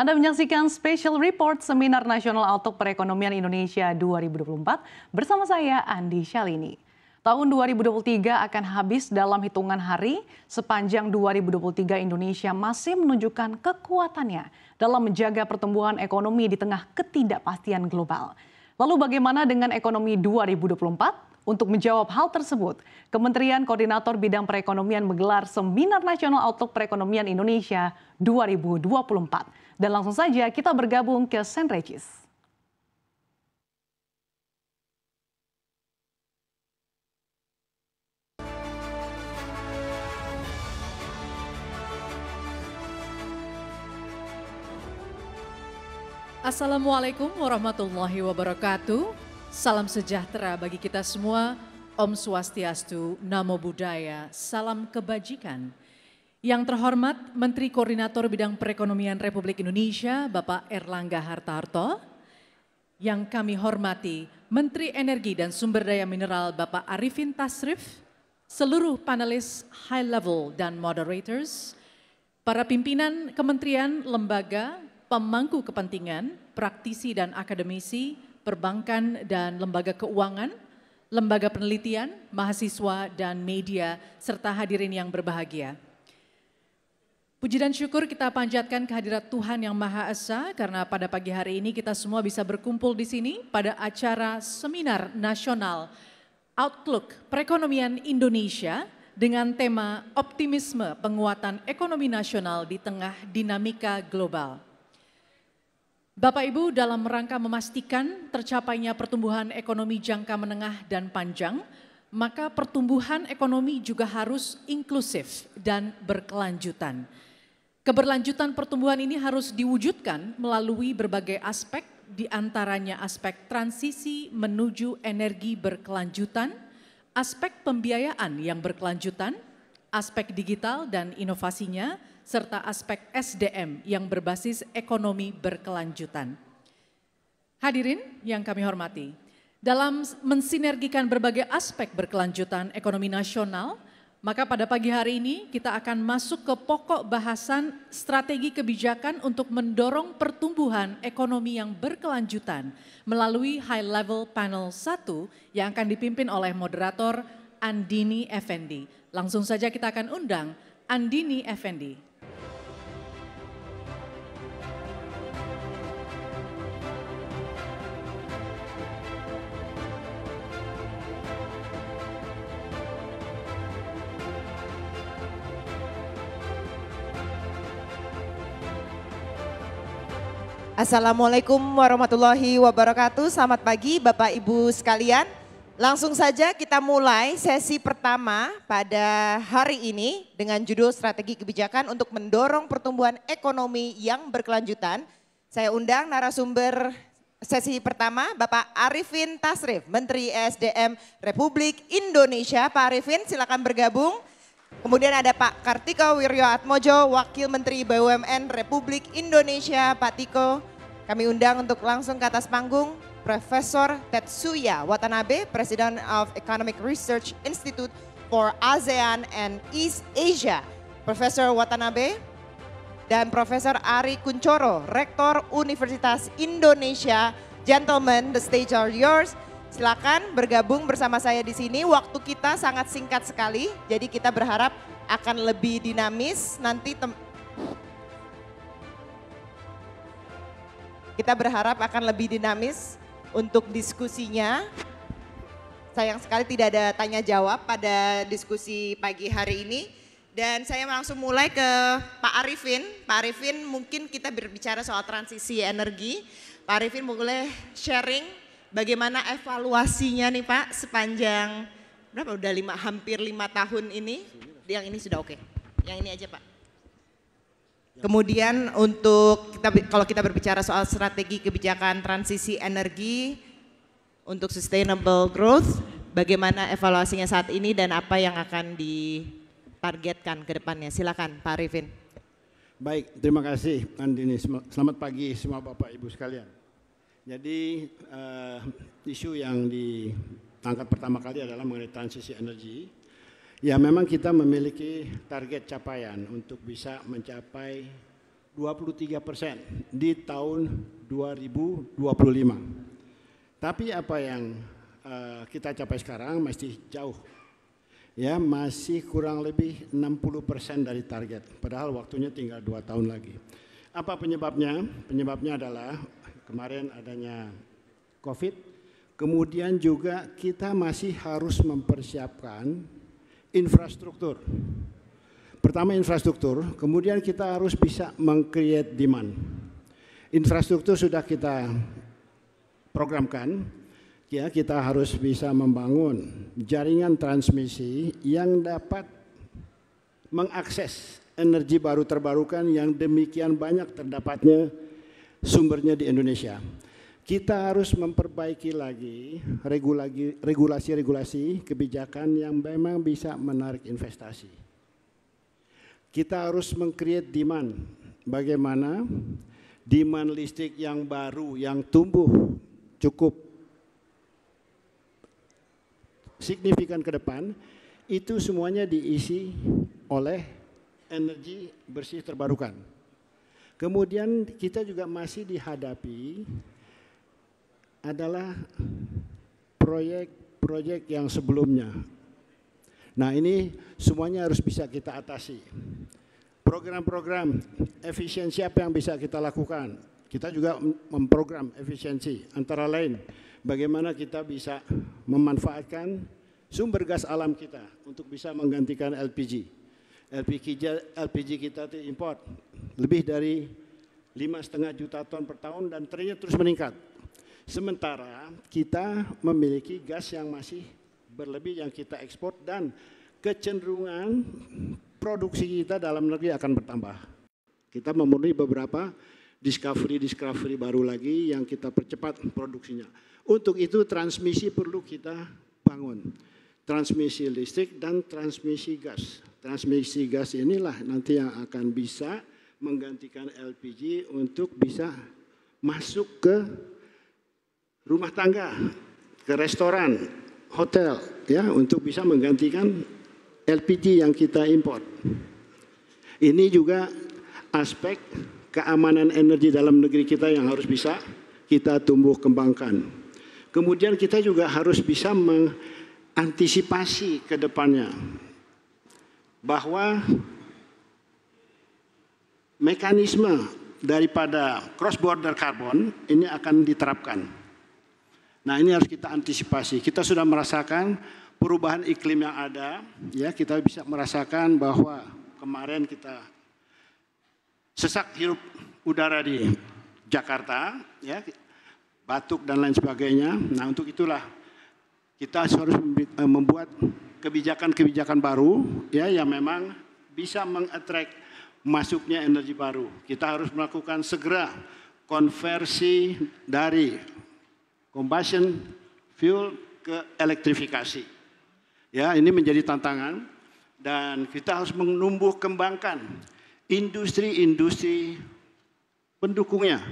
Anda menyaksikan Special Report Seminar Nasional Altok Perekonomian Indonesia 2024 bersama saya Andi Shalini. Tahun 2023 akan habis dalam hitungan hari. Sepanjang 2023 Indonesia masih menunjukkan kekuatannya dalam menjaga pertumbuhan ekonomi di tengah ketidakpastian global. Lalu bagaimana dengan ekonomi 2024? Untuk menjawab hal tersebut, Kementerian Koordinator Bidang Perekonomian menggelar Seminar Nasional Outlook Perekonomian Indonesia 2024 dan langsung saja kita bergabung ke St. Regis. Assalamualaikum warahmatullahi wabarakatuh. Salam sejahtera bagi kita semua. Om Swastiastu, Namo Buddhaya, salam kebajikan. Yang terhormat Menteri Koordinator Bidang Perekonomian Republik Indonesia, Bapak Erlangga Hartarto. Yang kami hormati Menteri Energi dan Sumber Daya Mineral Bapak Arifin Tasrif, seluruh panelis high level dan moderators, para pimpinan kementerian, lembaga, pemangku kepentingan, praktisi dan akademisi, perbankan dan lembaga keuangan, lembaga penelitian, mahasiswa dan media, serta hadirin yang berbahagia. Puji dan syukur kita panjatkan kehadirat Tuhan Yang Maha Esa karena pada pagi hari ini kita semua bisa berkumpul di sini pada acara seminar nasional Outlook Perekonomian Indonesia dengan tema Optimisme Penguatan Ekonomi Nasional di Tengah Dinamika Global. Bapak Ibu dalam rangka memastikan tercapainya pertumbuhan ekonomi jangka menengah dan panjang, maka pertumbuhan ekonomi juga harus inklusif dan berkelanjutan. Keberlanjutan pertumbuhan ini harus diwujudkan melalui berbagai aspek, diantaranya aspek transisi menuju energi berkelanjutan, aspek pembiayaan yang berkelanjutan, aspek digital dan inovasinya, serta aspek SDM yang berbasis ekonomi berkelanjutan. Hadirin yang kami hormati, dalam mensinergikan berbagai aspek berkelanjutan ekonomi nasional, maka pada pagi hari ini kita akan masuk ke pokok bahasan strategi kebijakan untuk mendorong pertumbuhan ekonomi yang berkelanjutan melalui High Level Panel 1 yang akan dipimpin oleh moderator Andini Effendi. Langsung saja kita akan undang Andini Effendi. Assalamualaikum warahmatullahi wabarakatuh. Selamat pagi Bapak Ibu sekalian. Langsung saja kita mulai sesi pertama pada hari ini dengan judul strategi kebijakan untuk mendorong pertumbuhan ekonomi yang berkelanjutan. Saya undang narasumber sesi pertama Bapak Arifin Tasrif, Menteri e SDM Republik Indonesia. Pak Arifin silakan bergabung. Kemudian ada Pak Kartika Wirjo Atmojo, Wakil Menteri BUMN Republik Indonesia, Pak Tiko. Kami undang untuk langsung ke atas panggung Profesor Tetsuya Watanabe, President of Economic Research Institute for ASEAN and East Asia, Profesor Watanabe, dan Profesor Ari Kuncoro, Rektor Universitas Indonesia. Gentlemen, the stage are yours. Silakan bergabung bersama saya di sini. Waktu kita sangat singkat sekali, jadi kita berharap akan lebih dinamis nanti kita berharap akan lebih dinamis untuk diskusinya. Sayang sekali tidak ada tanya jawab pada diskusi pagi hari ini. Dan saya langsung mulai ke Pak Arifin. Pak Arifin mungkin kita berbicara soal transisi energi. Pak Arifin boleh sharing Bagaimana evaluasinya nih Pak sepanjang berapa udah lima hampir lima tahun ini? Yang ini sudah oke. Okay. Yang ini aja Pak. Kemudian untuk kita kalau kita berbicara soal strategi kebijakan transisi energi untuk sustainable growth, bagaimana evaluasinya saat ini dan apa yang akan ditargetkan ke depannya? Silakan Pak Arifin. Baik, terima kasih Andini. Selamat pagi semua Bapak Ibu sekalian. Jadi uh, isu yang ditangkap pertama kali adalah mengenai transisi energi. Ya memang kita memiliki target capaian untuk bisa mencapai 23 persen di tahun 2025. Tapi apa yang uh, kita capai sekarang masih jauh. Ya masih kurang lebih 60 persen dari target. Padahal waktunya tinggal dua tahun lagi. Apa penyebabnya? Penyebabnya adalah kemarin adanya COVID. Kemudian juga kita masih harus mempersiapkan infrastruktur. Pertama infrastruktur, kemudian kita harus bisa mengcreate demand. Infrastruktur sudah kita programkan, ya kita harus bisa membangun jaringan transmisi yang dapat mengakses energi baru terbarukan yang demikian banyak terdapatnya sumbernya di Indonesia. Kita harus memperbaiki lagi regulasi-regulasi kebijakan yang memang bisa menarik investasi. Kita harus mengcreate demand. Bagaimana demand listrik yang baru, yang tumbuh cukup signifikan ke depan, itu semuanya diisi oleh energi bersih terbarukan. Kemudian kita juga masih dihadapi adalah proyek-proyek yang sebelumnya. Nah ini semuanya harus bisa kita atasi. Program-program efisiensi apa yang bisa kita lakukan? Kita juga memprogram efisiensi antara lain bagaimana kita bisa memanfaatkan sumber gas alam kita untuk bisa menggantikan LPG. LPG, LPG kita import lebih dari lima setengah juta ton per tahun dan trennya terus meningkat. Sementara kita memiliki gas yang masih berlebih yang kita ekspor dan kecenderungan produksi kita dalam negeri akan bertambah. Kita memenuhi beberapa discovery-discovery baru lagi yang kita percepat produksinya. Untuk itu transmisi perlu kita bangun transmisi listrik dan transmisi gas. Transmisi gas inilah nanti yang akan bisa menggantikan LPG untuk bisa masuk ke rumah tangga, ke restoran, hotel ya untuk bisa menggantikan LPG yang kita import. Ini juga aspek keamanan energi dalam negeri kita yang harus bisa kita tumbuh kembangkan. Kemudian kita juga harus bisa meng antisipasi ke depannya bahwa mekanisme daripada cross border carbon ini akan diterapkan. Nah, ini harus kita antisipasi. Kita sudah merasakan perubahan iklim yang ada, ya kita bisa merasakan bahwa kemarin kita sesak hirup udara di Jakarta, ya batuk dan lain sebagainya. Nah, untuk itulah kita harus eh, membuat kebijakan-kebijakan baru ya yang memang bisa mengattract masuknya energi baru. Kita harus melakukan segera konversi dari combustion fuel ke elektrifikasi. Ya, ini menjadi tantangan dan kita harus menumbuh kembangkan industri-industri pendukungnya.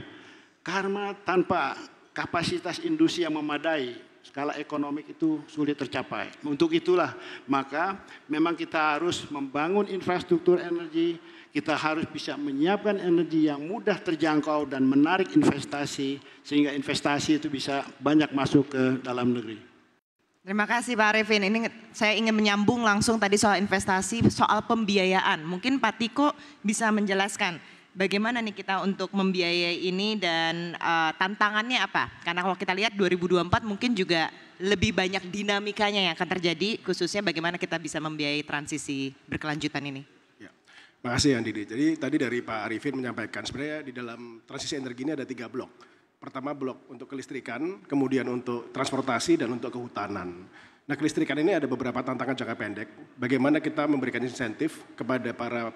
Karena tanpa kapasitas industri yang memadai, skala ekonomi itu sulit tercapai. Untuk itulah maka memang kita harus membangun infrastruktur energi, kita harus bisa menyiapkan energi yang mudah terjangkau dan menarik investasi sehingga investasi itu bisa banyak masuk ke dalam negeri. Terima kasih Pak Arifin. Ini saya ingin menyambung langsung tadi soal investasi, soal pembiayaan. Mungkin Pak Tiko bisa menjelaskan bagaimana nih kita untuk membiayai ini dan uh, tantangannya apa? Karena kalau kita lihat 2024 mungkin juga lebih banyak dinamikanya yang akan terjadi, khususnya bagaimana kita bisa membiayai transisi berkelanjutan ini. Ya. Makasih Yang Didi. Jadi tadi dari Pak Arifin menyampaikan sebenarnya di dalam transisi energi ini ada tiga blok. Pertama blok untuk kelistrikan, kemudian untuk transportasi dan untuk kehutanan. Nah kelistrikan ini ada beberapa tantangan jangka pendek. Bagaimana kita memberikan insentif kepada para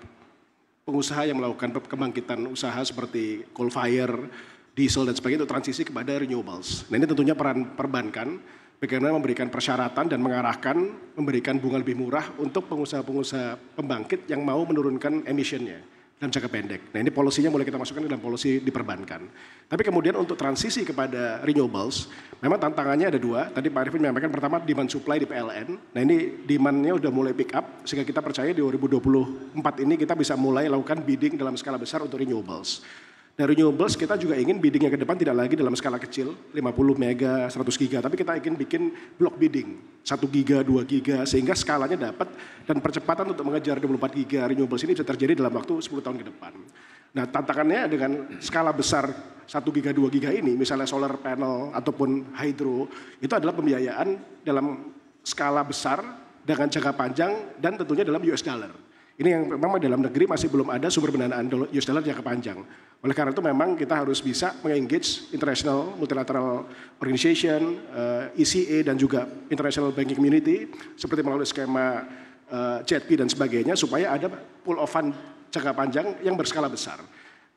pengusaha yang melakukan kebangkitan usaha seperti coal fire, diesel dan sebagainya untuk transisi kepada renewables. Nah ini tentunya peran perbankan bagaimana memberikan persyaratan dan mengarahkan memberikan bunga lebih murah untuk pengusaha-pengusaha pembangkit yang mau menurunkan emissionnya dan jangka pendek. Nah ini polisinya mulai kita masukkan dalam polisi diperbankan. Tapi kemudian untuk transisi kepada renewables, memang tantangannya ada dua. Tadi Pak Arifin menyampaikan pertama demand supply di PLN. Nah ini demandnya sudah mulai pick up, sehingga kita percaya di 2024 ini kita bisa mulai lakukan bidding dalam skala besar untuk renewables. Dan nah, renewables kita juga ingin biddingnya ke depan tidak lagi dalam skala kecil, 50 mega, 100 giga, tapi kita ingin bikin block bidding, 1 giga, 2 giga, sehingga skalanya dapat dan percepatan untuk mengejar 24 giga renewables ini bisa terjadi dalam waktu 10 tahun ke depan. Nah tantangannya dengan skala besar 1 giga, 2 giga ini, misalnya solar panel ataupun hydro, itu adalah pembiayaan dalam skala besar dengan jangka panjang dan tentunya dalam US dollar. Ini yang memang dalam negeri masih belum ada sumber pendanaan US dollar jangka panjang. Oleh karena itu memang kita harus bisa mengengage international multilateral organization, uh, eh, ECA dan juga international banking community seperti melalui skema uh, dan sebagainya supaya ada pool of fund jangka panjang yang berskala besar.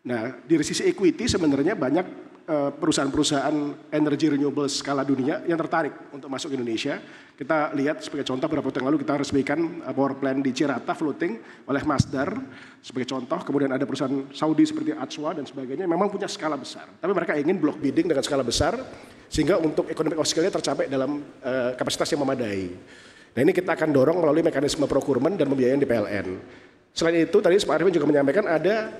Nah, di sisi equity sebenarnya banyak Eh, perusahaan-perusahaan energi renewable skala dunia yang tertarik untuk masuk ke Indonesia. Kita lihat sebagai contoh beberapa tahun lalu kita resmikan eh, power plant di Cirata floating oleh Masdar sebagai contoh. Kemudian ada perusahaan Saudi seperti Atswa dan sebagainya memang punya skala besar. Tapi mereka ingin block bidding dengan skala besar sehingga untuk ekonomi of scale-nya tercapai dalam uh, kapasitas yang memadai. Nah ini kita akan dorong melalui mekanisme procurement dan pembiayaan di PLN. Selain itu tadi Pak Arifin juga menyampaikan ada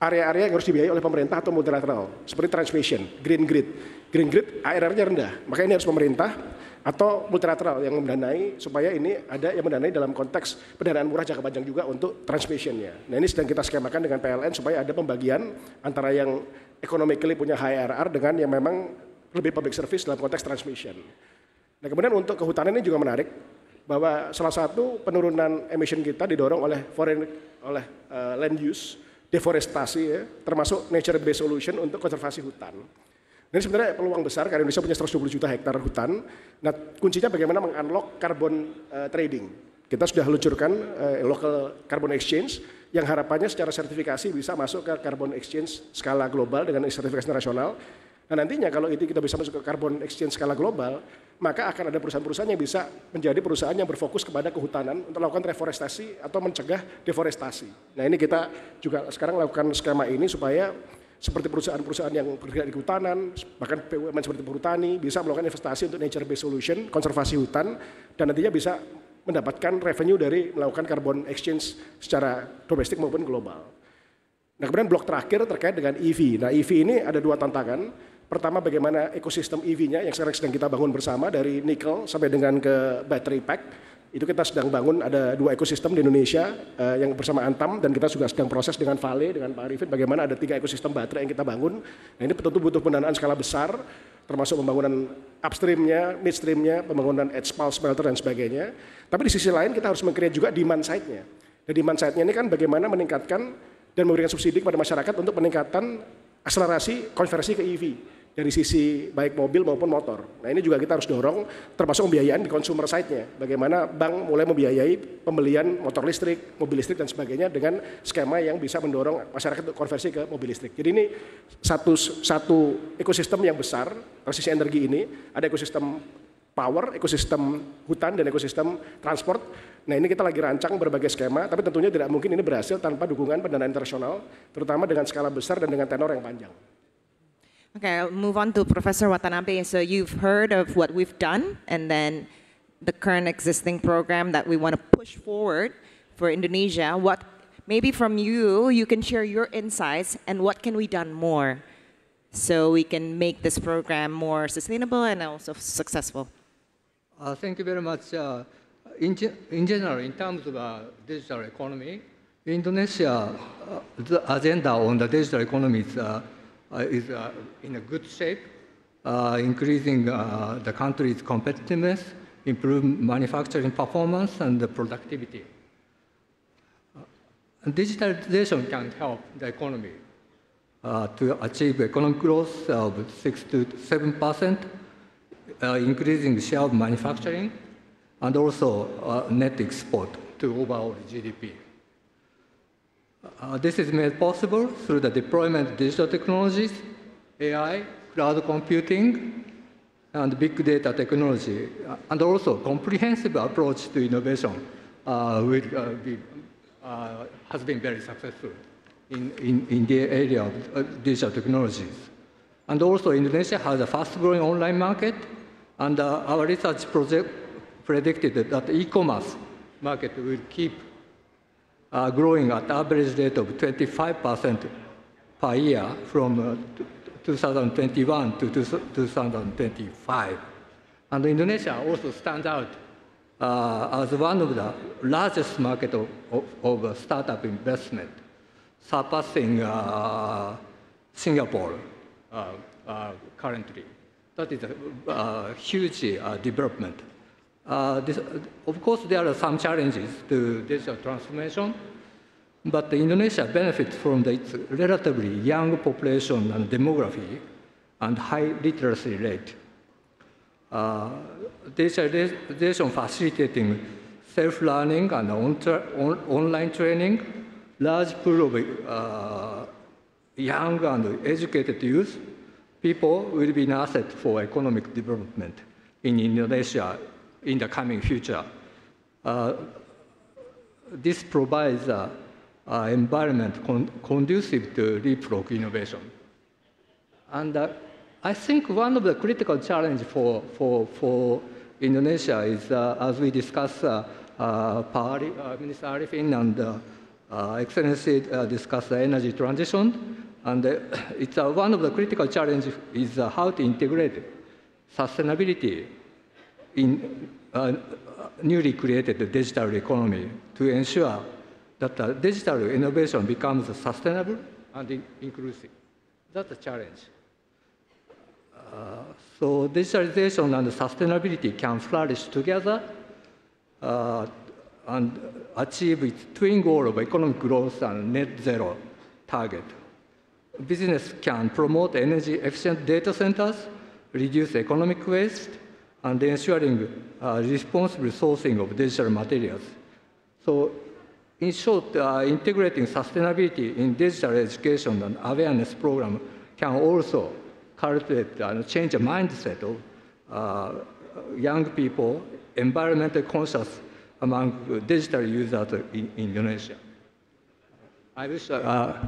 area-area yang harus dibiayai oleh pemerintah atau multilateral, seperti transmission, green grid. Green grid ARR-nya rendah, maka ini harus pemerintah atau multilateral yang mendanai supaya ini ada yang mendanai dalam konteks pendanaan murah jangka panjang juga untuk transmissionnya. Nah ini sedang kita skemakan dengan PLN supaya ada pembagian antara yang economically punya HRR dengan yang memang lebih public service dalam konteks transmission. Nah kemudian untuk kehutanan ini juga menarik bahwa salah satu penurunan emission kita didorong oleh foreign oleh uh, land use deforestasi ya, termasuk nature based solution untuk konservasi hutan. Ini sebenarnya peluang besar karena Indonesia punya 120 juta hektar hutan. Nah, kuncinya bagaimana mengunlock carbon uh, trading. Kita sudah luncurkan uh, local carbon exchange yang harapannya secara sertifikasi bisa masuk ke carbon exchange skala global dengan sertifikasi nasional Nah nantinya kalau itu kita bisa masuk ke carbon exchange skala global, maka akan ada perusahaan-perusahaan yang bisa menjadi perusahaan yang berfokus kepada kehutanan untuk melakukan reforestasi atau mencegah deforestasi. Nah ini kita juga sekarang lakukan skema ini supaya seperti perusahaan-perusahaan yang bergerak di kehutanan, bahkan BUMN seperti Perhutani bisa melakukan investasi untuk nature based solution, konservasi hutan, dan nantinya bisa mendapatkan revenue dari melakukan carbon exchange secara domestik maupun global. Nah kemudian blok terakhir terkait dengan EV. Nah EV ini ada dua tantangan. Pertama bagaimana ekosistem EV-nya yang sekarang sedang kita bangun bersama dari nikel sampai dengan ke battery pack. Itu kita sedang bangun ada dua ekosistem di Indonesia uh, yang bersama Antam dan kita juga sedang proses dengan Vale, dengan Pak Arifin bagaimana ada tiga ekosistem baterai yang kita bangun. Nah ini tentu butuh pendanaan skala besar termasuk pembangunan upstreamnya, midstreamnya, pembangunan edge pulse smelter dan sebagainya. Tapi di sisi lain kita harus mengkreat juga demand side-nya. Dan nah, demand side-nya ini kan bagaimana meningkatkan dan memberikan subsidi kepada masyarakat untuk peningkatan akselerasi konversi ke EV dari sisi baik mobil maupun motor. Nah ini juga kita harus dorong termasuk pembiayaan di consumer side-nya. Bagaimana bank mulai membiayai pembelian motor listrik, mobil listrik dan sebagainya dengan skema yang bisa mendorong masyarakat untuk konversi ke mobil listrik. Jadi ini satu satu ekosistem yang besar transisi energi ini ada ekosistem power, ekosistem hutan dan ekosistem transport. Nah ini kita lagi rancang berbagai skema, tapi tentunya tidak mungkin ini berhasil tanpa dukungan pendanaan internasional, terutama dengan skala besar dan dengan tenor yang panjang. Okay, I'll move on to Professor Watanabe. So you've heard of what we've done and then the current existing program that we want to push forward for Indonesia. What maybe from you, you can share your insights and what can we done more so we can make this program more sustainable and also successful. Uh, thank you very much. Uh, in, in, general, in terms of uh, digital economy, Indonesia, uh, the agenda on the digital economy is uh, uh, is uh, in a good shape, uh, increasing the country's competitiveness, improve manufacturing performance and productivity. And digitalization can help the economy uh, to achieve economic growth of 6 to 7 percent, uh, increasing share of manufacturing, and also uh, net export to overall GDP. Uh, this is made possible through the deployment of digital technologies, AI, cloud computing, and big data technology, uh, and also comprehensive approach to innovation uh, will, be, uh, uh, has been very successful in, in, in the area of uh, digital technologies. And also Indonesia has a fast-growing online market, and our research project predicted that e-commerce market will keep are growing at average rate of 25% per year from uh, 2021 to 2025. And Indonesia also stands out uh, as one of the largest market of, of, of startup investment, surpassing uh, Singapore uh, uh currently. That is a uh, huge development. Uh, this, of course, there are some challenges to digital transformation, but Indonesia benefits from the, its relatively young population and demography and high literacy rate. Uh, digitalization uh, facilitating self-learning and on on online training, large pool of uh, young and educated youth people will be an asset for economic development in Indonesia in the coming future. Uh, this provides an environment con conducive to leapfrog innovation. And uh, I think one of the critical challenges for, for, for Indonesia is, uh, as we discussed, uh, uh Pari, uh, Minister Arifin and uh, Excellency discussed the energy transition. And it's one of the critical challenges is how to integrate sustainability in uh, newly created digital economy to ensure that digital innovation becomes sustainable and inclusive. That's a challenge. Uh, so digitalization and sustainability can flourish together uh, and achieve its twin goal of economic growth and net zero target. Business can promote energy efficient data centers, reduce economic waste, and ensuring uh, responsible sourcing of digital materials. So in short, uh, integrating sustainability in digital education and awareness program can also cultivate and change the mindset of uh, young people, environmental conscious among digital users in, in Indonesia. I wish uh, uh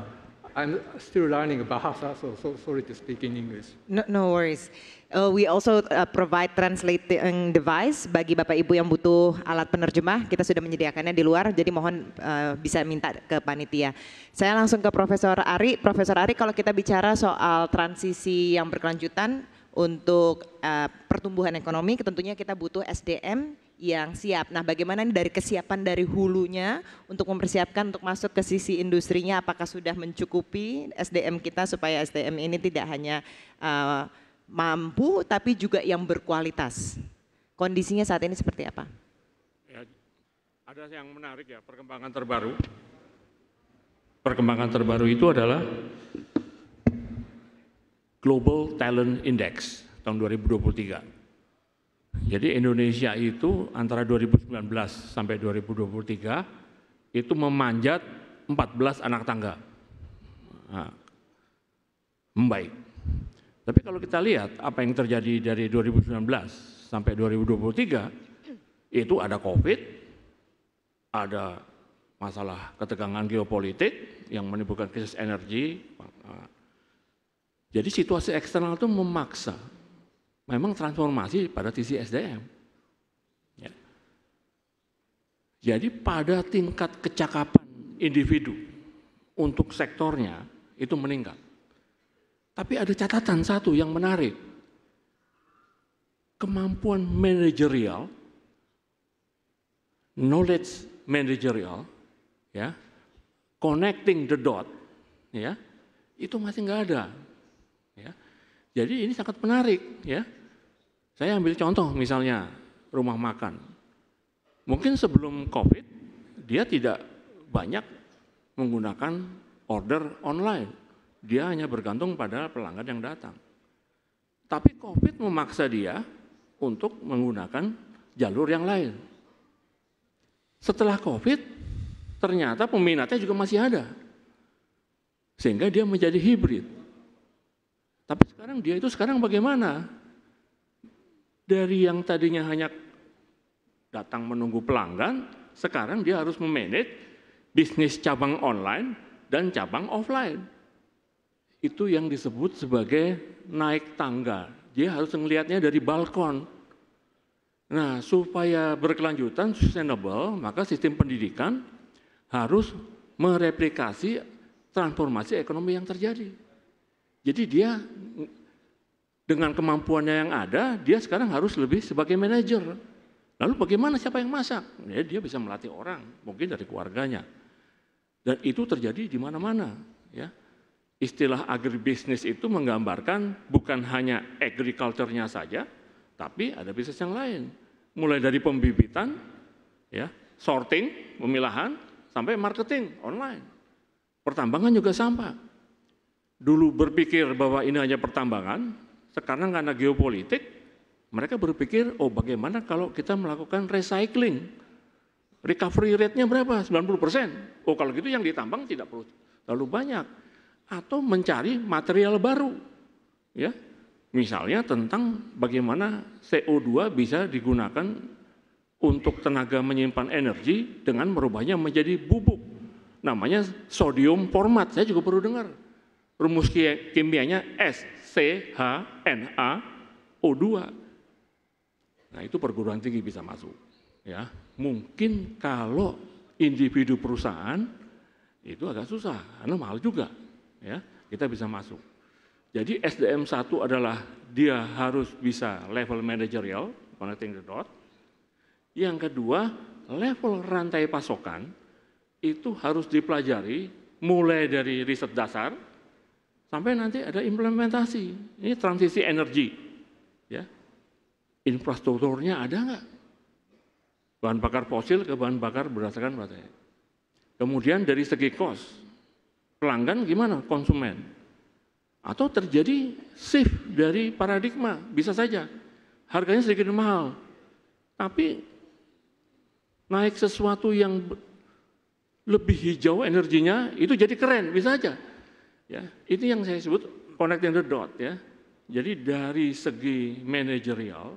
I'm still learning Bahasa, so, so sorry to speak in English. No, no worries. Uh, we also uh, provide translating device bagi Bapak Ibu yang butuh alat penerjemah. Kita sudah menyediakannya di luar, jadi mohon uh, bisa minta ke panitia. Saya langsung ke Profesor Ari. Profesor Ari, kalau kita bicara soal transisi yang berkelanjutan untuk uh, pertumbuhan ekonomi, tentunya kita butuh SDM yang siap. Nah, bagaimana dari kesiapan dari hulunya untuk mempersiapkan untuk masuk ke sisi industrinya? Apakah sudah mencukupi SDM kita supaya SDM ini tidak hanya uh, mampu tapi juga yang berkualitas. Kondisinya saat ini seperti apa? Ya, ada yang menarik ya perkembangan terbaru. Perkembangan terbaru itu adalah Global Talent Index tahun 2023. Jadi Indonesia itu antara 2019 sampai 2023 itu memanjat 14 anak tangga. Nah, membaik. Tapi kalau kita lihat apa yang terjadi dari 2019 sampai 2023, itu ada COVID, ada masalah ketegangan geopolitik yang menimbulkan krisis energi. Jadi situasi eksternal itu memaksa memang transformasi pada sisi SDM. Ya. Jadi pada tingkat kecakapan individu untuk sektornya itu meningkat. Tapi ada catatan satu yang menarik. Kemampuan manajerial, knowledge manajerial, ya, connecting the dot, ya, itu masih nggak ada. Ya. Jadi ini sangat menarik, ya. Saya ambil contoh misalnya rumah makan. Mungkin sebelum COVID dia tidak banyak menggunakan order online dia hanya bergantung pada pelanggan yang datang. Tapi COVID memaksa dia untuk menggunakan jalur yang lain. Setelah COVID, ternyata peminatnya juga masih ada. Sehingga dia menjadi hibrid. Tapi sekarang dia itu sekarang bagaimana? Dari yang tadinya hanya datang menunggu pelanggan, sekarang dia harus memanage bisnis cabang online dan cabang offline itu yang disebut sebagai naik tangga. Dia harus melihatnya dari balkon. Nah, supaya berkelanjutan sustainable, maka sistem pendidikan harus mereplikasi transformasi ekonomi yang terjadi. Jadi dia dengan kemampuannya yang ada, dia sekarang harus lebih sebagai manajer. Lalu bagaimana siapa yang masak? Ya, dia bisa melatih orang, mungkin dari keluarganya. Dan itu terjadi di mana-mana, ya istilah agribisnis itu menggambarkan bukan hanya agriculture-nya saja, tapi ada bisnis yang lain. Mulai dari pembibitan, ya, sorting, pemilahan, sampai marketing online. Pertambangan juga sama. Dulu berpikir bahwa ini hanya pertambangan, sekarang karena geopolitik, mereka berpikir, oh bagaimana kalau kita melakukan recycling? Recovery rate-nya berapa? 90 persen. Oh kalau gitu yang ditambang tidak perlu terlalu banyak atau mencari material baru. Ya. Misalnya tentang bagaimana CO2 bisa digunakan untuk tenaga menyimpan energi dengan merubahnya menjadi bubuk. Namanya sodium format, saya juga perlu dengar. Rumus kimianya S, C, O2. Nah itu perguruan tinggi bisa masuk. Ya, mungkin kalau individu perusahaan itu agak susah, karena mahal juga ya kita bisa masuk. Jadi SDM satu adalah dia harus bisa level managerial, connecting the dot. Yang kedua, level rantai pasokan itu harus dipelajari mulai dari riset dasar sampai nanti ada implementasi. Ini transisi energi. Ya. Infrastrukturnya ada nggak? Bahan bakar fosil ke bahan bakar berdasarkan baterai. Kemudian dari segi cost, pelanggan gimana? Konsumen. Atau terjadi shift dari paradigma, bisa saja. Harganya sedikit mahal, tapi naik sesuatu yang lebih hijau energinya, itu jadi keren, bisa aja Ya, ini yang saya sebut connecting the dot ya. Jadi dari segi manajerial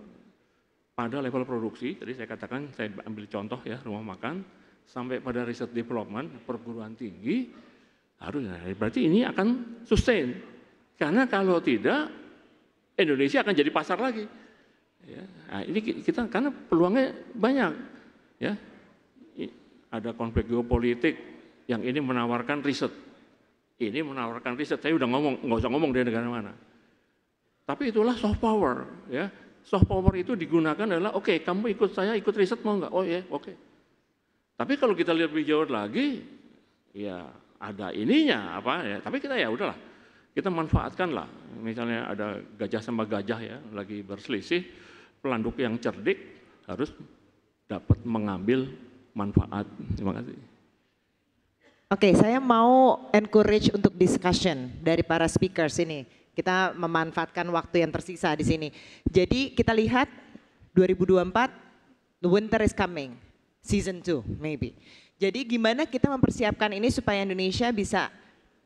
pada level produksi, tadi saya katakan saya ambil contoh ya rumah makan sampai pada riset development perguruan tinggi harus ya. berarti ini akan sustain. Karena kalau tidak Indonesia akan jadi pasar lagi. Ya, nah ini kita karena peluangnya banyak. Ya, ada konflik geopolitik yang ini menawarkan riset. Ini menawarkan riset. Saya udah ngomong, nggak usah ngomong dari negara mana. Tapi itulah soft power. Ya, soft power itu digunakan adalah oke, okay, kamu ikut saya ikut riset mau nggak? Oh ya, yeah, oke. Okay. Tapi kalau kita lihat lebih jauh lagi, ya ada ininya apa ya. Tapi kita ya udahlah, kita manfaatkanlah. Misalnya ada gajah sama gajah ya lagi berselisih, pelanduk yang cerdik harus dapat mengambil manfaat. Terima kasih. Oke, okay, saya mau encourage untuk discussion dari para speakers ini. Kita memanfaatkan waktu yang tersisa di sini. Jadi kita lihat 2024, the winter is coming, season 2 maybe. Jadi gimana kita mempersiapkan ini supaya Indonesia bisa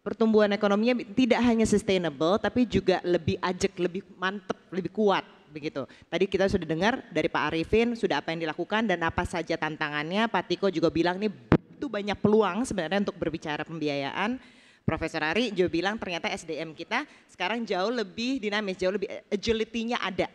pertumbuhan ekonominya tidak hanya sustainable tapi juga lebih ajek, lebih mantep, lebih kuat begitu. Tadi kita sudah dengar dari Pak Arifin sudah apa yang dilakukan dan apa saja tantangannya. Pak Tiko juga bilang ini itu banyak peluang sebenarnya untuk berbicara pembiayaan. Profesor Ari juga bilang ternyata SDM kita sekarang jauh lebih dinamis, jauh lebih eh, agility-nya ada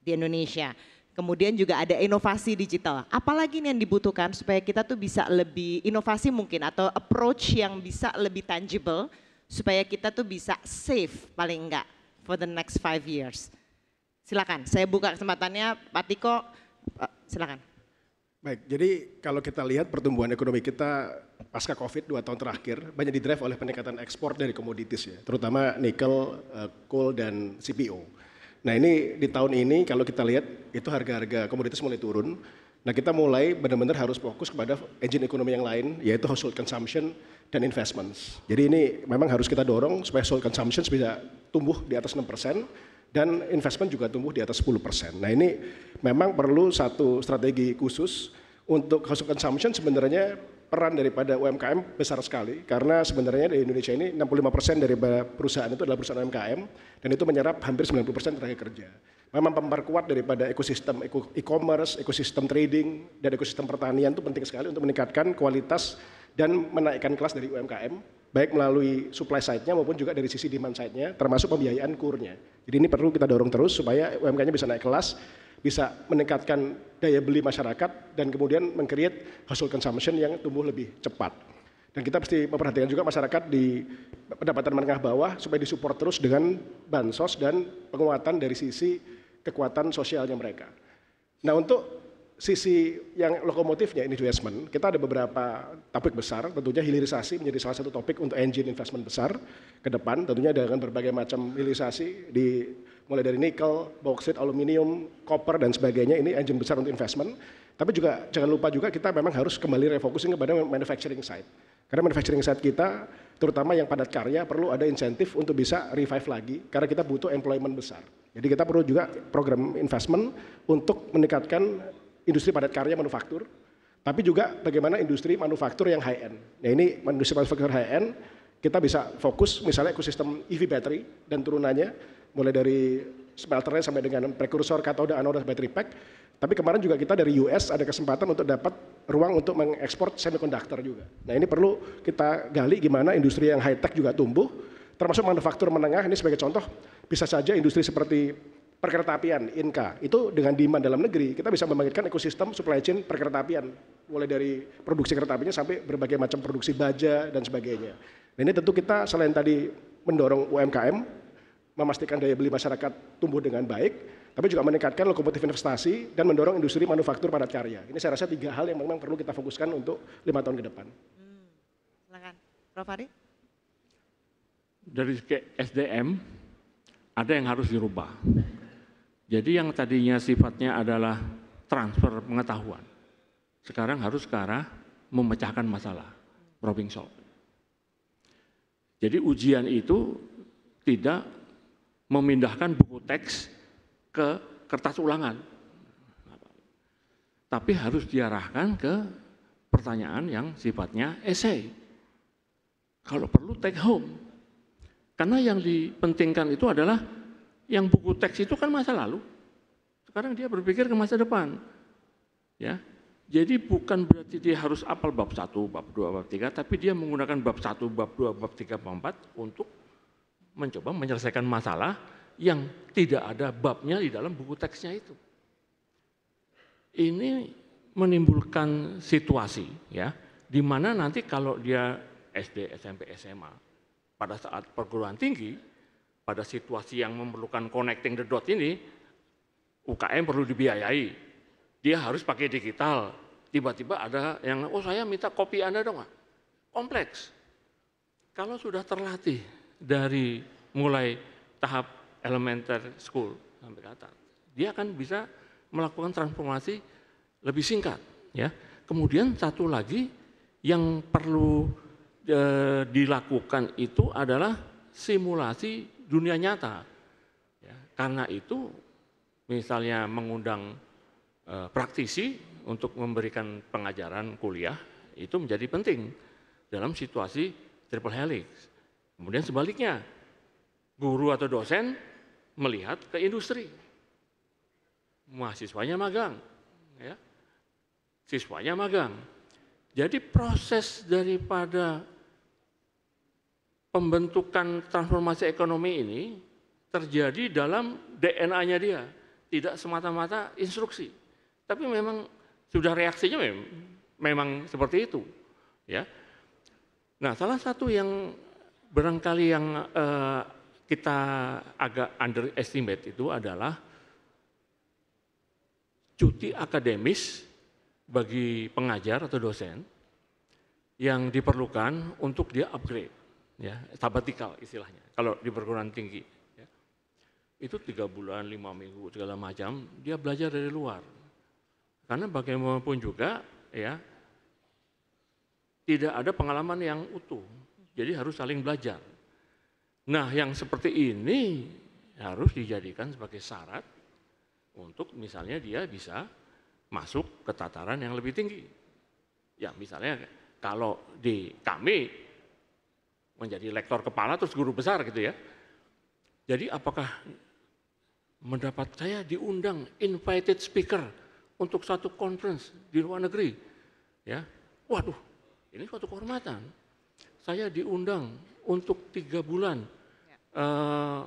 di Indonesia. Kemudian juga ada inovasi digital. Apalagi nih yang dibutuhkan supaya kita tuh bisa lebih inovasi mungkin atau approach yang bisa lebih tangible supaya kita tuh bisa safe paling enggak for the next five years. Silakan, saya buka kesempatannya Pak Tiko, eh, silakan. Baik, jadi kalau kita lihat pertumbuhan ekonomi kita pasca COVID dua tahun terakhir banyak didrive oleh peningkatan ekspor dari komoditis ya, terutama nikel, eh, coal, dan CPO. Nah ini di tahun ini kalau kita lihat itu harga-harga komoditas mulai turun. Nah kita mulai benar-benar harus fokus kepada engine ekonomi yang lain yaitu household consumption dan investments. Jadi ini memang harus kita dorong supaya household consumption bisa tumbuh di atas 6% dan investment juga tumbuh di atas 10%. Nah ini memang perlu satu strategi khusus untuk household consumption sebenarnya peran daripada UMKM besar sekali karena sebenarnya di Indonesia ini 65% dari perusahaan itu adalah perusahaan UMKM dan itu menyerap hampir 90% tenaga kerja. Memang pemperkuat daripada ekosistem e-commerce, ekosistem trading dan ekosistem pertanian itu penting sekali untuk meningkatkan kualitas dan menaikkan kelas dari UMKM baik melalui supply side-nya maupun juga dari sisi demand side-nya termasuk pembiayaan kurnya. Jadi ini perlu kita dorong terus supaya UMKM-nya bisa naik kelas bisa meningkatkan daya beli masyarakat dan kemudian mengcreate hasil consumption yang tumbuh lebih cepat. Dan kita pasti memperhatikan juga masyarakat di pendapatan menengah bawah supaya disupport terus dengan bansos dan penguatan dari sisi kekuatan sosialnya mereka. Nah untuk sisi yang lokomotifnya investment, kita ada beberapa topik besar, tentunya hilirisasi menjadi salah satu topik untuk engine investment besar ke depan, tentunya dengan berbagai macam hilirisasi di mulai dari nikel, bauksit, aluminium, koper dan sebagainya ini engine besar untuk investment. Tapi juga jangan lupa juga kita memang harus kembali refocusing kepada manufacturing side. Karena manufacturing side kita terutama yang padat karya perlu ada insentif untuk bisa revive lagi karena kita butuh employment besar. Jadi kita perlu juga program investment untuk meningkatkan industri padat karya manufaktur, tapi juga bagaimana industri manufaktur yang high end. Nah ini industri manufaktur high end kita bisa fokus misalnya ekosistem EV battery dan turunannya mulai dari smelternya sampai dengan prekursor katoda anoda battery pack. Tapi kemarin juga kita dari US ada kesempatan untuk dapat ruang untuk mengekspor semiconductor juga. Nah ini perlu kita gali gimana industri yang high tech juga tumbuh termasuk manufaktur menengah ini sebagai contoh bisa saja industri seperti Perkeretaapian, inka itu dengan demand dalam negeri, kita bisa membangkitkan ekosistem supply chain perkeretaapian, mulai dari produksi kereta apinya sampai berbagai macam produksi baja dan sebagainya. nah, ini tentu kita selain tadi mendorong UMKM, memastikan daya beli masyarakat tumbuh dengan baik, tapi juga meningkatkan lokomotif investasi dan mendorong industri manufaktur padat karya. Ini saya rasa tiga hal yang memang perlu kita fokuskan untuk lima tahun ke depan. Hmm, silakan, Prof. Ari. Dari SDM, ada yang harus dirubah jadi yang tadinya sifatnya adalah transfer pengetahuan, sekarang harus ke arah memecahkan masalah, problem solve. Jadi ujian itu tidak memindahkan buku teks ke kertas ulangan. Tapi harus diarahkan ke pertanyaan yang sifatnya essay. Kalau perlu take home. Karena yang dipentingkan itu adalah yang buku teks itu kan masa lalu. Sekarang dia berpikir ke masa depan. Ya. Jadi bukan berarti dia harus apal bab 1, bab 2, bab 3, tapi dia menggunakan bab 1, bab 2, bab 3, bab 4 untuk mencoba menyelesaikan masalah yang tidak ada babnya di dalam buku teksnya itu. Ini menimbulkan situasi ya, di mana nanti kalau dia SD, SMP, SMA pada saat perguruan tinggi pada situasi yang memerlukan connecting the dot ini, UKM perlu dibiayai. Dia harus pakai digital. Tiba-tiba ada yang, oh saya minta kopi Anda dong. Kompleks. Kalau sudah terlatih dari mulai tahap elementary school sampai ke atas, dia akan bisa melakukan transformasi lebih singkat. ya. Kemudian satu lagi yang perlu e, dilakukan itu adalah simulasi dunia nyata. Ya, karena itu misalnya mengundang e, praktisi untuk memberikan pengajaran kuliah itu menjadi penting dalam situasi triple helix. Kemudian sebaliknya, guru atau dosen melihat ke industri. Mahasiswanya magang, ya. siswanya magang. Jadi proses daripada pembentukan transformasi ekonomi ini terjadi dalam DNA-nya dia, tidak semata-mata instruksi. Tapi memang sudah reaksinya memang, memang seperti itu, ya. Nah, salah satu yang barangkali yang uh, kita agak underestimate itu adalah cuti akademis bagi pengajar atau dosen yang diperlukan untuk dia upgrade ya sabatikal istilahnya kalau di perguruan tinggi ya. itu tiga bulan lima minggu segala macam dia belajar dari luar karena bagaimanapun juga ya tidak ada pengalaman yang utuh jadi harus saling belajar nah yang seperti ini harus dijadikan sebagai syarat untuk misalnya dia bisa masuk ke tataran yang lebih tinggi ya misalnya kalau di kami menjadi lektor kepala terus guru besar gitu ya. Jadi apakah mendapat saya diundang invited speaker untuk satu conference di luar negeri ya. Waduh, ini suatu kehormatan. Saya diundang untuk tiga bulan uh,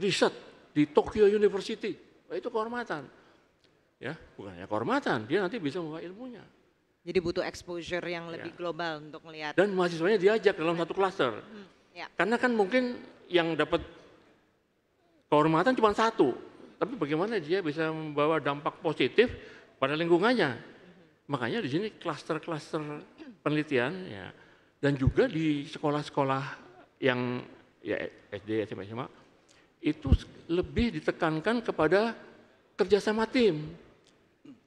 riset di Tokyo University. Itu kehormatan. Ya, bukan hanya kehormatan, dia nanti bisa membawa ilmunya. Jadi butuh exposure yang ya. lebih global untuk melihat. Dan mahasiswanya diajak dalam satu klaster. Hmm, ya. Karena kan mungkin yang dapat kehormatan cuma satu, tapi bagaimana dia bisa membawa dampak positif pada lingkungannya. Hmm. Makanya di sini klaster-klaster penelitian ya. Dan juga di sekolah-sekolah yang ya SD, SMA, SMA itu lebih ditekankan kepada kerjasama tim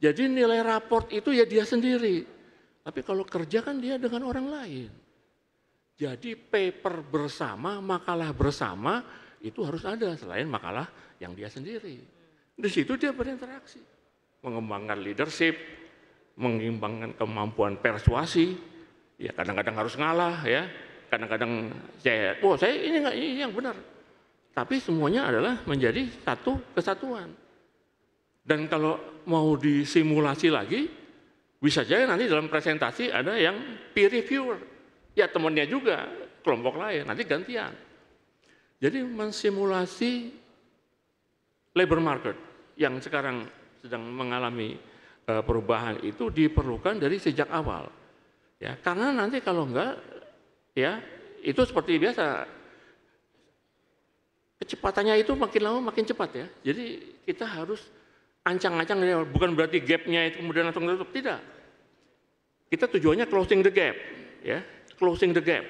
jadi nilai raport itu ya dia sendiri. Tapi kalau kerja kan dia dengan orang lain. Jadi paper bersama, makalah bersama itu harus ada selain makalah yang dia sendiri. Di situ dia berinteraksi. Mengembangkan leadership, mengimbangkan kemampuan persuasi. Ya kadang-kadang harus ngalah ya. Kadang-kadang saya, oh, saya ini, ini yang benar. Tapi semuanya adalah menjadi satu kesatuan. Dan kalau mau disimulasi lagi, bisa jadi nanti dalam presentasi ada yang peer reviewer. Ya temannya juga, kelompok lain, nanti gantian. Jadi mensimulasi labor market yang sekarang sedang mengalami eh, perubahan itu diperlukan dari sejak awal. Ya, karena nanti kalau enggak ya itu seperti biasa kecepatannya itu makin lama makin cepat ya. Jadi kita harus ancang-ancang bukan berarti gapnya itu kemudian langsung tutup tidak kita tujuannya closing the gap ya closing the gap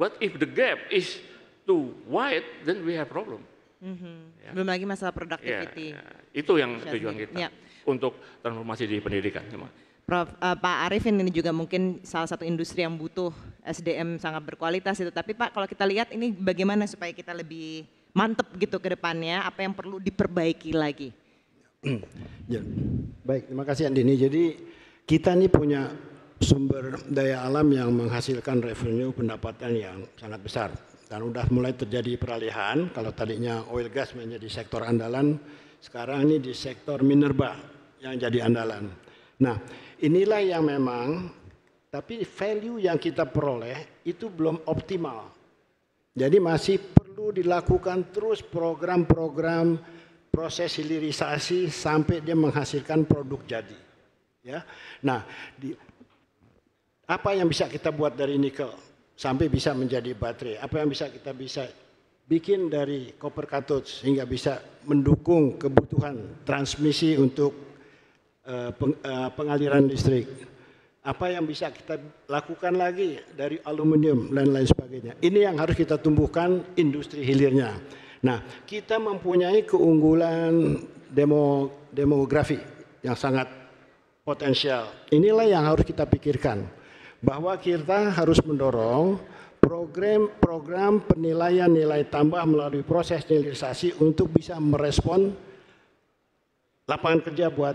but if the gap is too wide then we have problem mm-hmm. ya. belum lagi masalah productivity ya, ya. itu yang tujuan kita ya. untuk transformasi di pendidikan cuma Prof, uh, Pak Arifin ini juga mungkin salah satu industri yang butuh SDM sangat berkualitas itu. Tapi Pak kalau kita lihat ini bagaimana supaya kita lebih mantep gitu ke depannya, apa yang perlu diperbaiki lagi? ya. Baik, terima kasih Andini. Jadi kita ini punya sumber daya alam yang menghasilkan revenue pendapatan yang sangat besar dan sudah mulai terjadi peralihan kalau tadinya oil gas menjadi sektor andalan sekarang ini di sektor minerba yang jadi andalan. Nah, inilah yang memang tapi value yang kita peroleh itu belum optimal. Jadi masih perlu dilakukan terus program-program proses hilirisasi sampai dia menghasilkan produk jadi. Ya. Nah, di, apa yang bisa kita buat dari nikel sampai bisa menjadi baterai? Apa yang bisa kita bisa bikin dari koper katut sehingga bisa mendukung kebutuhan transmisi untuk uh, peng, uh, pengaliran listrik? Apa yang bisa kita lakukan lagi dari aluminium dan lain sebagainya? Ini yang harus kita tumbuhkan industri hilirnya. Nah, kita mempunyai keunggulan demo, demografi yang sangat potensial. Inilah yang harus kita pikirkan bahwa kita harus mendorong program program penilaian nilai tambah melalui proses nilaiisasi untuk bisa merespon lapangan kerja buat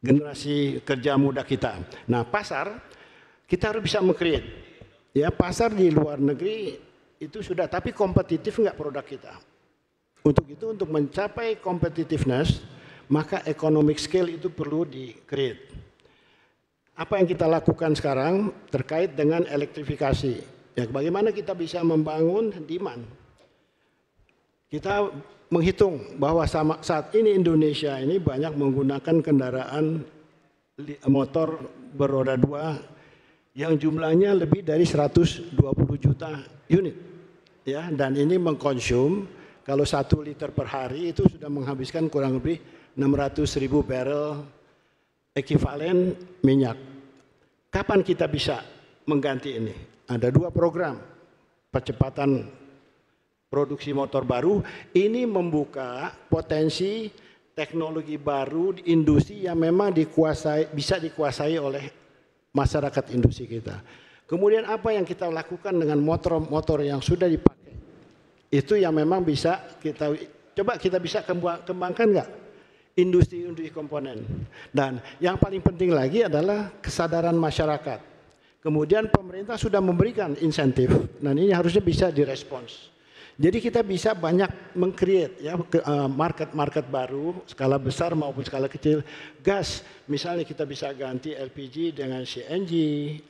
generasi kerja muda kita. Nah, pasar kita harus bisa mengcreate Ya, pasar di luar negeri itu sudah tapi kompetitif nggak produk kita untuk itu untuk mencapai competitiveness maka economic scale itu perlu di create apa yang kita lakukan sekarang terkait dengan elektrifikasi ya bagaimana kita bisa membangun demand kita menghitung bahwa sama saat ini Indonesia ini banyak menggunakan kendaraan motor beroda dua yang jumlahnya lebih dari 120 juta unit ya dan ini mengkonsum kalau satu liter per hari itu sudah menghabiskan kurang lebih 600 ribu barrel ekivalen minyak. Kapan kita bisa mengganti ini? Ada dua program percepatan produksi motor baru. Ini membuka potensi teknologi baru di industri yang memang dikuasai bisa dikuasai oleh masyarakat industri kita. Kemudian apa yang kita lakukan dengan motor-motor yang sudah dipakai itu yang memang bisa kita coba kita bisa kembangkan nggak industri-industri komponen. Dan yang paling penting lagi adalah kesadaran masyarakat. Kemudian pemerintah sudah memberikan insentif dan ini harusnya bisa direspons. Jadi kita bisa banyak mengcreate ya eh, market-market baru skala besar maupun skala kecil. Gas misalnya kita bisa ganti LPG dengan CNG.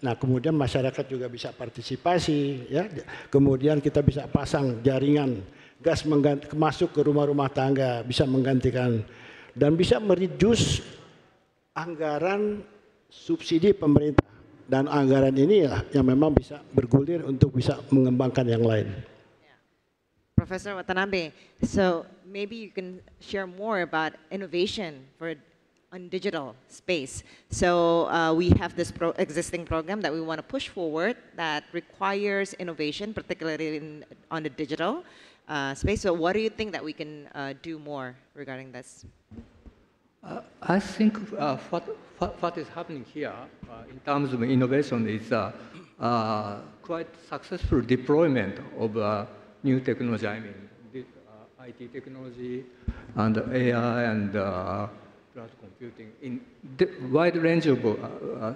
Nah, kemudian masyarakat juga bisa partisipasi ya. Kemudian kita bisa pasang jaringan gas mengganti, masuk ke rumah-rumah tangga bisa menggantikan dan bisa mereduce anggaran subsidi pemerintah dan anggaran ini yang memang bisa bergulir untuk bisa mengembangkan yang lain. Professor Watanabe, so maybe you can share more about innovation for on digital space. So uh, we have this pro existing program that we want to push forward that requires innovation, particularly in, on the digital uh, space. So what do you think that we can uh, do more regarding this? Uh, I think uh, what, what, what is happening here uh, in terms of innovation is quite successful deployment of new technology, I mean, uh, IT technology and AI and uh, cloud computing in the wide range of uh, uh,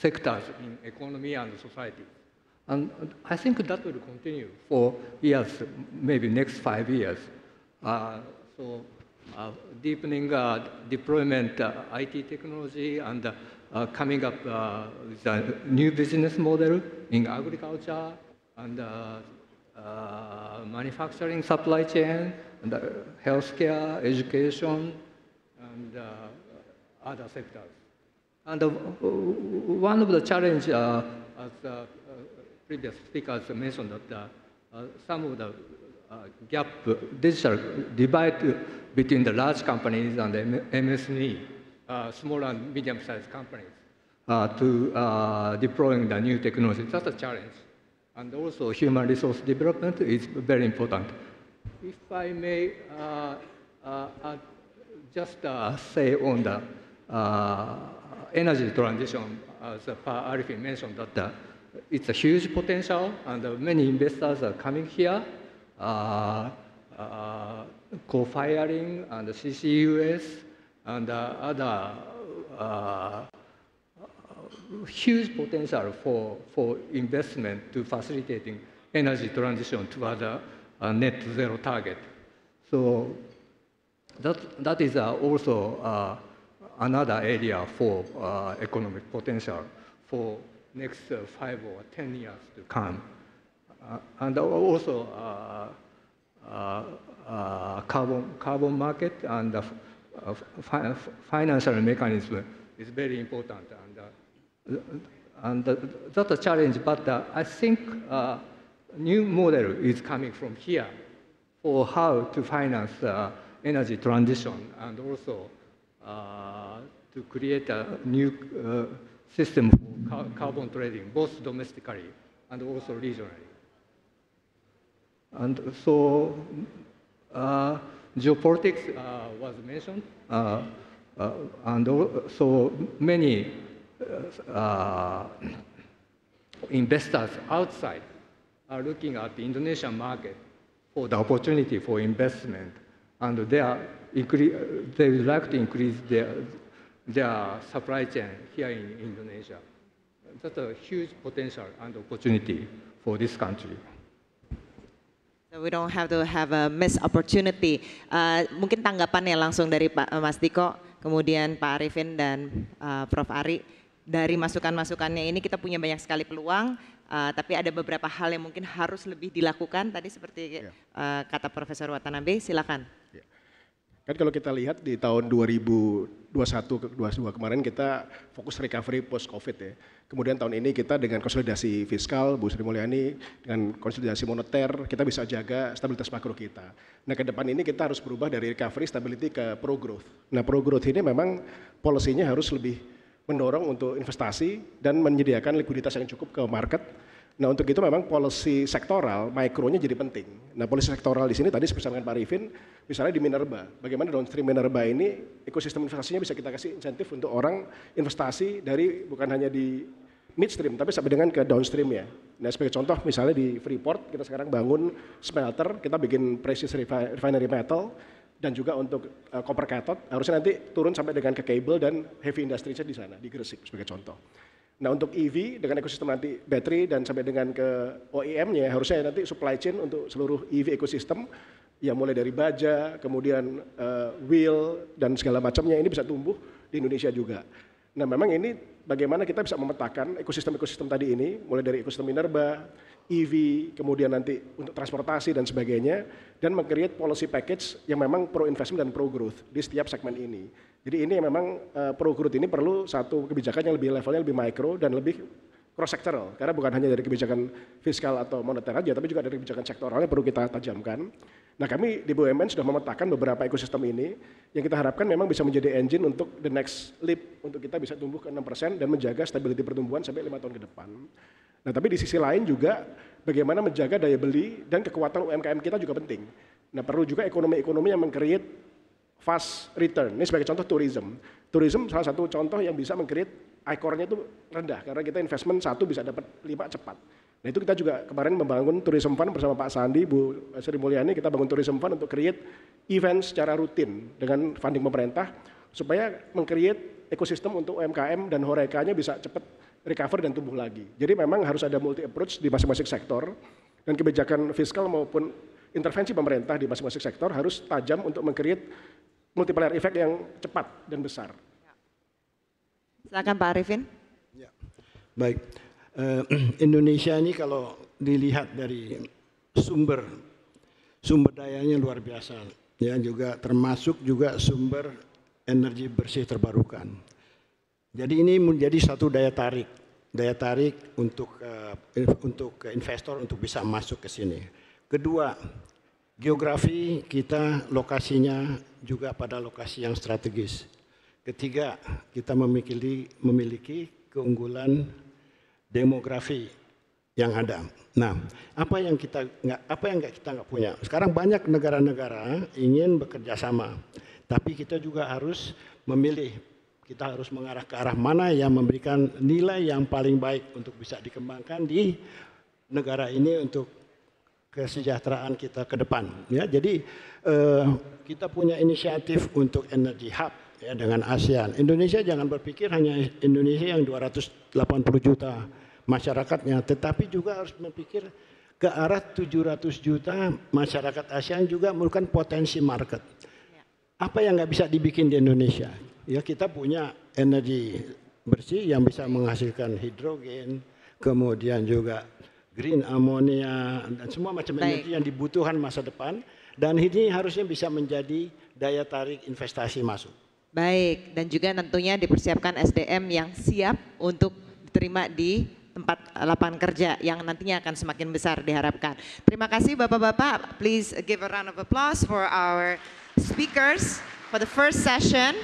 sectors in economy and society. And I think that will continue for years, maybe next five years. Uh, so deepening deployment IT technology and coming up with a new business model in agriculture and uh, manufacturing supply chain, and, uh, healthcare, education, and uh, other sectors. And uh, one of the challenges, as the previous speakers mentioned, that some of the gap, digital divide between the large companies and the MSME, small and medium-sized companies, to deploying the new technology. That's a challenge and also human resource development is very important. If I may uh, uh, uh, just say on the energy transition, as Arifin mentioned, that it's a huge potential, and many investors are coming here. co-firing and CCUS and other huge potential for, for investment to facilitating energy transition toward a, a net zero target. So that, that is uh, also uh, another area for uh, economic potential for next uh, five or 10 years to come. Uh, and also uh, carbon, carbon market and the financial mechanism is very important. And and that's a challenge, but uh, I think uh, new model is coming from here for how to finance uh, energy transition and also uh, to create a new uh, system for ca r b o n trading, both domestically and also regionally. And so uh, geopolitics uh, was mentioned, uh, uh, and so many uh, investors outside are looking at the Indonesian market for the opportunity for investment, and they, are they would like to increase their, their supply chain here in Indonesia. That's a huge potential and opportunity for this country. We don't have to have a missed opportunity. Uh, mungkin yang langsung dari Pak uh, Mas Diko, kemudian Pak Arifin dan uh, Prof Ari. dari masukan-masukannya ini kita punya banyak sekali peluang, uh, tapi ada beberapa hal yang mungkin harus lebih dilakukan. Tadi seperti uh, kata Profesor Watanabe, silakan. Ya. Kan kalau kita lihat di tahun 2021 2022 kemarin kita fokus recovery post covid ya. Kemudian tahun ini kita dengan konsolidasi fiskal Bu Sri Mulyani dengan konsolidasi moneter kita bisa jaga stabilitas makro kita. Nah, ke depan ini kita harus berubah dari recovery stability ke pro growth. Nah, pro growth ini memang polisinya harus lebih mendorong untuk investasi dan menyediakan likuiditas yang cukup ke market. Nah untuk itu memang policy sektoral, mikronya jadi penting. Nah policy sektoral di sini tadi seperti dengan Pak Rifin, misalnya di Minerba. Bagaimana downstream Minerba ini ekosistem investasinya bisa kita kasih insentif untuk orang investasi dari bukan hanya di midstream tapi sampai dengan ke downstream ya. Nah sebagai contoh misalnya di Freeport kita sekarang bangun smelter, kita bikin precious refinery metal, dan juga untuk uh, eh, Koper cathode harusnya nanti turun sampai dengan ke kabel dan heavy industry di sana di Gresik sebagai contoh. Nah untuk EV dengan ekosistem nanti baterai dan sampai dengan ke OEM-nya harusnya nanti supply chain untuk seluruh EV ekosistem ya mulai dari baja, kemudian uh, wheel dan segala macamnya ini bisa tumbuh di Indonesia juga. Nah memang ini bagaimana kita bisa memetakan ekosistem-ekosistem tadi ini mulai dari ekosistem minerba, EV, kemudian nanti untuk transportasi dan sebagainya, dan meng policy package yang memang pro investment dan pro growth di setiap segmen ini. Jadi ini memang uh, eh, pro growth ini perlu satu kebijakan yang lebih levelnya lebih mikro dan lebih cross sectoral karena bukan hanya dari kebijakan fiskal atau moneter aja tapi juga dari kebijakan sektoralnya perlu kita tajamkan. Nah, kami di BUMN sudah memetakan beberapa ekosistem ini yang kita harapkan memang bisa menjadi engine untuk the next leap untuk kita bisa tumbuh ke 6% dan menjaga stability pertumbuhan sampai lima tahun ke depan. Nah, tapi di sisi lain juga bagaimana menjaga daya beli dan kekuatan UMKM kita juga penting. Nah, perlu juga ekonomi-ekonomi yang mengcreate fast return. Ini sebagai contoh tourism. Tourism salah satu contoh yang bisa mengcreate ikornya itu rendah karena kita investment satu bisa dapat lima cepat. Nah itu kita juga kemarin membangun tourism fund bersama Pak Sandi, Bu Sri Mulyani, kita bangun tourism fund untuk create event secara rutin dengan funding pemerintah supaya mengcreate ekosistem untuk UMKM dan horekanya bisa cepat recover dan tumbuh lagi. Jadi memang harus ada multi approach di masing-masing sektor dan kebijakan fiskal maupun intervensi pemerintah di masing-masing sektor harus tajam untuk mengkreat multiplier efek yang cepat dan besar. Silakan Pak Arifin. Ya. Baik, uh, Indonesia ini kalau dilihat dari sumber sumber dayanya luar biasa, ya juga termasuk juga sumber energi bersih terbarukan. Jadi ini menjadi satu daya tarik, daya tarik untuk uh, untuk investor untuk bisa masuk ke sini. Kedua, geografi kita lokasinya juga pada lokasi yang strategis. Ketiga, kita memiliki memiliki keunggulan demografi yang ada. Nah, apa yang kita nggak apa yang nggak kita nggak punya? Sekarang banyak negara-negara ingin bekerja sama, tapi kita juga harus memilih kita harus mengarah ke arah mana yang memberikan nilai yang paling baik untuk bisa dikembangkan di negara ini untuk kesejahteraan kita ke depan. Ya, jadi eh, kita punya inisiatif untuk energi hub ya, dengan ASEAN. Indonesia jangan berpikir hanya Indonesia yang 280 juta masyarakatnya, tetapi juga harus berpikir ke arah 700 juta masyarakat ASEAN juga merupakan potensi market. Ya. Apa yang nggak bisa dibikin di Indonesia? ya kita punya energi bersih yang bisa menghasilkan hidrogen, kemudian juga green ammonia dan semua macam Baik. energi yang dibutuhkan masa depan dan ini harusnya bisa menjadi daya tarik investasi masuk. Baik, dan juga tentunya dipersiapkan SDM yang siap untuk diterima di tempat lapangan kerja yang nantinya akan semakin besar diharapkan. Terima kasih Bapak-bapak. Please give a round of applause for our speakers for the first session.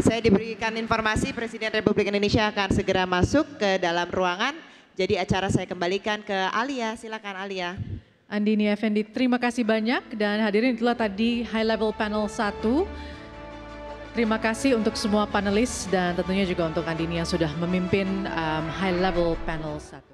Saya diberikan informasi Presiden Republik Indonesia akan segera masuk ke dalam ruangan. Jadi acara saya kembalikan ke Alia. Silakan Alia. Andini Effendi, terima kasih banyak dan hadirin itulah tadi high level panel 1. Terima kasih untuk semua panelis dan tentunya juga untuk Andini yang sudah memimpin um, high level panel 1.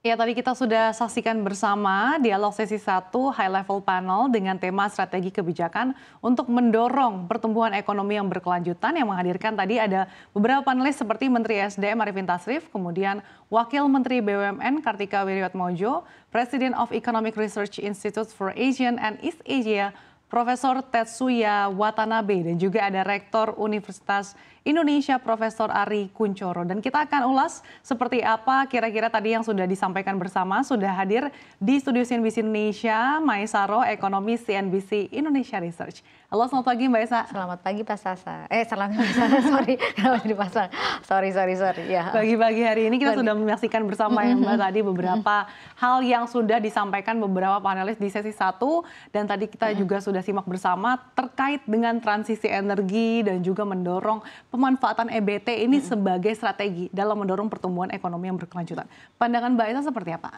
Ya, tadi kita sudah saksikan bersama dialog sesi 1 High Level Panel dengan tema strategi kebijakan untuk mendorong pertumbuhan ekonomi yang berkelanjutan yang menghadirkan tadi ada beberapa panelis seperti Menteri SDM Arifin Tasrif, kemudian Wakil Menteri BUMN Kartika Wiryatmojo, President of Economic Research Institute for Asian and East Asia Profesor Tetsuya Watanabe dan juga ada Rektor Universitas Indonesia Profesor Ari Kuncoro dan kita akan ulas seperti apa kira-kira tadi yang sudah disampaikan bersama sudah hadir di studio CNBC Indonesia Maisaro, ekonomi CNBC Indonesia Research. Halo selamat pagi Mbak Esa. Selamat pagi Pak Sasa. Eh selamat pagi Sasa, sorry. Kenapa jadi Pak Sasa? Sorry, sorry, sorry. Ya. Pagi-pagi hari ini kita Bagi. sudah menyaksikan bersama yang Mbak tadi beberapa hal yang sudah disampaikan beberapa panelis di sesi satu dan tadi kita juga sudah simak bersama terkait dengan transisi energi dan juga mendorong pemanfaatan EBT ini hmm. sebagai strategi dalam mendorong pertumbuhan ekonomi yang berkelanjutan. Pandangan Mbak Esa seperti apa?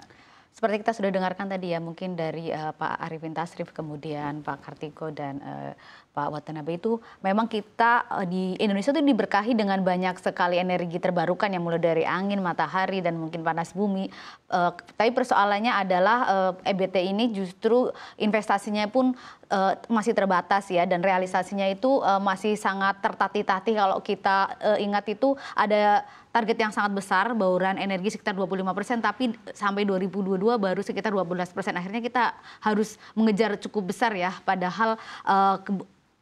Seperti kita sudah dengarkan tadi ya, mungkin dari uh, Pak Arifin Tasrif, kemudian Pak Kartiko dan uh, Pak Watanabe itu memang kita eh, di Indonesia itu diberkahi dengan banyak sekali energi terbarukan yang mulai dari angin, matahari dan mungkin panas bumi. Uh, tapi persoalannya adalah uh, eh, EBT ini justru investasinya pun uh, masih terbatas ya dan realisasinya itu uh, masih sangat tertatih-tatih kalau kita uh, ingat itu ada target yang sangat besar bauran energi sekitar 25 persen tapi sampai 2022 baru sekitar 12 persen akhirnya kita harus mengejar cukup besar ya padahal uh,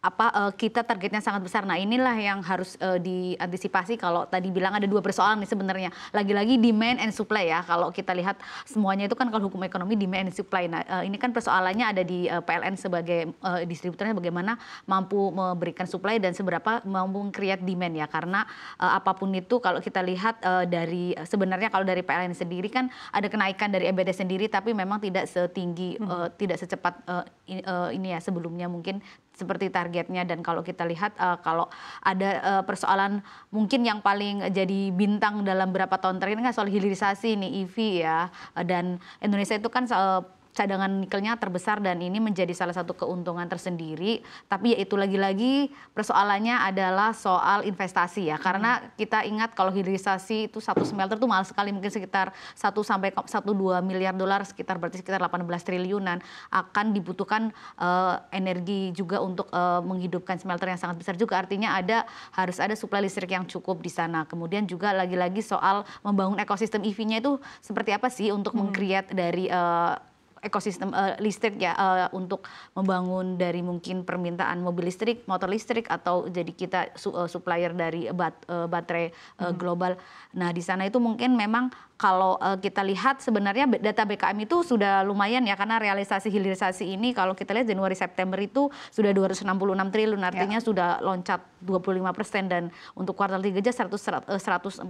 apa uh, kita targetnya sangat besar. Nah, inilah yang harus uh, diantisipasi kalau tadi bilang ada dua persoalan nih sebenarnya. Lagi-lagi demand and supply ya. Kalau kita lihat semuanya itu kan kalau hukum ekonomi demand and supply. Nah, uh, ini kan persoalannya ada di uh, PLN sebagai uh, distributornya bagaimana mampu memberikan supply dan seberapa mampu create demand ya. Karena uh, apapun itu kalau kita lihat uh, dari sebenarnya kalau dari PLN sendiri kan ada kenaikan dari EBT sendiri tapi memang tidak setinggi hmm. uh, tidak secepat uh, in, uh, ini ya sebelumnya mungkin seperti targetnya dan kalau kita lihat uh, kalau ada uh, persoalan mungkin yang paling jadi bintang dalam berapa tahun terakhir kan soal hilirisasi nih EV ya dan Indonesia itu kan soal eh, cadangan nikelnya terbesar dan ini menjadi salah satu keuntungan tersendiri. Tapi ya itu lagi-lagi persoalannya adalah soal investasi ya. Karena iya. kita ingat kalau hilirisasi itu satu smelter itu mahal sekali mungkin sekitar 1 sampai 1 2 miliar dolar sekitar berarti sekitar 18 triliunan akan dibutuhkan uh, energi juga untuk uh, menghidupkan smelter yang sangat besar juga. Artinya ada harus ada suplai listrik yang cukup di sana. Kemudian juga lagi-lagi soal membangun ekosistem EV-nya itu seperti apa sih untuk hmm. meng-create dari uh, ekosistem uh, listrik ya uh, untuk membangun dari mungkin permintaan mobil listrik, motor listrik atau jadi kita su uh, supplier dari bat uh, baterai uh, hmm. global. Nah, di sana itu mungkin memang kalau uh, kita lihat sebenarnya data BKM itu sudah lumayan ya karena realisasi hilirisasi ini kalau kita lihat Januari September itu sudah 266 triliun artinya ya. sudah loncat 25% persen dan untuk kuartal 3 aja 100, 114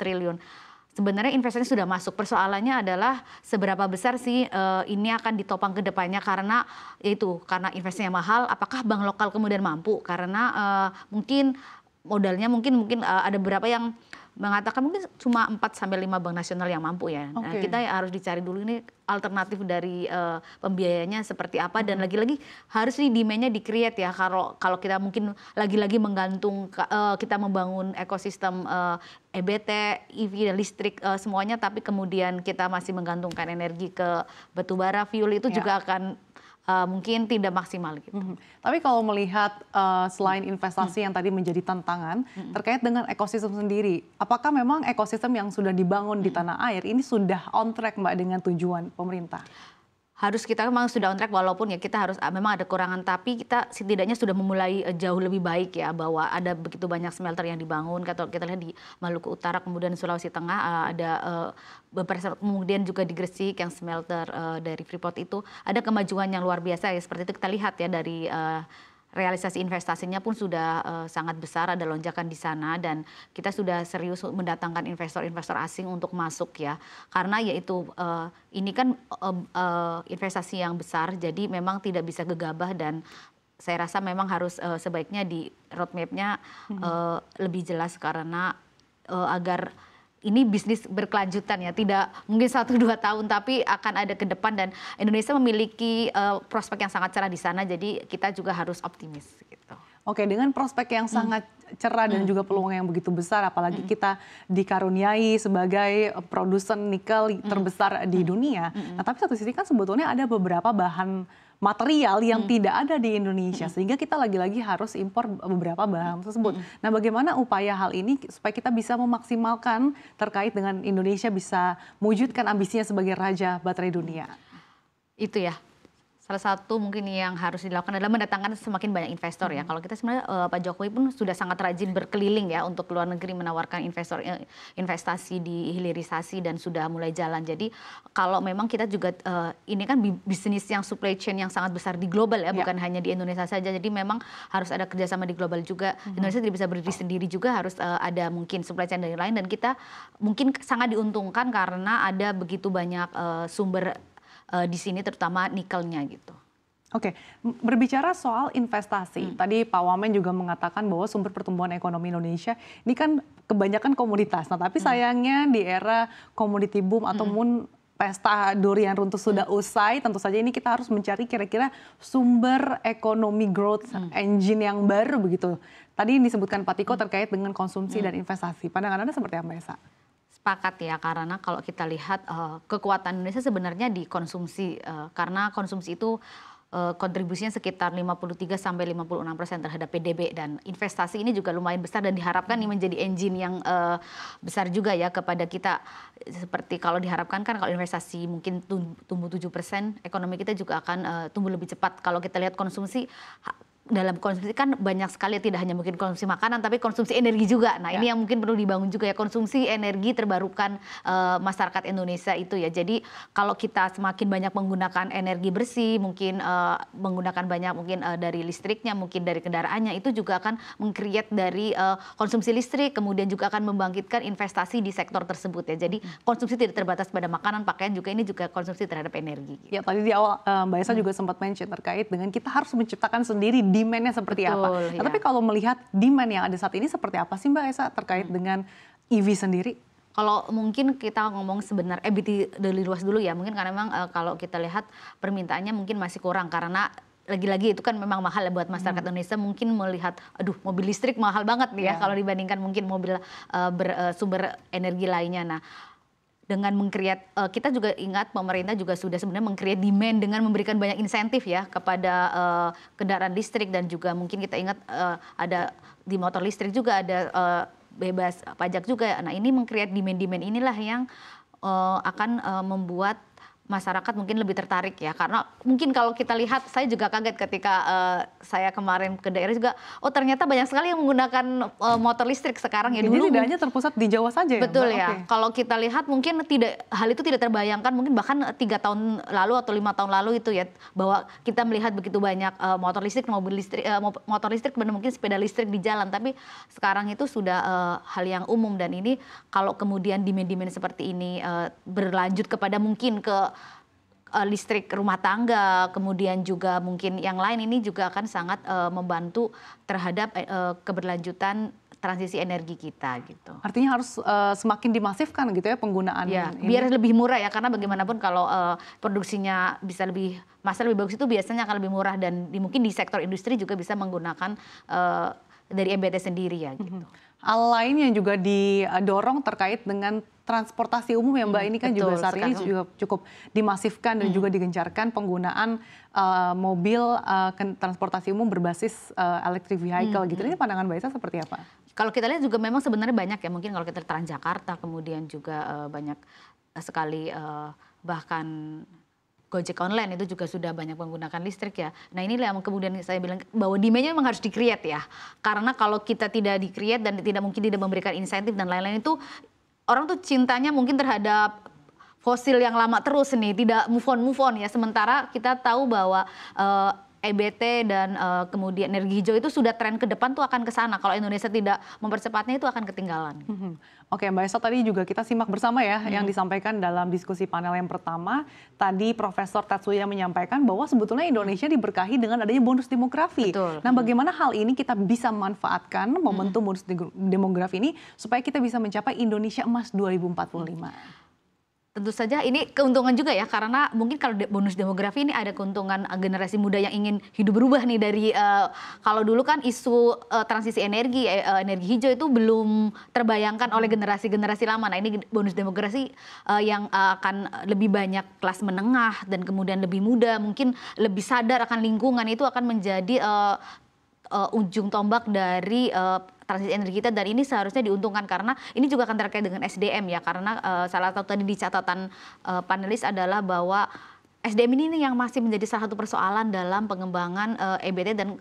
triliun sebenarnya investasi sudah masuk. Persoalannya adalah seberapa besar sih uh, ini akan ditopang ke depannya karena itu karena investasinya mahal, apakah bank lokal kemudian mampu karena uh, mungkin modalnya mungkin mungkin eh, ada beberapa yang mengatakan mungkin cuma 4 sampai 5 bank nasional yang mampu ya. Okay. Nah, kita harus dicari dulu ini alternatif dari uh, pembiayanya seperti apa dan hmm. lagi-lagi harus nih demand-nya di create ya kalau kalau kita mungkin lagi-lagi menggantung uh, kita membangun ekosistem uh, eh, EBT, EV, listrik uh, semuanya tapi kemudian kita masih menggantungkan energi ke batubara, fuel itu ya. juga akan uh, mungkin tidak maksimal gitu. Mm -hmm. Tapi kalau melihat uh, selain investasi mm -hmm. yang tadi menjadi tantangan mm -hmm. terkait dengan ekosistem sendiri, apakah memang ekosistem yang sudah dibangun mm -hmm. di mhm. tanah air ini sudah on track Mbak dengan tujuan pemerintah? harus kita memang sudah on track walaupun ya kita harus ah, memang ada kurangan tapi kita setidaknya sudah memulai eh, jauh lebih baik ya bahwa ada begitu banyak smelter yang dibangun kalau kita lihat di Maluku Utara kemudian Sulawesi Tengah ah, ada eh, beberapa kemudian juga di Gresik yang smelter eh, dari Freeport itu ada kemajuan yang luar biasa ya seperti itu kita lihat ya dari realisasi investasinya pun sudah uh, sangat besar, ada lonjakan di sana dan kita sudah serius mendatangkan investor-investor asing untuk masuk ya. Karena yaitu uh, ini kan uh, uh, investasi yang besar, jadi memang tidak bisa gegabah dan saya rasa memang harus uh, sebaiknya di roadmapnya uh, hmm. lebih jelas karena uh, agar ini bisnis berkelanjutan ya, tidak mungkin satu dua tahun tapi akan ada ke depan dan Indonesia memiliki uh, prospek yang sangat cerah di sana, jadi kita juga harus optimis. Gitu. Oke, dengan prospek yang hmm. sangat cerah dan hmm. juga peluang yang begitu besar, apalagi hmm. kita dikaruniai sebagai produsen nikel hmm. terbesar di hmm. dunia. Nah, hmm. tapi satu sisi kan sebetulnya ada beberapa bahan material yang hmm. tidak ada di Indonesia hmm. sehingga kita lagi-lagi harus impor beberapa bahan tersebut. Hmm. Nah, bagaimana upaya hal ini supaya kita bisa memaksimalkan terkait dengan Indonesia bisa mewujudkan ambisinya sebagai raja baterai dunia? Itu ya salah satu mungkin yang harus dilakukan adalah mendatangkan semakin banyak investor ya. Hmm. Kalau kita sebenarnya uh, Pak Jokowi pun sudah sangat rajin berkeliling ya untuk luar negeri menawarkan investor eh, investasi di hilirisasi dan sudah mulai jalan. Jadi kalau memang kita juga uh, ini kan bisnis yang supply chain yang sangat besar di global ya, ya, bukan hanya di Indonesia saja. Jadi memang harus ada kerjasama di global juga. Hmm. Indonesia tidak bisa berdiri sendiri juga harus uh, ada mungkin supply chain dari lain dan kita mungkin sangat diuntungkan karena ada begitu banyak uh, sumber uh, di sini terutama nikelnya gitu. Oke, berbicara soal investasi, hmm. tadi Pak Wamen juga mengatakan bahwa sumber pertumbuhan ekonomi Indonesia ini kan kebanyakan komoditas. Nah, tapi hmm. sayangnya di era komoditi boom atau hmm. pesta durian runtuh sudah hmm. usai, tentu saja ini kita harus mencari kira-kira sumber ekonomi growth hmm. engine yang baru begitu. Tadi disebutkan Pak Tiko hmm. terkait dengan konsumsi hmm. dan investasi. Pandangan Anda seperti apa, Esa? sepakat ya karena kalau kita lihat uh, kekuatan Indonesia sebenarnya di konsumsi uh, eh, karena konsumsi itu eh, kontribusinya sekitar 53 sampai 56 persen terhadap PDB dan investasi ini juga lumayan besar dan diharapkan ini menjadi engine yang uh, besar juga ya kepada kita seperti kalau diharapkan kan kalau investasi mungkin tumbuh 7 persen ekonomi kita juga akan uh, tumbuh lebih cepat kalau kita lihat konsumsi dalam konsumsi kan banyak sekali tidak hanya mungkin konsumsi makanan tapi konsumsi energi juga. Nah, ya. ini yang mungkin perlu dibangun juga ya konsumsi energi terbarukan e, masyarakat Indonesia itu ya. Jadi kalau kita semakin banyak menggunakan energi bersih, mungkin e, menggunakan banyak mungkin e, dari listriknya, mungkin dari kendaraannya itu juga akan mengkreat dari e, konsumsi listrik, kemudian juga akan membangkitkan investasi di sektor tersebut ya. Jadi hmm. konsumsi tidak terbatas pada makanan, pakaian juga ini juga konsumsi terhadap energi. Ya, tadi di awal Mbak Esa hmm. juga sempat mention terkait dengan kita harus menciptakan sendiri demandnya seperti Betul, apa. Nah, ya. Tapi kalau melihat demand yang ada saat ini seperti apa sih Mbak Esa terkait hmm. dengan EV sendiri? kalau mungkin kita ngomong sebenarnya EBT eh, dari luas dulu ya mungkin karena memang uh, kalau kita lihat permintaannya mungkin masih kurang karena lagi-lagi itu kan memang mahal ya buat masyarakat hmm. Indonesia mungkin melihat aduh mobil listrik mahal banget nih ya iya. kalau dibandingkan mungkin mobil uh, eh, bersumber uh, energi lainnya nah dengan mengkreat uh, eh, kita juga ingat pemerintah juga sudah sebenarnya mengkreat demand dengan memberikan banyak insentif ya kepada uh, kendaraan listrik dan juga mungkin kita ingat uh, ada di motor listrik juga ada uh, bebas pajak juga. Nah, ini mengkreat demand-demand inilah yang uh, akan uh, membuat masyarakat mungkin lebih tertarik ya karena mungkin kalau kita lihat saya juga kaget ketika uh, saya kemarin ke daerah juga oh ternyata banyak sekali yang menggunakan uh, motor listrik sekarang ya Jadi dulu tidak hanya terpusat di Jawa saja ya, betul ya, ya. Okay. kalau kita lihat mungkin tidak hal itu tidak terbayangkan mungkin bahkan tiga tahun lalu atau lima tahun lalu itu ya bahwa kita melihat begitu banyak uh, motor listrik mobil listrik uh, motor listrik benar mungkin sepeda listrik di jalan tapi sekarang itu sudah uh, hal yang umum dan ini kalau kemudian dimen-dimen seperti ini uh, berlanjut kepada mungkin ke uh, listrik rumah tangga, kemudian juga mungkin yang lain ini juga akan sangat uh, membantu terhadap uh, keberlanjutan transisi energi kita gitu. Artinya harus uh, semakin dimasifkan gitu ya penggunaan ya, ini. Biar lebih murah ya karena bagaimanapun kalau uh, produksinya bisa lebih masa lebih bagus itu biasanya akan lebih murah dan di, mungkin di sektor industri juga bisa menggunakan uh, dari MBT sendiri ya gitu. Mm -hmm. Hal lain yang juga didorong terkait dengan transportasi umum ya Mbak hmm, ini kan betul, juga saat sekarang. ini juga cukup dimasifkan dan hmm. juga digencarkan penggunaan uh, mobil uh, transportasi umum berbasis uh, electric vehicle hmm. gitu. Ini hmm. pandangan Mbak Isa seperti apa? Kalau kita lihat juga memang sebenarnya banyak ya mungkin kalau kita Transjakarta kemudian juga uh, banyak sekali uh, bahkan Gojek online itu juga sudah banyak menggunakan listrik ya. Nah ini yang kemudian saya bilang bahwa demand-nya memang harus di-create ya. Karena kalau kita tidak di-create dan tidak mungkin tidak memberikan insentif dan lain-lain itu orang tuh cintanya mungkin terhadap fosil yang lama terus nih, tidak move on move on ya. Sementara kita tahu bahwa uh, eh, EBT dan uh, kemudian energi hijau itu sudah tren ke depan tuh akan ke sana. Kalau Indonesia tidak mempercepatnya itu akan ketinggalan. -hmm. hmm. Oke, Mbak Esa tadi juga kita simak bersama ya hmm. yang disampaikan dalam diskusi panel yang pertama. Tadi Profesor Tatsuya menyampaikan bahwa sebetulnya Indonesia diberkahi dengan adanya bonus demografi. Betul. Nah, bagaimana hal ini kita bisa manfaatkan momentum hmm. bonus demografi ini supaya kita bisa mencapai Indonesia Emas 2045? Hmm. Tentu saja ini keuntungan juga ya karena mungkin kalau bonus demografi ini ada keuntungan eh, generasi muda yang ingin hidup berubah nih dari uh, kalau dulu kan isu uh, transisi energi uh, energi hijau itu belum terbayangkan oleh hmm. generasi-generasi lama. Nah, ini bonus demografi uh, yang uh, akan lebih banyak kelas menengah dan kemudian lebih muda mungkin lebih sadar akan lingkungan itu akan menjadi uh, uh, ujung tombak dari uh, eh, transisi energi kita dan ini seharusnya diuntungkan karena ini juga akan terkait dengan SDM ya karena uh, salah satu tadi di catatan uh, panelis adalah bahwa SDM ini yang masih menjadi salah satu persoalan dalam pengembangan uh, EBT dan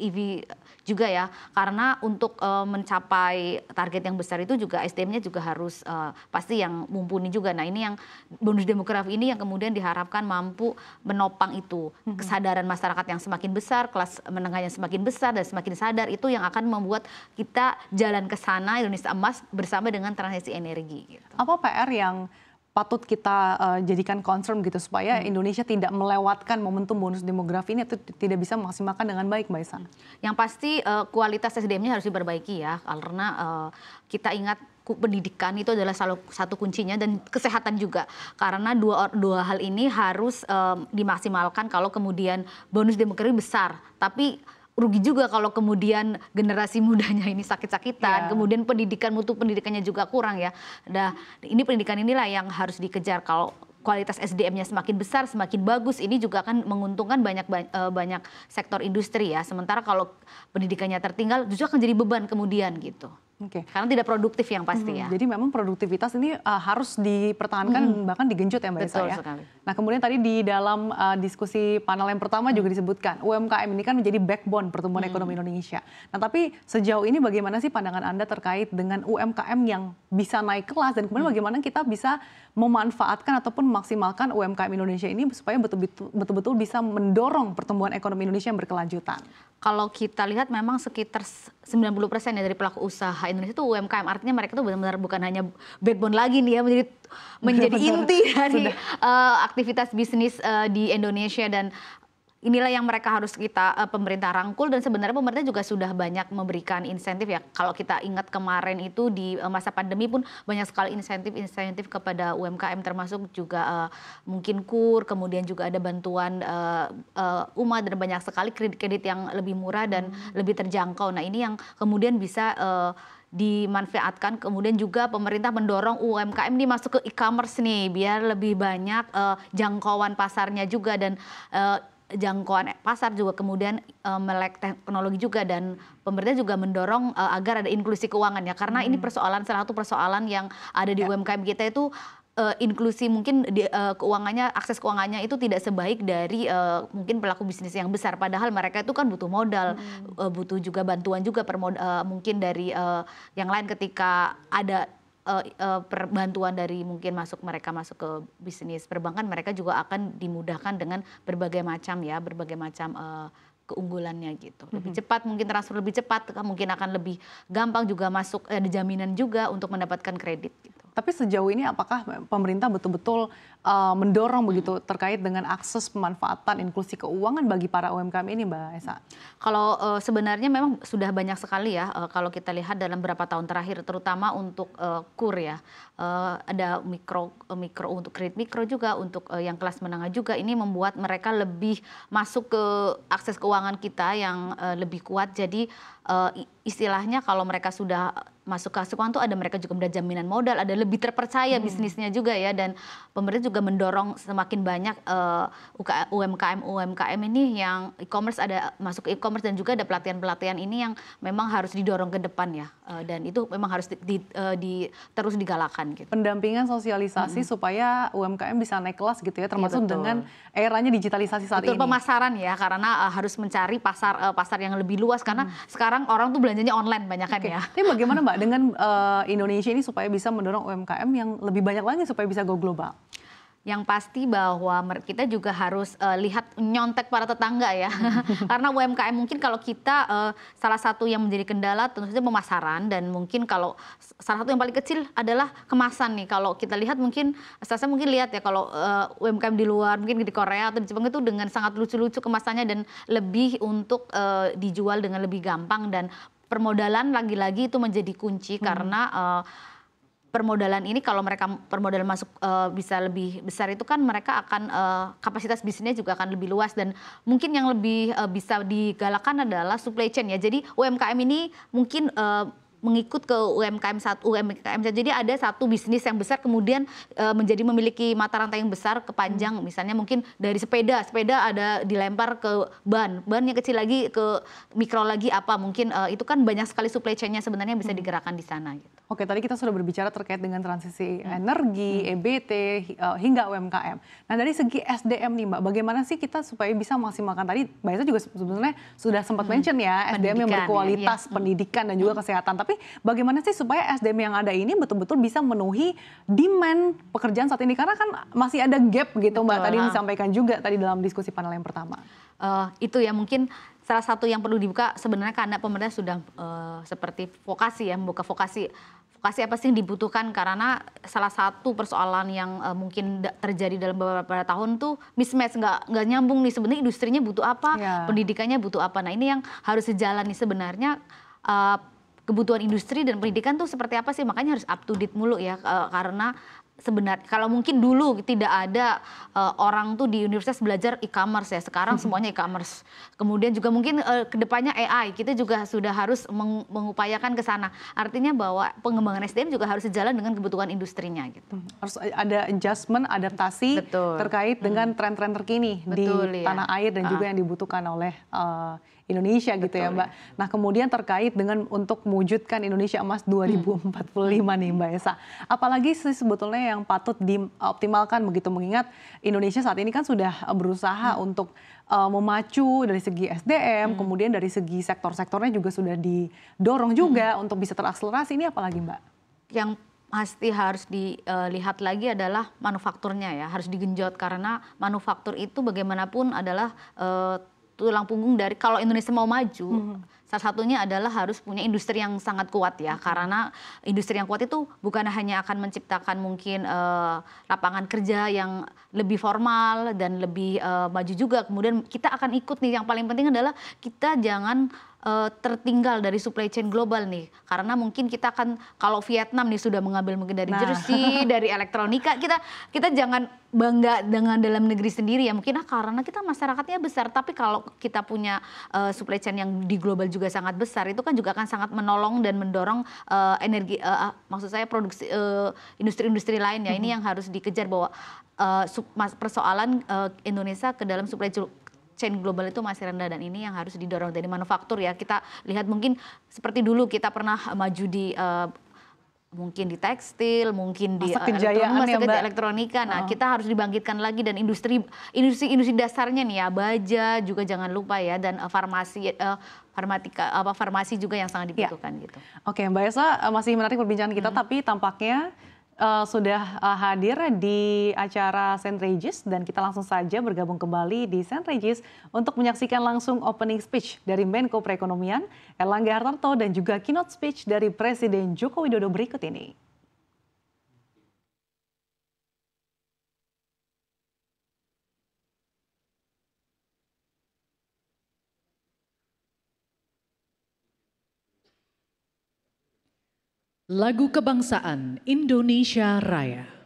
EV juga ya karena untuk uh, mencapai target yang besar itu juga SDM-nya juga harus uh, pasti yang mumpuni juga. Nah ini yang bonus demografi ini yang kemudian diharapkan mampu menopang itu mm-hmm. kesadaran masyarakat yang semakin besar, kelas menengahnya semakin besar dan semakin sadar itu yang akan membuat kita jalan ke sana Indonesia emas bersama dengan transisi energi. Gitu. Apa PR yang patut kita uh, jadikan concern gitu supaya hmm. Indonesia tidak melewatkan momentum bonus demografi ini atau tidak bisa memaksimalkan dengan baik Mbak Isan. Yang pasti uh, kualitas SDM-nya harus diperbaiki ya karena uh, kita ingat pendidikan itu adalah salah satu kuncinya dan kesehatan juga karena dua dua hal ini harus um, dimaksimalkan kalau kemudian bonus demografi besar tapi rugi juga kalau kemudian generasi mudanya ini sakit-sakitan, yeah. kemudian pendidikan mutu pendidikannya juga kurang ya. Nah, ini pendidikan inilah yang harus dikejar kalau kualitas SDM-nya semakin besar, semakin bagus, ini juga akan menguntungkan banyak eh, banyak sektor industri ya. Sementara kalau pendidikannya tertinggal, justru akan jadi beban kemudian gitu. Okay. Karena tidak produktif yang pasti hmm, ya. Jadi memang produktivitas ini uh, harus dipertahankan hmm. bahkan digenjot ya Mbak Betul Esa ya. Sekali. Nah kemudian tadi di dalam uh, diskusi panel yang pertama juga hmm. disebutkan UMKM ini kan menjadi backbone pertumbuhan hmm. ekonomi Indonesia. Nah tapi sejauh ini bagaimana sih pandangan Anda terkait dengan UMKM yang bisa naik kelas dan kemudian hmm. bagaimana kita bisa memanfaatkan ataupun maksimalkan UMKM Indonesia ini supaya betul-betul bisa mendorong pertumbuhan ekonomi Indonesia yang berkelanjutan. Kalau kita lihat memang sekitar 90% ya dari pelaku usaha Indonesia itu UMKM artinya mereka tuh benar-benar bukan hanya backbone lagi nih ya menjadi menjadi inti ya dari uh, eh, aktivitas bisnis uh, di Indonesia dan inilah yang mereka harus kita uh, pemerintah rangkul dan sebenarnya pemerintah juga sudah banyak memberikan insentif ya kalau kita ingat kemarin itu di uh, masa pandemi pun banyak sekali insentif-insentif kepada UMKM termasuk juga uh, mungkin kur kemudian juga ada bantuan uh, uh, UMA dan banyak sekali kredit-kredit yang lebih murah dan hmm. lebih terjangkau nah ini yang kemudian bisa uh, dimanfaatkan. Kemudian juga pemerintah mendorong UMKM ini masuk ke e-commerce nih biar lebih banyak uh, jangkauan pasarnya juga dan uh, jangkauan pasar juga kemudian uh, melek teknologi juga dan pemerintah juga mendorong uh, agar ada inklusi keuangan ya karena hmm. ini persoalan salah satu persoalan yang ada di ya. UMKM kita itu uh, inklusi mungkin di, uh, keuangannya akses keuangannya itu tidak sebaik dari uh, mungkin pelaku bisnis yang besar padahal mereka itu kan butuh modal hmm. uh, butuh juga bantuan juga permod uh, mungkin dari uh, yang lain ketika ada uh, uh, perbantuan dari mungkin masuk mereka masuk ke bisnis perbankan mereka juga akan dimudahkan dengan berbagai macam ya berbagai macam uh, keunggulannya gitu lebih mm -hmm. cepat mungkin transfer lebih cepat mungkin akan lebih gampang juga masuk ada jaminan juga untuk mendapatkan kredit. Gitu tapi sejauh ini apakah pemerintah betul betul uh, mendorong begitu terkait dengan akses pemanfaatan inklusi keuangan bagi para UMKM ini, Mbak Esa? Kalau uh, sebenarnya memang sudah banyak sekali ya uh, kalau kita lihat dalam beberapa tahun terakhir, terutama untuk uh, kur ya, uh, ada mikro uh, mikro untuk kredit mikro juga untuk uh, yang kelas menengah juga ini membuat mereka lebih masuk ke akses keuangan kita yang uh, lebih kuat. Jadi uh, istilahnya kalau mereka sudah masuk ke keuangan itu ada mereka juga ada jaminan modal, ada lebih terpercaya hmm. bisnisnya juga ya dan pemerintah juga juga mendorong semakin banyak uh, eh, UMKM UMKM ini yang e-commerce ada masuk e-commerce dan juga ada pelatihan-pelatihan ini yang memang harus didorong ke depan ya uh, dan itu memang harus di, di, uh, di terus digalakan gitu. Pendampingan sosialisasi -hmm. supaya UMKM bisa naik kelas gitu ya termasuk ya, dengan eranya digitalisasi saat betul, ini. pemasaran ya karena uh, harus mencari pasar uh, pasar yang lebih luas karena hmm. sekarang orang tuh belanjanya online banyak kan okay. ya. Tapi bagaimana Mbak dengan uh, Indonesia ini supaya bisa mendorong UMKM yang lebih banyak lagi supaya bisa go global? yang pasti bahwa kita juga harus uh, lihat nyontek para tetangga ya. Karena UMKM mungkin kalau kita uh, salah satu yang menjadi kendala tentu saja pemasaran dan mungkin kalau salah satu yang paling kecil adalah kemasan nih. Kalau kita lihat mungkin saya mungkin lihat ya kalau uh, eh, UMKM di luar mungkin di Korea atau di Jepang itu dengan sangat lucu-lucu kemasannya dan lebih untuk uh, dijual dengan lebih gampang dan permodalan lagi-lagi itu menjadi kunci hmm. karena uh, permodalan ini kalau mereka permodalan masuk uh, bisa lebih besar itu kan mereka akan uh, kapasitas bisnisnya juga akan lebih luas dan mungkin yang lebih uh, bisa digalakan adalah supply chain ya. Jadi UMKM ini mungkin uh, mengikut ke UMKM satu UMKM jadi ada satu bisnis yang besar kemudian e, menjadi memiliki mata rantai yang besar kepanjang hmm. misalnya mungkin dari sepeda sepeda ada dilempar ke ban ban yang kecil lagi ke mikro lagi apa mungkin e, itu kan banyak sekali supply chainnya sebenarnya bisa hmm. digerakkan di sana gitu. Oke tadi kita sudah berbicara terkait dengan transisi hmm. energi hmm. EBT eh, hingga UMKM. Nah dari segi SDM nih mbak bagaimana sih kita supaya bisa maksimalkan tadi mbak Esa juga sebenarnya sudah sempat hmm. mention ya SDM pendidikan, yang berkualitas ya, ya. pendidikan dan juga hmm. kesehatan tapi tapi bagaimana sih supaya SDM yang ada ini betul-betul bisa memenuhi demand pekerjaan saat ini? Karena kan masih ada gap gitu Mbak Betul, tadi nah. disampaikan juga tadi dalam diskusi panel yang pertama. Uh, itu ya mungkin salah satu yang perlu dibuka sebenarnya karena pemerintah sudah uh, seperti vokasi ya membuka vokasi vokasi apa sih yang dibutuhkan karena salah satu persoalan yang uh, mungkin terjadi dalam beberapa tahun tuh mismatch nggak nggak nyambung nih sebenarnya industrinya butuh apa yeah. pendidikannya butuh apa nah ini yang harus sejalan nih sebenarnya uh, kebutuhan industri dan pendidikan tuh seperti apa sih? Makanya harus up to date mulu ya eh, karena sebenarnya kalau mungkin dulu tidak ada e, orang tuh di universitas belajar e-commerce ya sekarang semuanya e-commerce kemudian juga mungkin e, eh, kedepannya AI kita juga sudah harus meng mengupayakan ke sana artinya bahwa pengembangan SDM juga harus sejalan dengan kebutuhan industrinya gitu harus ada adjustment adaptasi Betul. terkait dengan tren-tren terkini Betul, di ya. tanah air dan uh. juga ah. yang dibutuhkan oleh uh, Indonesia Betul. gitu ya Mbak. Iya. Nah kemudian terkait dengan untuk mewujudkan Indonesia Emas 2045 hmm. nih Mbak Esa. Apalagi sih sebetulnya yang patut dioptimalkan begitu mengingat Indonesia saat ini kan sudah eh, berusaha hmm. untuk uh, memacu dari segi SDM, hmm. kemudian dari segi sektor-sektornya juga sudah didorong juga hmm. untuk bisa terakselerasi. Ini apalagi Mbak? Yang pasti harus dilihat eh, lagi adalah manufakturnya ya harus digenjot karena manufaktur itu bagaimanapun adalah tulang punggung dari kalau Indonesia mau maju hmm. salah satunya adalah harus punya industri yang sangat kuat ya hmm. karena industri yang kuat itu bukan hanya akan menciptakan mungkin uh, lapangan kerja yang lebih formal dan lebih uh, maju juga kemudian kita akan ikut nih yang paling penting adalah kita jangan uh, tertinggal dari supply chain global nih karena mungkin kita akan kalau Vietnam nih sudah mengambil mungkin dari nah. jersey dari elektronika kita kita jangan bangga dengan dalam negeri sendiri ya mungkin ah, karena kita masyarakatnya besar tapi kalau kita punya uh, supply chain yang di global juga sangat besar itu kan juga akan sangat menolong dan mendorong uh, energi uh, maksud saya produksi industri-industri uh, lain ya mm -hmm. ini mm-hmm. yang harus dikejar bahwa uh, persoalan uh, Indonesia ke dalam supply chain global itu masih rendah dan ini yang harus didorong dari manufaktur ya. Kita lihat mungkin seperti dulu kita pernah maju di uh, mungkin di tekstil, mungkin di eh, elektronik, ya, elektronika. Nah, oh. kita harus dibangkitkan lagi dan industri industri industri dasarnya nih ya, baja juga jangan lupa ya dan uh, farmasi uh, farmatika apa farmasi juga yang sangat ya. dibutuhkan ya. gitu. Oke, Mbak Esa masih menarik perbincangan kita hmm. tapi tampaknya uh, sudah uh, hadir di acara St. Regis dan kita langsung saja bergabung kembali di St. Regis untuk menyaksikan langsung opening speech dari Menko Perekonomian Erlangga Hartarto dan juga keynote speech dari Presiden Joko Widodo berikut ini. Lagu Kebangsaan Indonesia Raya.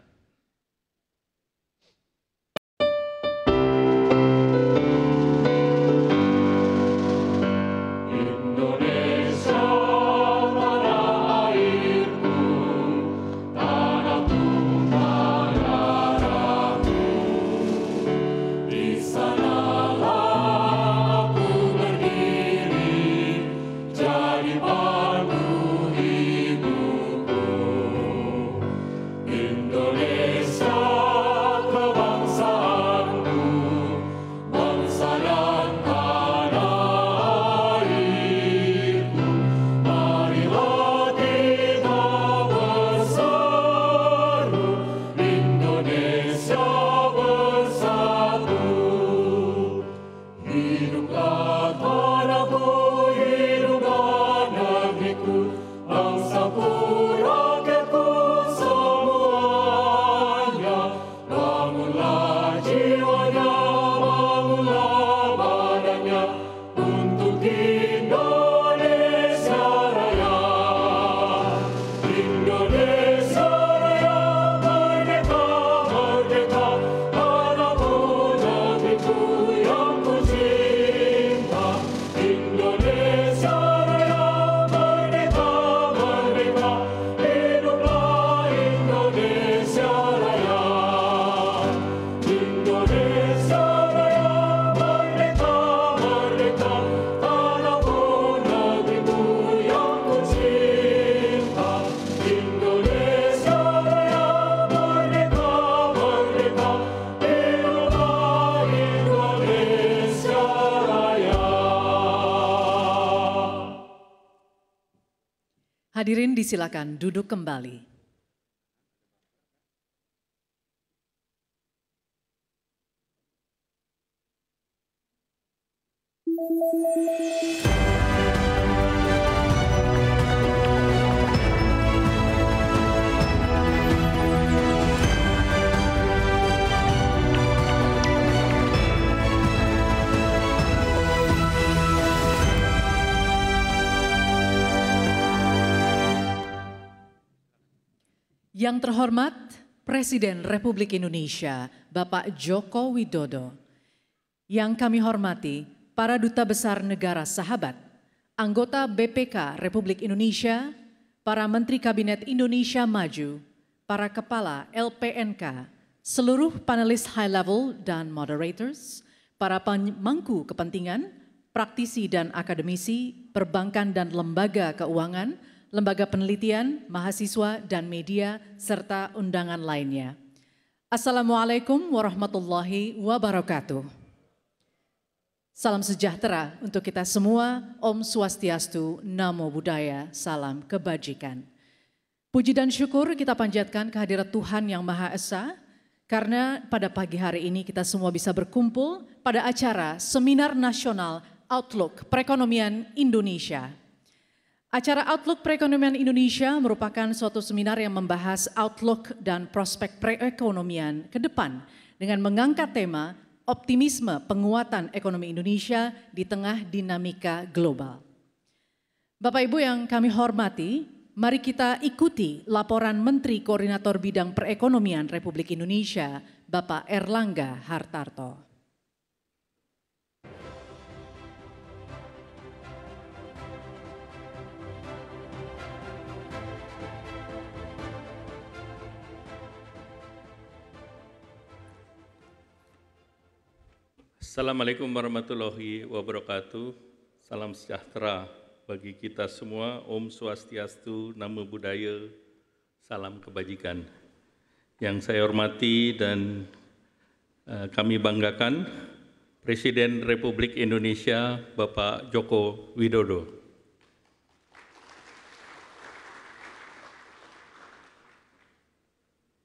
disilakan duduk kembali. Yang terhormat Presiden Republik Indonesia Bapak Joko Widodo. Yang kami hormati para duta besar negara sahabat, anggota BPK Republik Indonesia, para menteri kabinet Indonesia Maju, para kepala LPNK, seluruh panelis high level dan moderators, para pemangku kepentingan, praktisi dan akademisi, perbankan dan lembaga keuangan, lembaga penelitian, mahasiswa, dan media, serta undangan lainnya. Assalamualaikum warahmatullahi wabarakatuh. Salam sejahtera untuk kita semua, Om Swastiastu, Namo Buddhaya, Salam Kebajikan. Puji dan syukur kita panjatkan kehadiran Tuhan Yang Maha Esa, karena pada pagi hari ini kita semua bisa berkumpul pada acara Seminar Nasional Outlook Perekonomian Indonesia Acara Outlook Perekonomian Indonesia merupakan suatu seminar yang membahas outlook dan prospek perekonomian ke depan dengan mengangkat tema optimisme penguatan ekonomi Indonesia di tengah dinamika global. Bapak Ibu yang kami hormati, mari kita ikuti laporan Menteri Koordinator Bidang Perekonomian Republik Indonesia, Bapak Erlangga Hartarto. Assalamualaikum warahmatullahi wabarakatuh. Salam sejahtera bagi kita semua. Om Swastiastu, Namo Buddhaya, Salam Kebajikan. Yang saya hormati dan eh, kami banggakan Presiden Republik Indonesia Bapak Joko Widodo.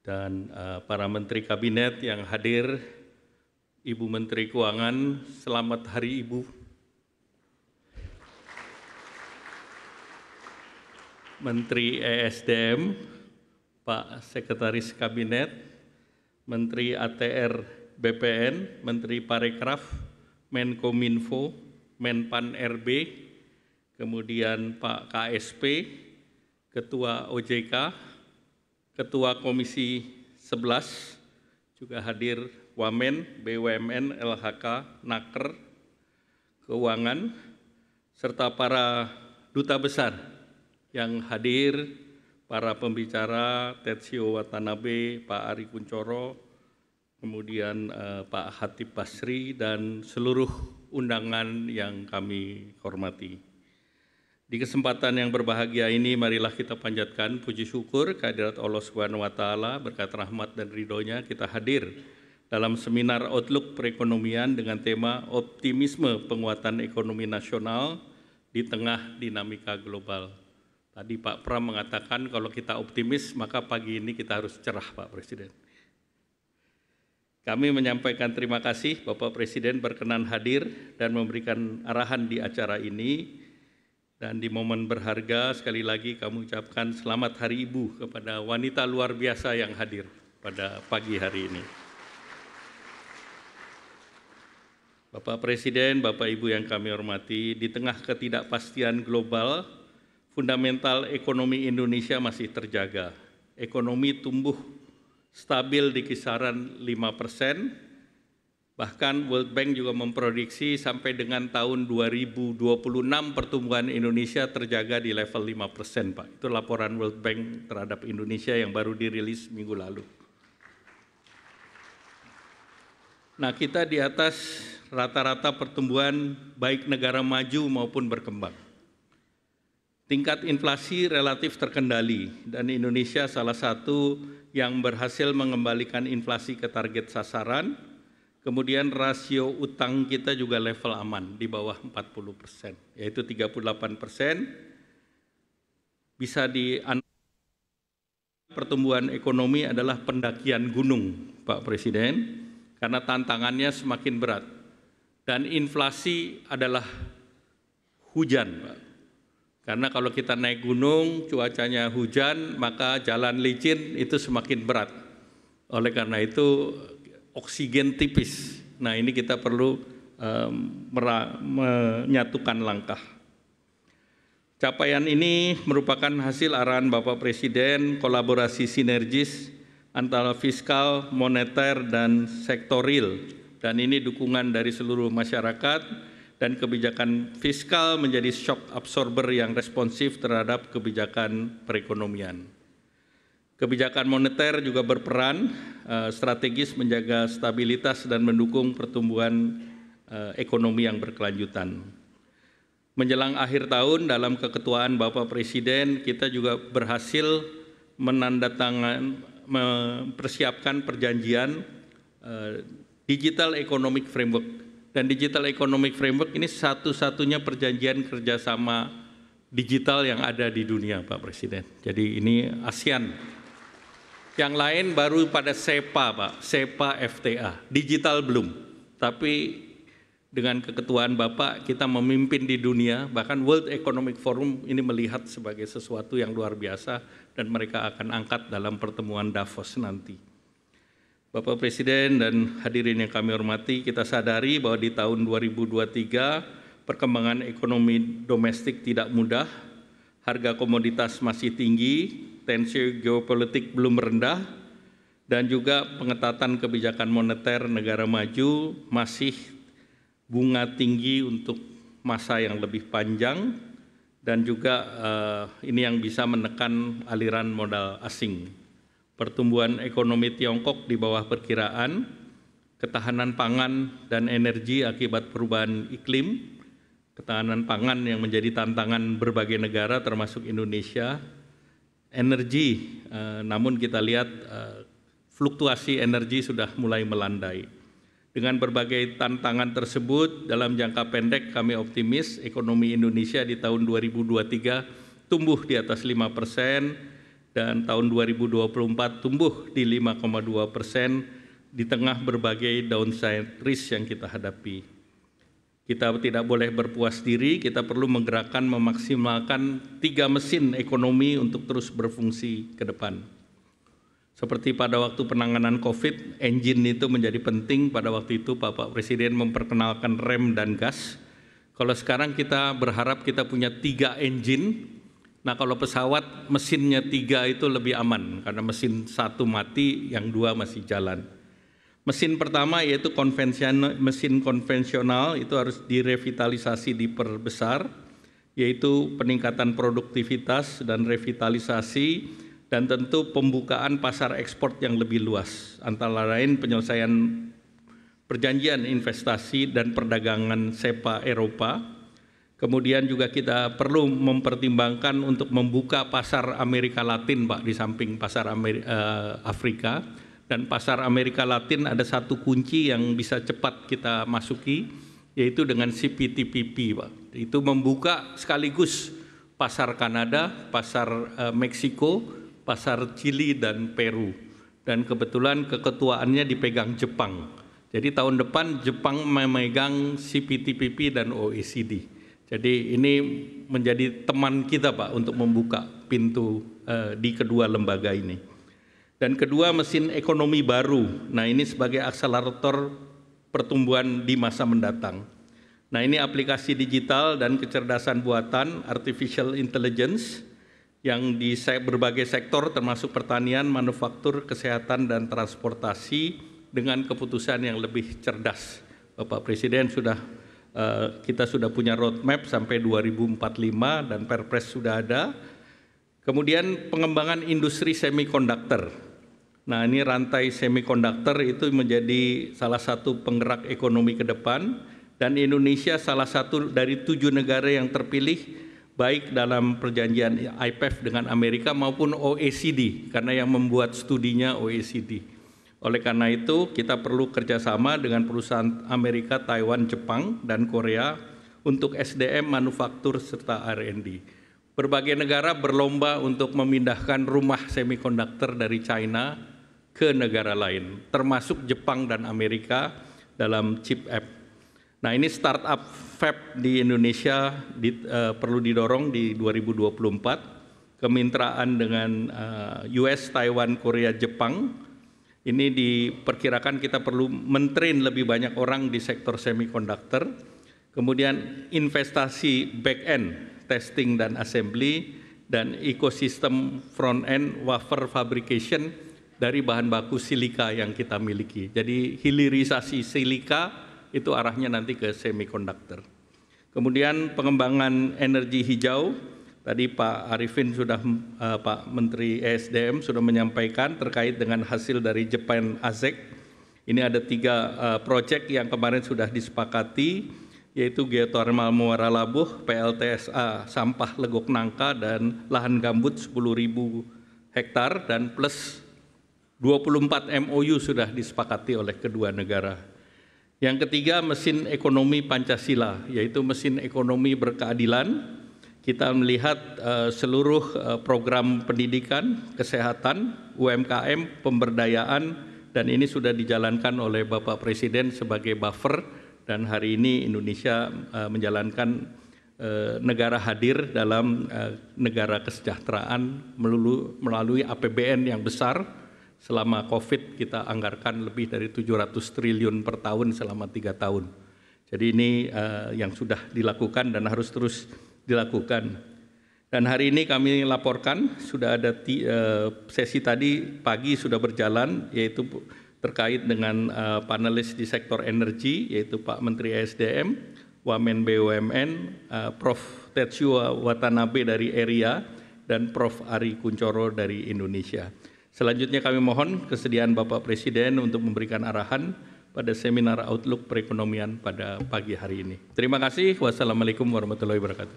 Dan eh, para menteri kabinet yang hadir Ibu Menteri Keuangan, selamat Hari Ibu. Menteri ESDM, Pak Sekretaris Kabinet, Menteri ATR BPN, Menteri Parekraf, Menkominfo, Menpan RB, kemudian Pak KSP, Ketua OJK, Ketua Komisi 11, juga hadir Wamen, BUMN, LHK, Naker, Keuangan, serta para duta besar yang hadir, para pembicara Tetsio Watanabe, Pak Ari Kuncoro, kemudian eh, Pak Hatip Basri, dan seluruh undangan yang kami hormati. Di kesempatan yang berbahagia ini, marilah kita panjatkan puji syukur kehadirat Allah Subhanahu wa berkat rahmat dan ridhonya kita hadir dalam seminar Outlook Perekonomian dengan tema Optimisme Penguatan Ekonomi Nasional di Tengah Dinamika Global. Tadi Pak Pram mengatakan kalau kita optimis maka pagi ini kita harus cerah Pak Presiden. Kami menyampaikan terima kasih Bapak Presiden berkenan hadir dan memberikan arahan di acara ini. Dan di momen berharga sekali lagi kami ucapkan selamat Hari Ibu kepada wanita luar biasa yang hadir pada pagi hari ini. Bapak Presiden, Bapak Ibu yang kami hormati, di tengah ketidakpastian global, fundamental ekonomi Indonesia masih terjaga. Ekonomi tumbuh stabil di kisaran 5 persen, bahkan World Bank juga memprediksi sampai dengan tahun 2026 pertumbuhan Indonesia terjaga di level 5 persen, Pak. Itu laporan World Bank terhadap Indonesia yang baru dirilis minggu lalu. Nah, kita di atas rata-rata pertumbuhan baik negara maju maupun berkembang. Tingkat inflasi relatif terkendali dan Indonesia salah satu yang berhasil mengembalikan inflasi ke target sasaran. Kemudian rasio utang kita juga level aman di bawah 40 persen, yaitu 38 persen. Bisa di pertumbuhan ekonomi adalah pendakian gunung, Pak Presiden karena tantangannya semakin berat. Dan inflasi adalah hujan, Pak. Karena kalau kita naik gunung, cuacanya hujan, maka jalan licin itu semakin berat. Oleh karena itu, oksigen tipis. Nah, ini kita perlu um, menyatukan langkah. Capaian ini merupakan hasil arahan Bapak Presiden, kolaborasi sinergis antara fiskal, moneter, dan sektoril. Dan ini dukungan dari seluruh masyarakat dan kebijakan fiskal menjadi shock absorber yang responsif terhadap kebijakan perekonomian. Kebijakan moneter juga berperan eh, strategis menjaga stabilitas dan mendukung pertumbuhan eh, ekonomi yang berkelanjutan menjelang akhir tahun dalam keketuaan Bapak Presiden kita juga berhasil menandatangani mempersiapkan perjanjian eh, Digital Economic Framework. Dan Digital Economic Framework ini satu-satunya perjanjian kerjasama digital yang ada di dunia, Pak Presiden. Jadi ini ASEAN. Yang lain baru pada SEPA, Pak. SEPA FTA. Digital belum. Tapi dengan keketuaan Bapak kita memimpin di dunia, bahkan World Economic Forum ini melihat sebagai sesuatu yang luar biasa dan mereka akan angkat dalam pertemuan Davos nanti. Bapak Presiden dan hadirin yang kami hormati, kita sadari bahwa di tahun 2023 perkembangan ekonomi domestik tidak mudah, harga komoditas masih tinggi, tensi geopolitik belum rendah, dan juga pengetatan kebijakan moneter negara maju masih bunga tinggi untuk masa yang lebih panjang dan juga uh, ini yang bisa menekan aliran modal asing. Pertumbuhan ekonomi Tiongkok di bawah perkiraan, ketahanan pangan dan energi akibat perubahan iklim, ketahanan pangan yang menjadi tantangan berbagai negara termasuk Indonesia, energi, uh, namun kita lihat uh, fluktuasi energi sudah mulai melandai. Dengan berbagai tantangan tersebut, dalam jangka pendek kami optimis ekonomi Indonesia di tahun 2023 tumbuh di atas 5 persen dan tahun 2024 tumbuh di 5,2 persen di tengah berbagai downside risk yang kita hadapi. Kita tidak boleh berpuas diri, kita perlu menggerakkan memaksimalkan tiga mesin ekonomi untuk terus berfungsi ke depan. Seperti pada waktu penanganan COVID, engine itu menjadi penting pada waktu itu Bapak Presiden memperkenalkan rem dan gas. Kalau sekarang kita berharap kita punya tiga engine, nah kalau pesawat mesinnya tiga itu lebih aman karena mesin satu mati, yang dua masih jalan. Mesin pertama yaitu konvensional, mesin konvensional itu harus direvitalisasi diperbesar, yaitu peningkatan produktivitas dan revitalisasi dan tentu pembukaan pasar ekspor yang lebih luas, antara lain penyelesaian perjanjian investasi dan perdagangan SEPA Eropa. Kemudian juga kita perlu mempertimbangkan untuk membuka pasar Amerika Latin, Pak, di samping pasar Ameri eh, Afrika. Dan pasar Amerika Latin ada satu kunci yang bisa cepat kita masuki, yaitu dengan CPTPP, Pak. Itu membuka sekaligus pasar Kanada, pasar eh, Meksiko, pasar Chili dan Peru. Dan kebetulan keketuaannya dipegang Jepang. Jadi tahun depan Jepang memegang CPTPP dan OECD. Jadi ini menjadi teman kita Pak untuk membuka pintu uh, di kedua lembaga ini. Dan kedua mesin ekonomi baru. Nah ini sebagai akselerator pertumbuhan di masa mendatang. Nah ini aplikasi digital dan kecerdasan buatan, artificial intelligence, yang di berbagai sektor termasuk pertanian, manufaktur, kesehatan, dan transportasi dengan keputusan yang lebih cerdas. Bapak Presiden sudah eh, kita sudah punya roadmap sampai 2045 dan Perpres sudah ada. Kemudian pengembangan industri semikonduktor. Nah ini rantai semikonduktor itu menjadi salah satu penggerak ekonomi ke depan dan Indonesia salah satu dari tujuh negara yang terpilih baik dalam perjanjian IPF e dengan Amerika maupun OECD karena yang membuat studinya OECD. Oleh karena itu kita perlu kerjasama dengan perusahaan Amerika, Taiwan, Jepang, dan Korea untuk SDM, manufaktur, serta R&D. Berbagai negara berlomba untuk memindahkan rumah semikonduktor dari China ke negara lain, termasuk Jepang dan Amerika dalam Chip app. Nah ini startup Fab di Indonesia di, uh, perlu didorong di 2024. Kemitraan dengan uh, eh, US, Taiwan, Korea, Jepang ini diperkirakan kita perlu mentrain lebih banyak orang di sektor semikonduktor. Kemudian investasi back end, testing dan assembly, dan ekosistem front end wafer fabrication dari bahan baku silika yang kita miliki. Jadi hilirisasi silika itu arahnya nanti ke semikonduktor. Kemudian pengembangan energi hijau, tadi Pak Arifin sudah uh, Pak Menteri ESDM sudah menyampaikan terkait dengan hasil dari Jepang ASEC. Ini ada tiga uh, eh, proyek yang kemarin sudah disepakati, yaitu geothermal Muara Labuh, PLTSA sampah Legok Nangka dan lahan gambut 10.000 hektar dan plus 24 MOU sudah disepakati oleh kedua negara yang ketiga mesin ekonomi Pancasila, yaitu mesin ekonomi berkeadilan. Kita melihat uh, seluruh uh, program pendidikan, kesehatan, UMKM, pemberdayaan, dan ini sudah dijalankan oleh Bapak Presiden sebagai buffer. Dan hari ini Indonesia uh, menjalankan negara hadir dalam negara kesejahteraan melalui APBN yang besar selama COVID kita anggarkan lebih dari 700 triliun per tahun selama tiga tahun. Jadi ini uh, yang sudah dilakukan dan harus terus dilakukan. Dan hari ini kami laporkan sudah ada ti, uh, sesi tadi pagi sudah berjalan yaitu terkait dengan uh, panelis di sektor energi yaitu Pak Menteri SDM, Wamen BUMN, uh, Prof. Tetsuo Watanabe dari ERIA dan Prof. Ari Kuncoro dari Indonesia. Selanjutnya kami mohon kesediaan Bapak Presiden untuk memberikan arahan pada seminar Outlook Perekonomian pada pagi hari ini. Terima kasih. Wassalamualaikum warahmatullahi wabarakatuh.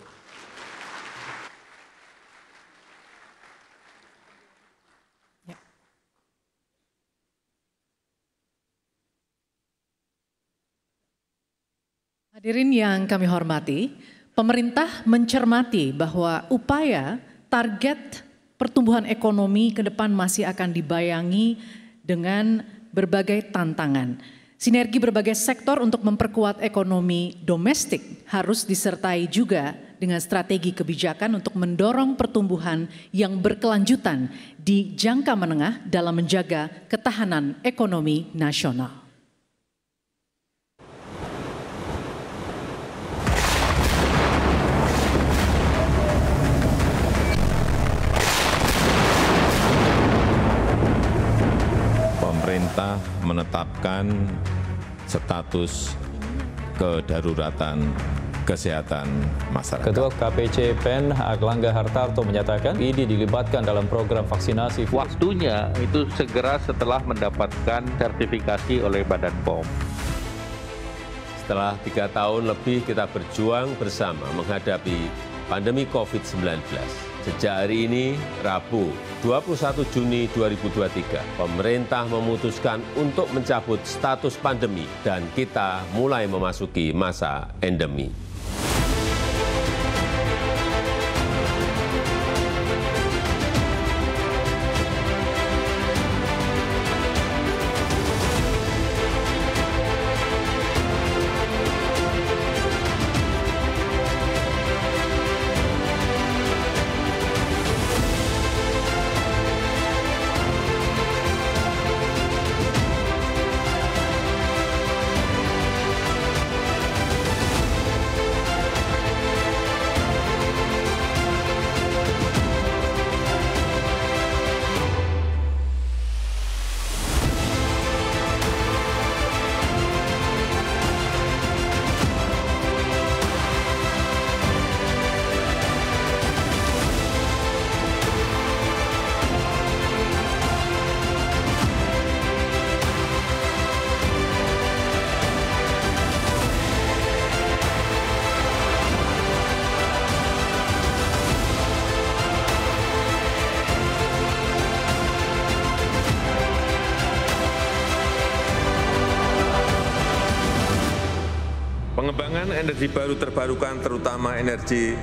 Ya. Hadirin yang kami hormati, pemerintah mencermati bahwa upaya target pertumbuhan ekonomi ke depan masih akan dibayangi dengan berbagai tantangan. Sinergi berbagai sektor untuk memperkuat ekonomi domestik harus disertai juga dengan strategi kebijakan untuk mendorong pertumbuhan yang berkelanjutan di jangka menengah dalam menjaga ketahanan ekonomi nasional. pemerintah menetapkan status kedaruratan kesehatan masyarakat. Ketua KPC PEN Aglangga Hartarto menyatakan ini dilibatkan dalam program vaksinasi. Waktunya itu segera setelah mendapatkan sertifikasi oleh Badan POM. Setelah tiga tahun lebih kita berjuang bersama menghadapi pandemi COVID-19, Sejak hari ini, Rabu 21 Juni 2023, pemerintah memutuskan untuk mencabut status pandemi dan kita mulai memasuki masa endemi. energi baru terbarukan terutama energi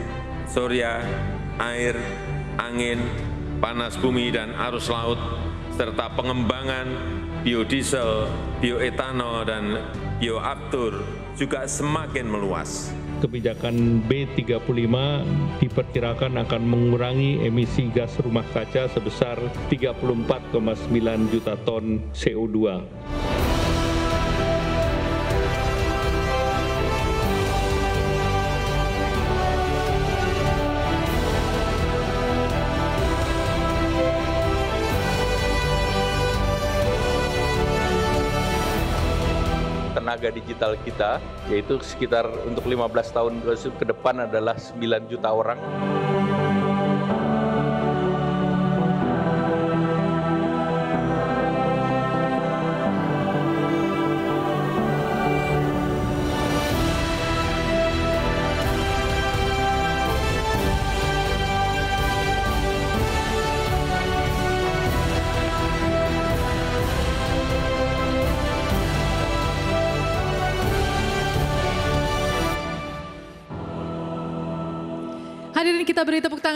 surya, air, angin, panas bumi dan arus laut, serta pengembangan biodiesel, bioetanol, dan bioaftur juga semakin meluas. Kebijakan B35 diperkirakan akan mengurangi emisi gas rumah kaca sebesar 34,9 juta ton CO2. tenaga digital kita, yaitu sekitar untuk 15 tahun ke depan adalah 9 juta orang.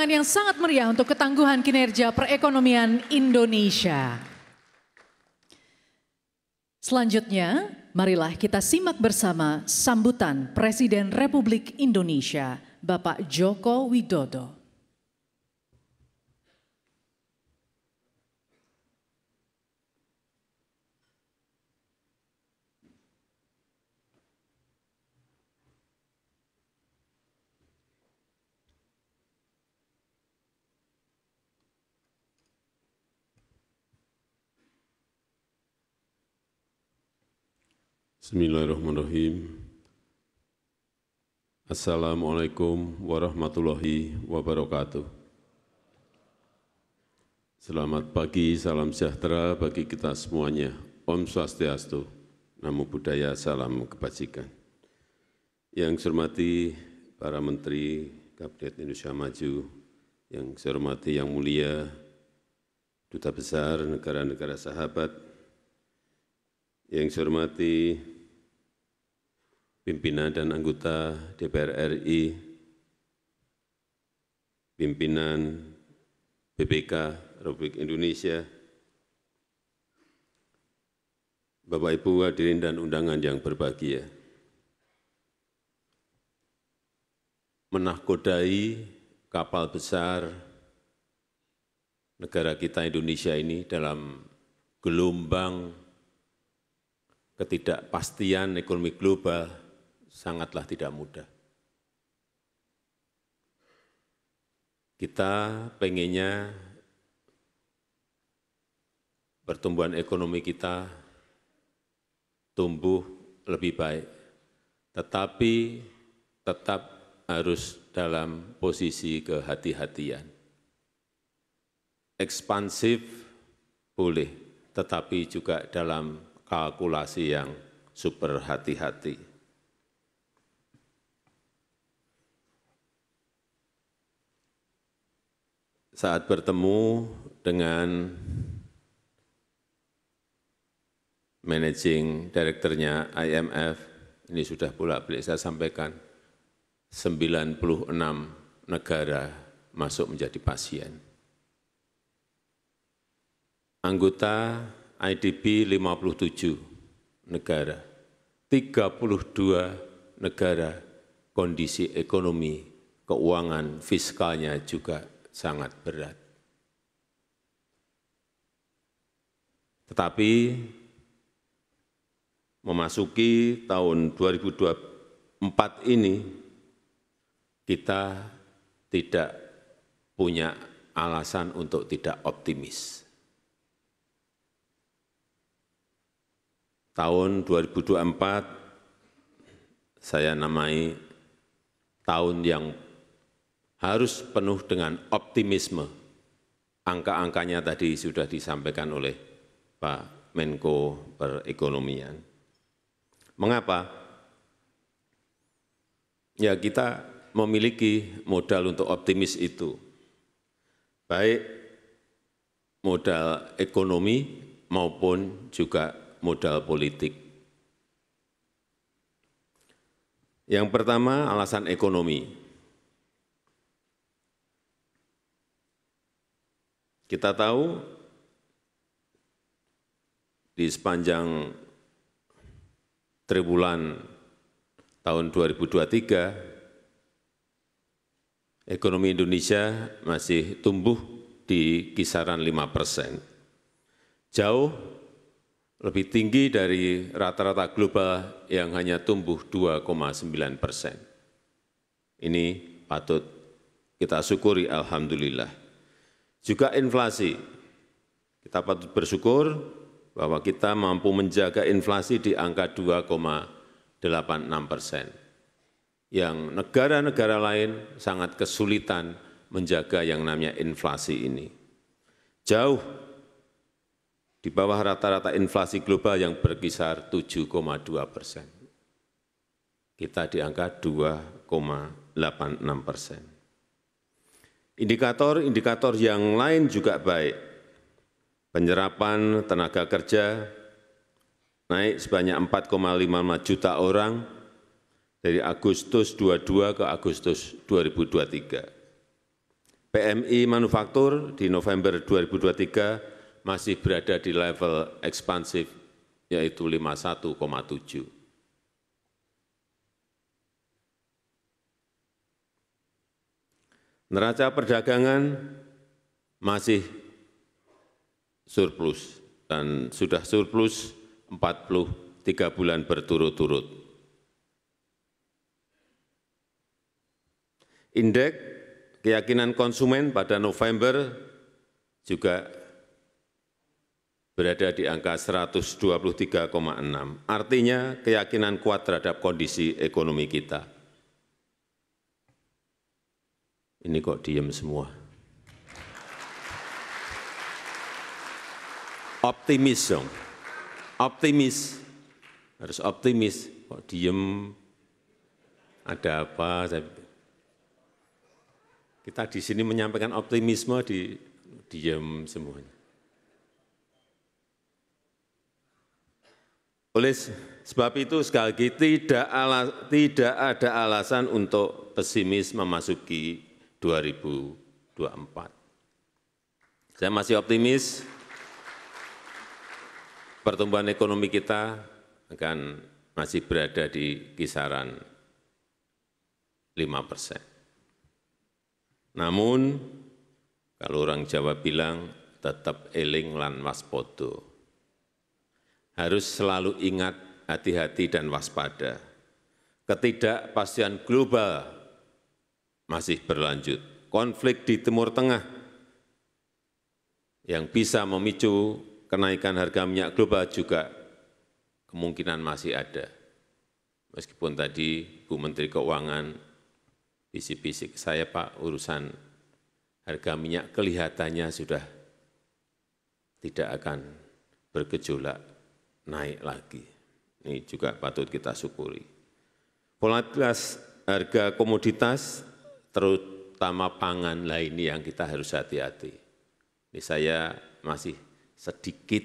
tangan yang sangat meriah untuk ketangguhan kinerja perekonomian Indonesia. Selanjutnya, marilah kita simak bersama sambutan Presiden Republik Indonesia, Bapak Joko Widodo. Bismillahirrahmanirrahim. Assalamualaikum warahmatullahi wabarakatuh. Selamat pagi, salam sejahtera bagi kita semuanya. Om Swastiastu, Namo Buddhaya, Salam Kebajikan. Yang saya hormati para Menteri Kabinet Indonesia Maju, yang saya hormati Yang Mulia, Duta Besar Negara-Negara Sahabat, yang saya hormati pimpinan dan anggota DPR RI, pimpinan BPK Republik Indonesia, Bapak Ibu hadirin dan undangan yang berbahagia. menakodai kapal besar negara kita Indonesia ini dalam gelombang ketidakpastian ekonomi global sangatlah tidak mudah. Kita pengennya pertumbuhan ekonomi kita tumbuh lebih baik, tetapi tetap harus dalam posisi kehati-hatian. Ekspansif boleh, tetapi juga dalam kalkulasi yang super hati-hati. saat bertemu dengan managing directornya IMF, ini sudah pula balik saya sampaikan, 96 negara masuk menjadi pasien. Anggota IDB 57 negara, 32 negara kondisi ekonomi, keuangan, fiskalnya juga sangat berat. Tetapi memasuki tahun 2024 ini kita tidak punya alasan untuk tidak optimis. Tahun 2024 saya namai tahun yang harus penuh dengan optimisme. Angka-angkanya tadi sudah disampaikan oleh Pak Menko Perekonomian. Mengapa? Ya kita memiliki modal untuk optimis itu. Baik modal ekonomi maupun juga modal politik. Yang pertama alasan ekonomi. kita tahu di sepanjang triwulan tahun 2023, ekonomi Indonesia masih tumbuh di kisaran 5 persen. Jauh lebih tinggi dari rata-rata global yang hanya tumbuh 2,9 persen. Ini patut kita syukuri, Alhamdulillah. Juga inflasi, kita patut bersyukur bahwa kita mampu menjaga inflasi di angka 2,86 persen. Yang negara-negara lain sangat kesulitan menjaga yang namanya inflasi ini. Jauh di bawah rata-rata inflasi global yang berkisar 7,2 persen. Kita di angka 2,86 persen. Indikator-indikator yang lain juga baik. Penyerapan tenaga kerja naik sebanyak lima juta orang dari Agustus 22 ke Agustus 2023. PMI manufaktur di November 2023 masih berada di level ekspansif yaitu 51,7. neraca perdagangan masih surplus dan sudah surplus 43 bulan berturut-turut. Indeks keyakinan konsumen pada November juga berada di angka 123,6. Artinya keyakinan kuat terhadap kondisi ekonomi kita. ini kok diem semua. Optimis dong, optimis, harus optimis, kok diem, ada apa, saya kita di sini menyampaikan optimisme di diem semuanya. Oleh sebab itu sekali lagi tidak, ala, tidak ada alasan untuk pesimis memasuki 2024. Saya masih optimis pertumbuhan ekonomi kita akan masih berada di kisaran 5 persen. Namun, kalau orang Jawa bilang, tetap eling lan waspodo. Harus selalu ingat, hati-hati dan waspada. Ketidakpastian global masih berlanjut. Konflik di Timur Tengah yang bisa memicu kenaikan harga minyak global juga kemungkinan masih ada. Meskipun tadi Bu Menteri Keuangan bisik-bisik saya, Pak, urusan harga minyak kelihatannya sudah tidak akan bergejolak naik lagi. Ini juga patut kita syukuri. Volatilitas harga komoditas terutama pangan lah ini yang kita harus hati-hati. Ini saya masih sedikit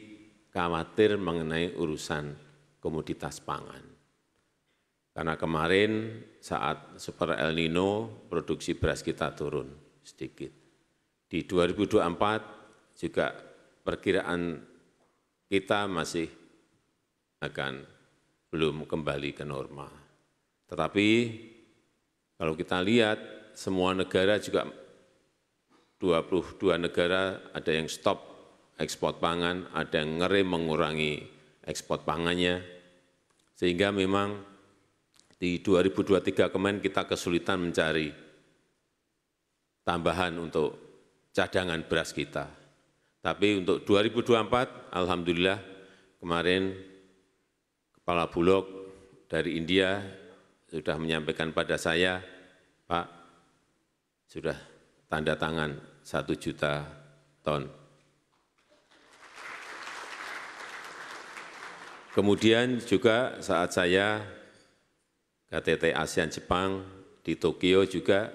khawatir mengenai urusan komoditas pangan. Karena kemarin saat Super El Nino produksi beras kita turun sedikit. Di 2024 juga perkiraan kita masih akan belum kembali ke normal. Tetapi kalau kita lihat semua negara juga 22 negara ada yang stop ekspor pangan, ada yang ngeri mengurangi ekspor pangannya. Sehingga memang di 2023 kemarin kita kesulitan mencari tambahan untuk cadangan beras kita. Tapi untuk 2024, Alhamdulillah kemarin Kepala Bulog dari India sudah menyampaikan pada saya, Pak, sudah tanda tangan satu juta ton. Kemudian juga saat saya KTT ASEAN Jepang di Tokyo juga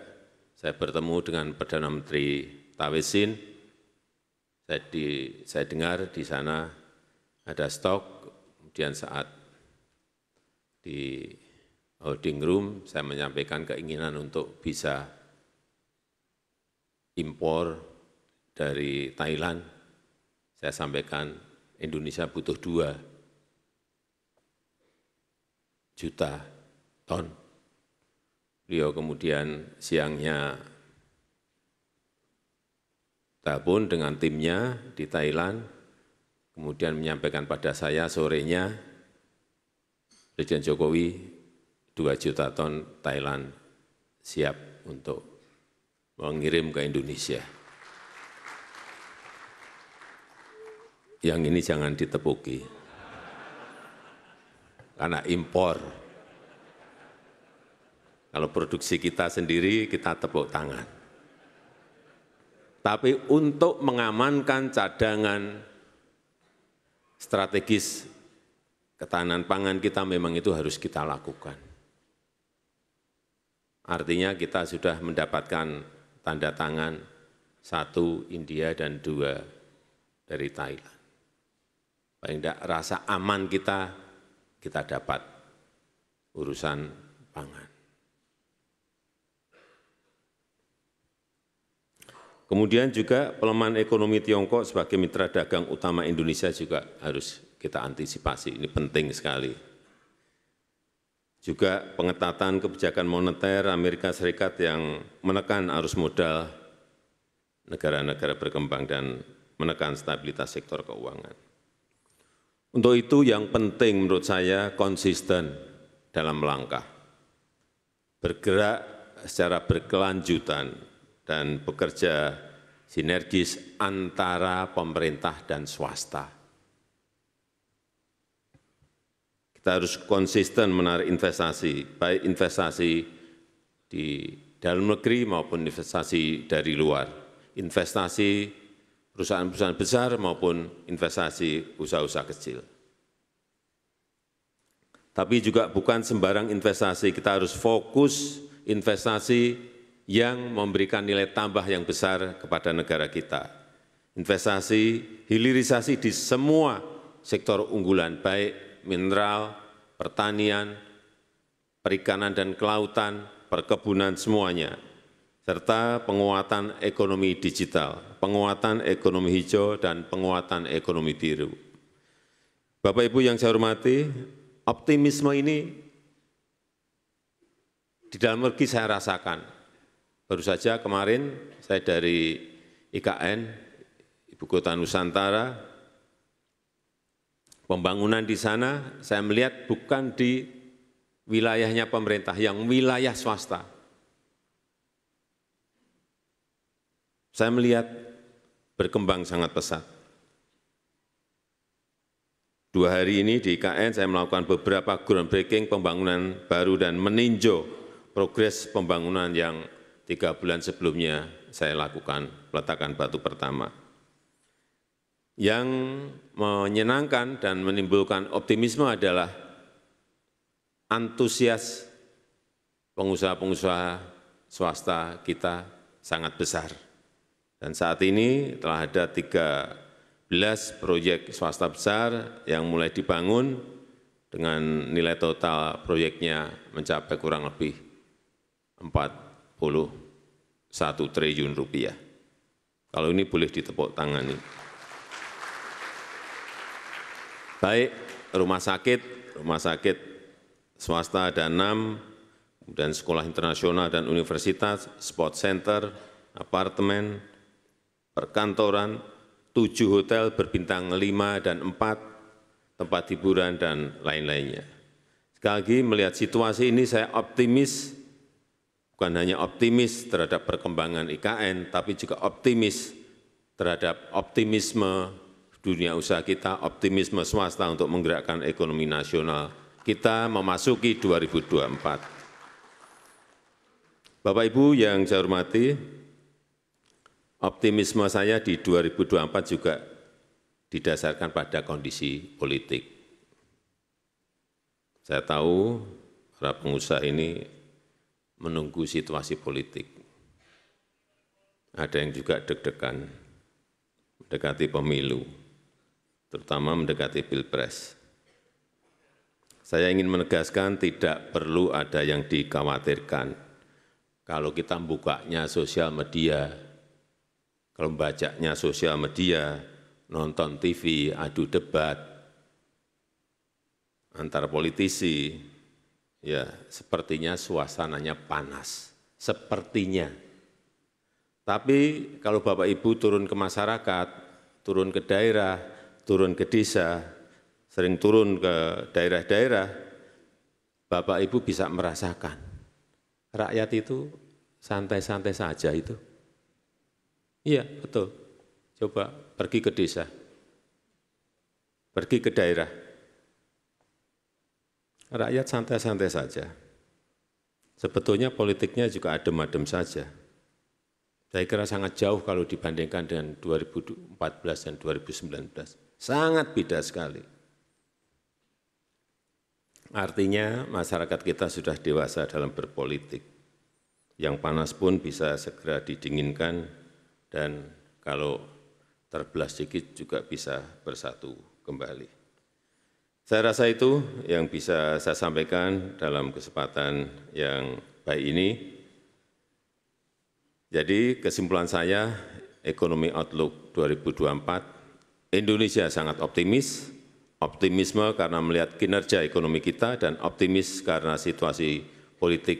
saya bertemu dengan Perdana Menteri Tawesin. Saya, di, saya dengar di sana ada stok, kemudian saat di holding room saya menyampaikan keinginan untuk bisa impor dari thailand saya sampaikan indonesia butuh dua juta ton. Beliau kemudian siangnya telepon dengan timnya di Thailand, kemudian menyampaikan pada saya sorenya Presiden Jokowi 2 juta ton Thailand siap untuk mengirim ke Indonesia. Yang ini jangan ditepuki, karena impor. Kalau produksi kita sendiri, kita tepuk tangan. Tapi untuk mengamankan cadangan strategis ketahanan pangan kita memang itu harus kita lakukan. Artinya kita sudah mendapatkan tanda tangan satu India dan dua dari Thailand. Paling tidak rasa aman kita, kita dapat urusan pangan. Kemudian juga pelemahan ekonomi Tiongkok sebagai mitra dagang utama Indonesia juga harus kita antisipasi. Ini penting sekali juga pengetatan kebijakan moneter amerika serikat yang menekan arus modal negara-negara berkembang dan menekan stabilitas sektor keuangan. Untuk itu yang penting menurut saya konsisten dalam langkah, bergerak secara berkelanjutan dan bekerja sinergis antara pemerintah dan swasta kita harus konsisten menarik investasi, baik investasi di dalam negeri maupun investasi dari luar, investasi perusahaan-perusahaan besar maupun investasi usaha-usaha kecil. Tapi juga bukan sembarang investasi, kita harus fokus investasi yang memberikan nilai tambah yang besar kepada negara kita. Investasi hilirisasi di semua sektor unggulan, baik mineral, pertanian, perikanan dan kelautan, perkebunan semuanya, serta penguatan ekonomi digital, penguatan ekonomi hijau, dan penguatan ekonomi biru. Bapak-Ibu yang saya hormati, optimisme ini di dalam negeri saya rasakan. Baru saja kemarin saya dari IKN, Ibu Kota Nusantara, Pembangunan di sana saya melihat bukan di wilayahnya pemerintah, yang wilayah swasta. Saya melihat berkembang sangat pesat. Dua hari ini di IKN saya melakukan beberapa groundbreaking pembangunan baru dan meninjau progres pembangunan yang tiga bulan sebelumnya saya lakukan peletakan batu pertama yang menyenangkan dan menimbulkan optimisme adalah antusias pengusaha-pengusaha swasta kita sangat besar. Dan saat ini telah ada 13 proyek swasta besar yang mulai dibangun dengan nilai total proyeknya mencapai kurang lebih 41 triliun rupiah. Kalau ini boleh ditepuk tangan nih baik rumah sakit, rumah sakit swasta ada enam, kemudian sekolah internasional dan universitas, sport center, apartemen, perkantoran, tujuh hotel berbintang lima dan empat, tempat hiburan, dan lain-lainnya. Sekali lagi melihat situasi ini saya optimis, bukan hanya optimis terhadap perkembangan IKN, tapi juga optimis terhadap optimisme dunia usaha kita, optimisme swasta untuk menggerakkan ekonomi nasional. Kita memasuki 2024. Bapak Ibu yang saya hormati, optimisme saya di 2024 juga didasarkan pada kondisi politik. Saya tahu para pengusaha ini menunggu situasi politik. Ada yang juga deg-degan mendekati pemilu terutama mendekati pilpres. Saya ingin menegaskan tidak perlu ada yang dikhawatirkan. Kalau kita bukanya sosial media, kalau membacanya sosial media, nonton TV, adu debat, antar politisi, ya sepertinya suasananya panas. Sepertinya. Tapi kalau Bapak Ibu turun ke masyarakat, turun ke daerah, turun ke desa, sering turun ke daerah-daerah, Bapak Ibu bisa merasakan rakyat itu santai-santai saja itu. Iya, betul. Coba pergi ke desa, pergi ke daerah. Rakyat santai-santai saja. Sebetulnya politiknya juga adem-adem saja. Saya kira sangat jauh kalau dibandingkan dengan 2014 dan 2019 sangat beda sekali. Artinya masyarakat kita sudah dewasa dalam berpolitik. Yang panas pun bisa segera didinginkan dan kalau terbelah sedikit juga bisa bersatu kembali. Saya rasa itu yang bisa saya sampaikan dalam kesempatan yang baik ini. Jadi kesimpulan saya, ekonomi outlook 2024 Indonesia sangat optimis, optimisme karena melihat kinerja ekonomi kita dan optimis karena situasi politik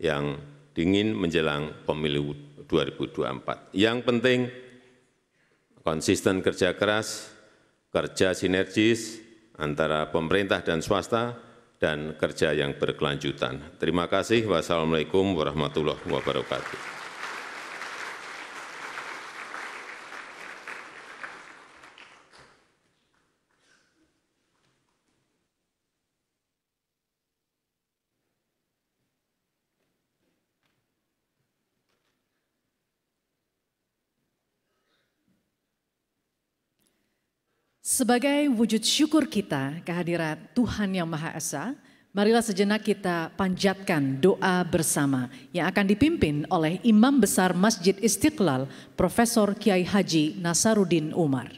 yang dingin menjelang pemilu 2024. Yang penting konsisten kerja keras, kerja sinergis antara pemerintah dan swasta, dan kerja yang berkelanjutan. Terima kasih. Wassalamualaikum warahmatullahi wabarakatuh. Sebagai wujud syukur kita kehadirat Tuhan Yang Maha Esa, marilah sejenak kita panjatkan doa bersama yang akan dipimpin oleh Imam Besar Masjid Istiqlal, Profesor Kiai Haji Nasaruddin Umar.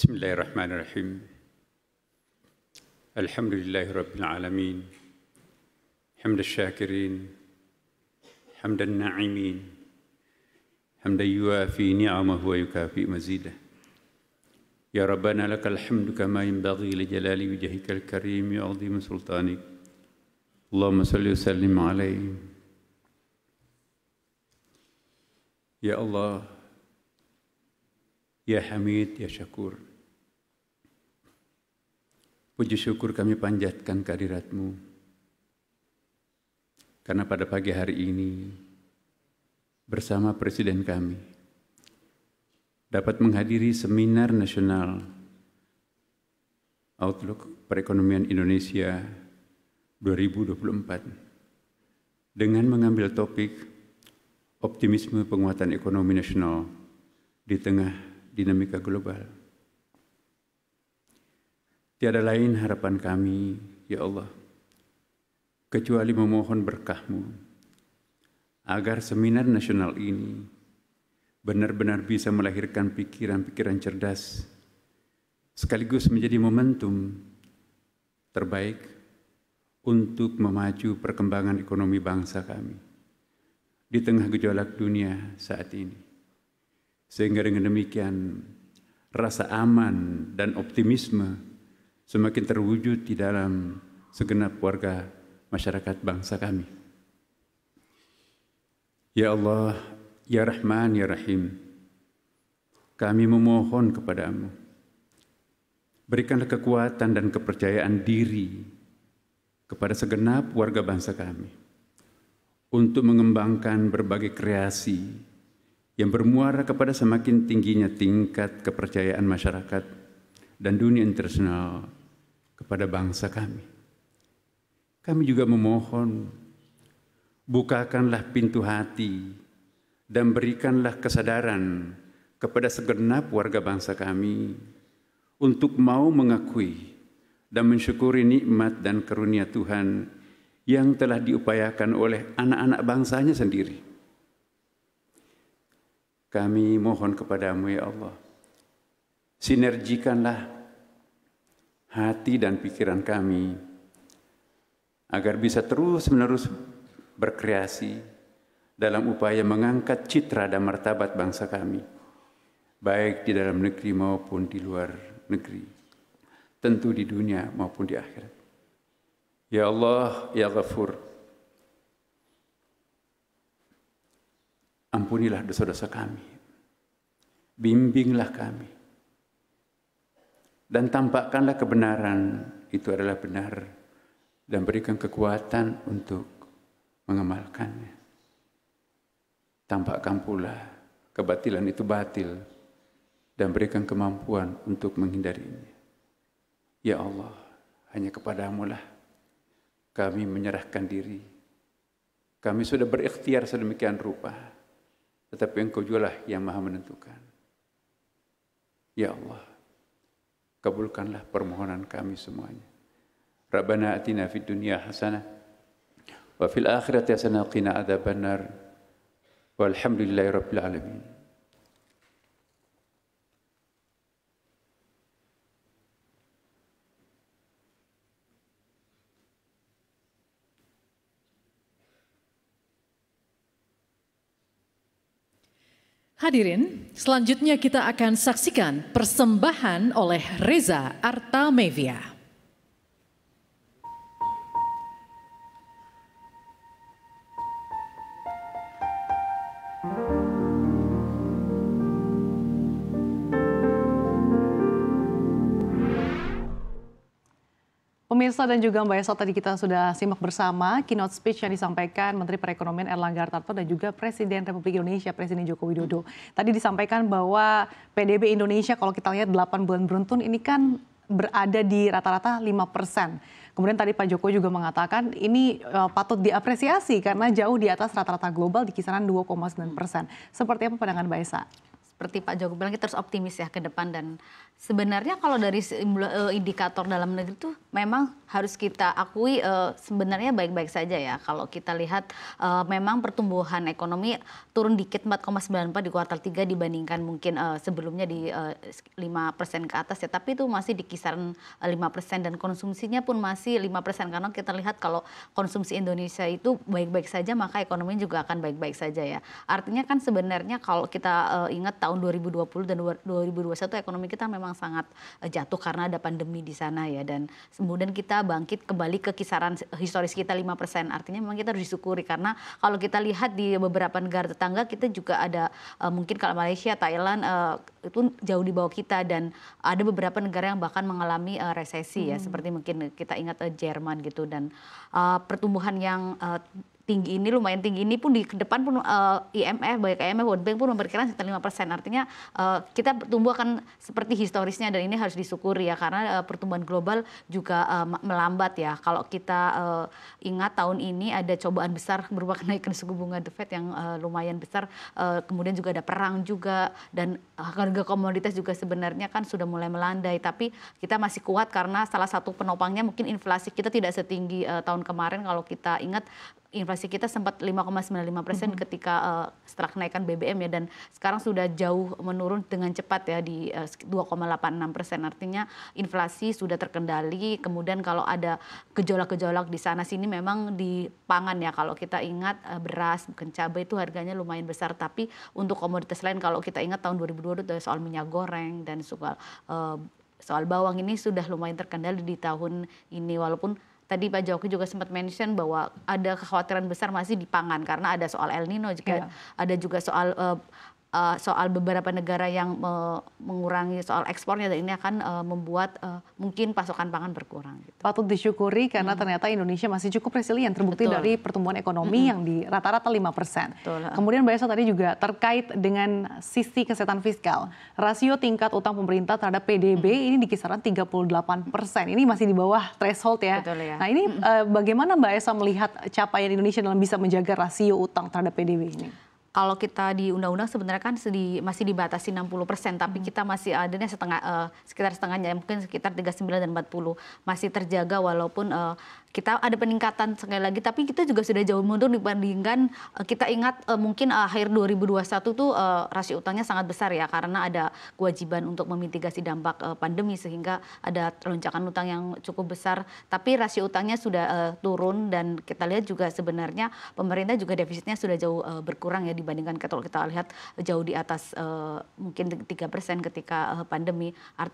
بسم الله الرحمن الرحيم الحمد لله رب العالمين حمد الشاكرين حمد الناعمين حمد يوافي نعمه ويكافئ مزيده يا ربنا لك الحمد كما ينبغي لجلال وجهك الكريم وعظيم سلطانك اللهم صل وسلم عليه يا الله يا حميد يا شكور Puji syukur kami panjatkan kehadiratmu. Karena pada pagi hari ini, bersama Presiden kami, dapat menghadiri seminar nasional Outlook Perekonomian Indonesia 2024 dengan mengambil topik optimisme penguatan ekonomi nasional di tengah dinamika global. Tiada lain harapan kami, ya Allah, kecuali memohon berkahmu, agar seminar nasional ini benar-benar bisa melahirkan pikiran-pikiran cerdas, sekaligus menjadi momentum terbaik untuk memacu perkembangan ekonomi bangsa kami di tengah gejolak dunia saat ini. Sehingga dengan demikian, rasa aman dan optimisme semakin terwujud di dalam segenap warga masyarakat bangsa kami. Ya Allah, Ya Rahman, Ya Rahim, kami memohon kepadamu, berikanlah kekuatan dan kepercayaan diri kepada segenap warga bangsa kami untuk mengembangkan berbagai kreasi yang bermuara kepada semakin tingginya tingkat kepercayaan masyarakat dan dunia internasional kepada bangsa kami. Kami juga memohon, bukakanlah pintu hati dan berikanlah kesadaran kepada segenap warga bangsa kami untuk mau mengakui dan mensyukuri nikmat dan karunia Tuhan yang telah diupayakan oleh anak-anak bangsanya sendiri. Kami mohon kepadamu ya Allah, sinergikanlah hati dan pikiran kami agar bisa terus-menerus berkreasi dalam upaya mengangkat citra dan martabat bangsa kami, baik di dalam negeri maupun di luar negeri, tentu di dunia maupun di akhirat. Ya Allah, Ya Ghafur, ampunilah dosa-dosa kami, bimbinglah kami, dan tampakkanlah kebenaran itu adalah benar dan berikan kekuatan untuk mengamalkannya. Tampakkan pula kebatilan itu batil dan berikan kemampuan untuk menghindarinya. Ya Allah, hanya kepadaMu lah kami menyerahkan diri. Kami sudah berikhtiar sedemikian rupa, tetapi Engkau jualah yang maha menentukan. Ya Allah, Kabulkanlah permohonan kami semuanya. Rabbana atina fid dunya hasanah wa fil akhirati hasanah qina adzabannar. Walhamdulillahi rabbil alamin. Hadirin, selanjutnya kita akan saksikan persembahan oleh Reza Artamevia. Pemirsa dan juga Mbak Esa tadi kita sudah simak bersama keynote speech yang disampaikan Menteri Perekonomian Erlangga Hartarto dan juga Presiden Republik Indonesia Presiden Joko Widodo. Tadi disampaikan bahwa PDB Indonesia kalau kita lihat 8 bulan beruntun ini kan berada di rata-rata 5 persen. Kemudian tadi Pak Joko juga mengatakan ini eh, patut diapresiasi karena jauh di atas rata-rata global di kisaran 2,9 persen. Seperti apa pandangan Mbak Esa? seperti Pak Jokowi bilang kita harus optimis ya ke depan dan sebenarnya kalau dari eh, indikator dalam negeri itu memang harus kita akui eh, sebenarnya baik-baik saja ya kalau kita lihat eh, memang pertumbuhan ekonomi turun dikit 4,94 di kuartal 3 dibandingkan mungkin sebelumnya di 5% ke atas ya tapi itu masih di kisaran 5% dan konsumsinya pun masih 5% karena kita lihat kalau konsumsi Indonesia itu baik-baik saja maka ekonomi juga akan baik-baik saja ya. Artinya kan sebenarnya kalau kita ingat ingat tahun 2020 dan 2021 ekonomi kita memang sangat eh, jatuh karena ada pandemi di sana ya dan kemudian kita bangkit kembali ke kisaran historis kita 5%. Artinya memang kita harus disyukuri karena kalau kita lihat di beberapa negara tetangga kita juga ada eh, mungkin kalau Malaysia, Thailand eh, itu jauh di bawah kita dan ada beberapa negara yang bahkan mengalami resesi ya. hmm. ya seperti mungkin kita ingat Jerman gitu dan pertumbuhan yang tinggi ini lumayan tinggi ini pun di depan pun uh, eh, IMF baik IMF World Bank pun memperkirakan sekitar lima persen Artinya uh, kita tumbuh akan seperti historisnya dan ini harus disyukuri ya karena uh, pertumbuhan global juga uh, melambat ya. Kalau kita uh, ingat tahun ini ada cobaan besar berupa kenaikan suku bunga The Fed yang uh, lumayan besar uh, kemudian juga ada perang juga dan harga komoditas juga sebenarnya kan sudah mulai melandai tapi kita masih kuat karena salah satu penopangnya mungkin inflasi kita tidak setinggi uh, tahun kemarin kalau kita ingat inflasi kita sempat 5,95 persen mm -hmm. ketika uh, setelah kenaikan BBM ya dan sekarang sudah jauh menurun dengan cepat ya di uh, eh, 2,86 persen artinya inflasi sudah terkendali kemudian kalau ada gejolak-gejolak di sana sini memang di pangan ya kalau kita ingat uh, beras bukan cabai itu harganya lumayan besar tapi untuk komoditas lain kalau kita ingat tahun 2020 soal minyak goreng dan soal uh, soal bawang ini sudah lumayan terkendali di tahun ini walaupun tadi Pak Jokowi juga sempat mention bahwa ada kekhawatiran besar masih di pangan karena ada soal El Nino juga iya. yeah. ada juga soal uh, uh, soal beberapa negara yang me mengurangi soal ekspornya dan ini akan uh, membuat uh, mungkin pasokan pangan berkurang. Gitu. Patut disyukuri karena hmm. ternyata Indonesia masih cukup resilient terbukti Betul. dari pertumbuhan ekonomi hmm. yang di rata-rata 5 persen. Kemudian Mbak Esa tadi juga terkait dengan sisi kesehatan fiskal. Rasio tingkat utang pemerintah terhadap PDB hmm. ini di kisaran 38 persen. Ini masih di bawah threshold ya. Betul ya. Nah ini hmm. uh, bagaimana Mbak Esa melihat capaian Indonesia dalam bisa menjaga rasio utang terhadap PDB ini? kalau kita di undang-undang sebenarnya kan sedi, masih dibatasi 60 persen, tapi hmm. kita masih adanya setengah uh, sekitar setengahnya, mungkin sekitar 39 dan 40 masih terjaga walaupun uh, kita ada peningkatan sekali lagi tapi kita juga sudah jauh mundur dibandingkan eh, kita ingat eh, mungkin akhir 2021 tuh eh, rasio utangnya sangat besar ya karena ada kewajiban untuk memitigasi dampak pandemi sehingga ada lonjakan utang yang cukup besar tapi rasio utangnya sudah turun dan kita lihat juga sebenarnya pemerintah juga defisitnya sudah jauh berkurang ya dibandingkan kalau kita lihat jauh di atas mungkin mungkin 3% ketika pandemi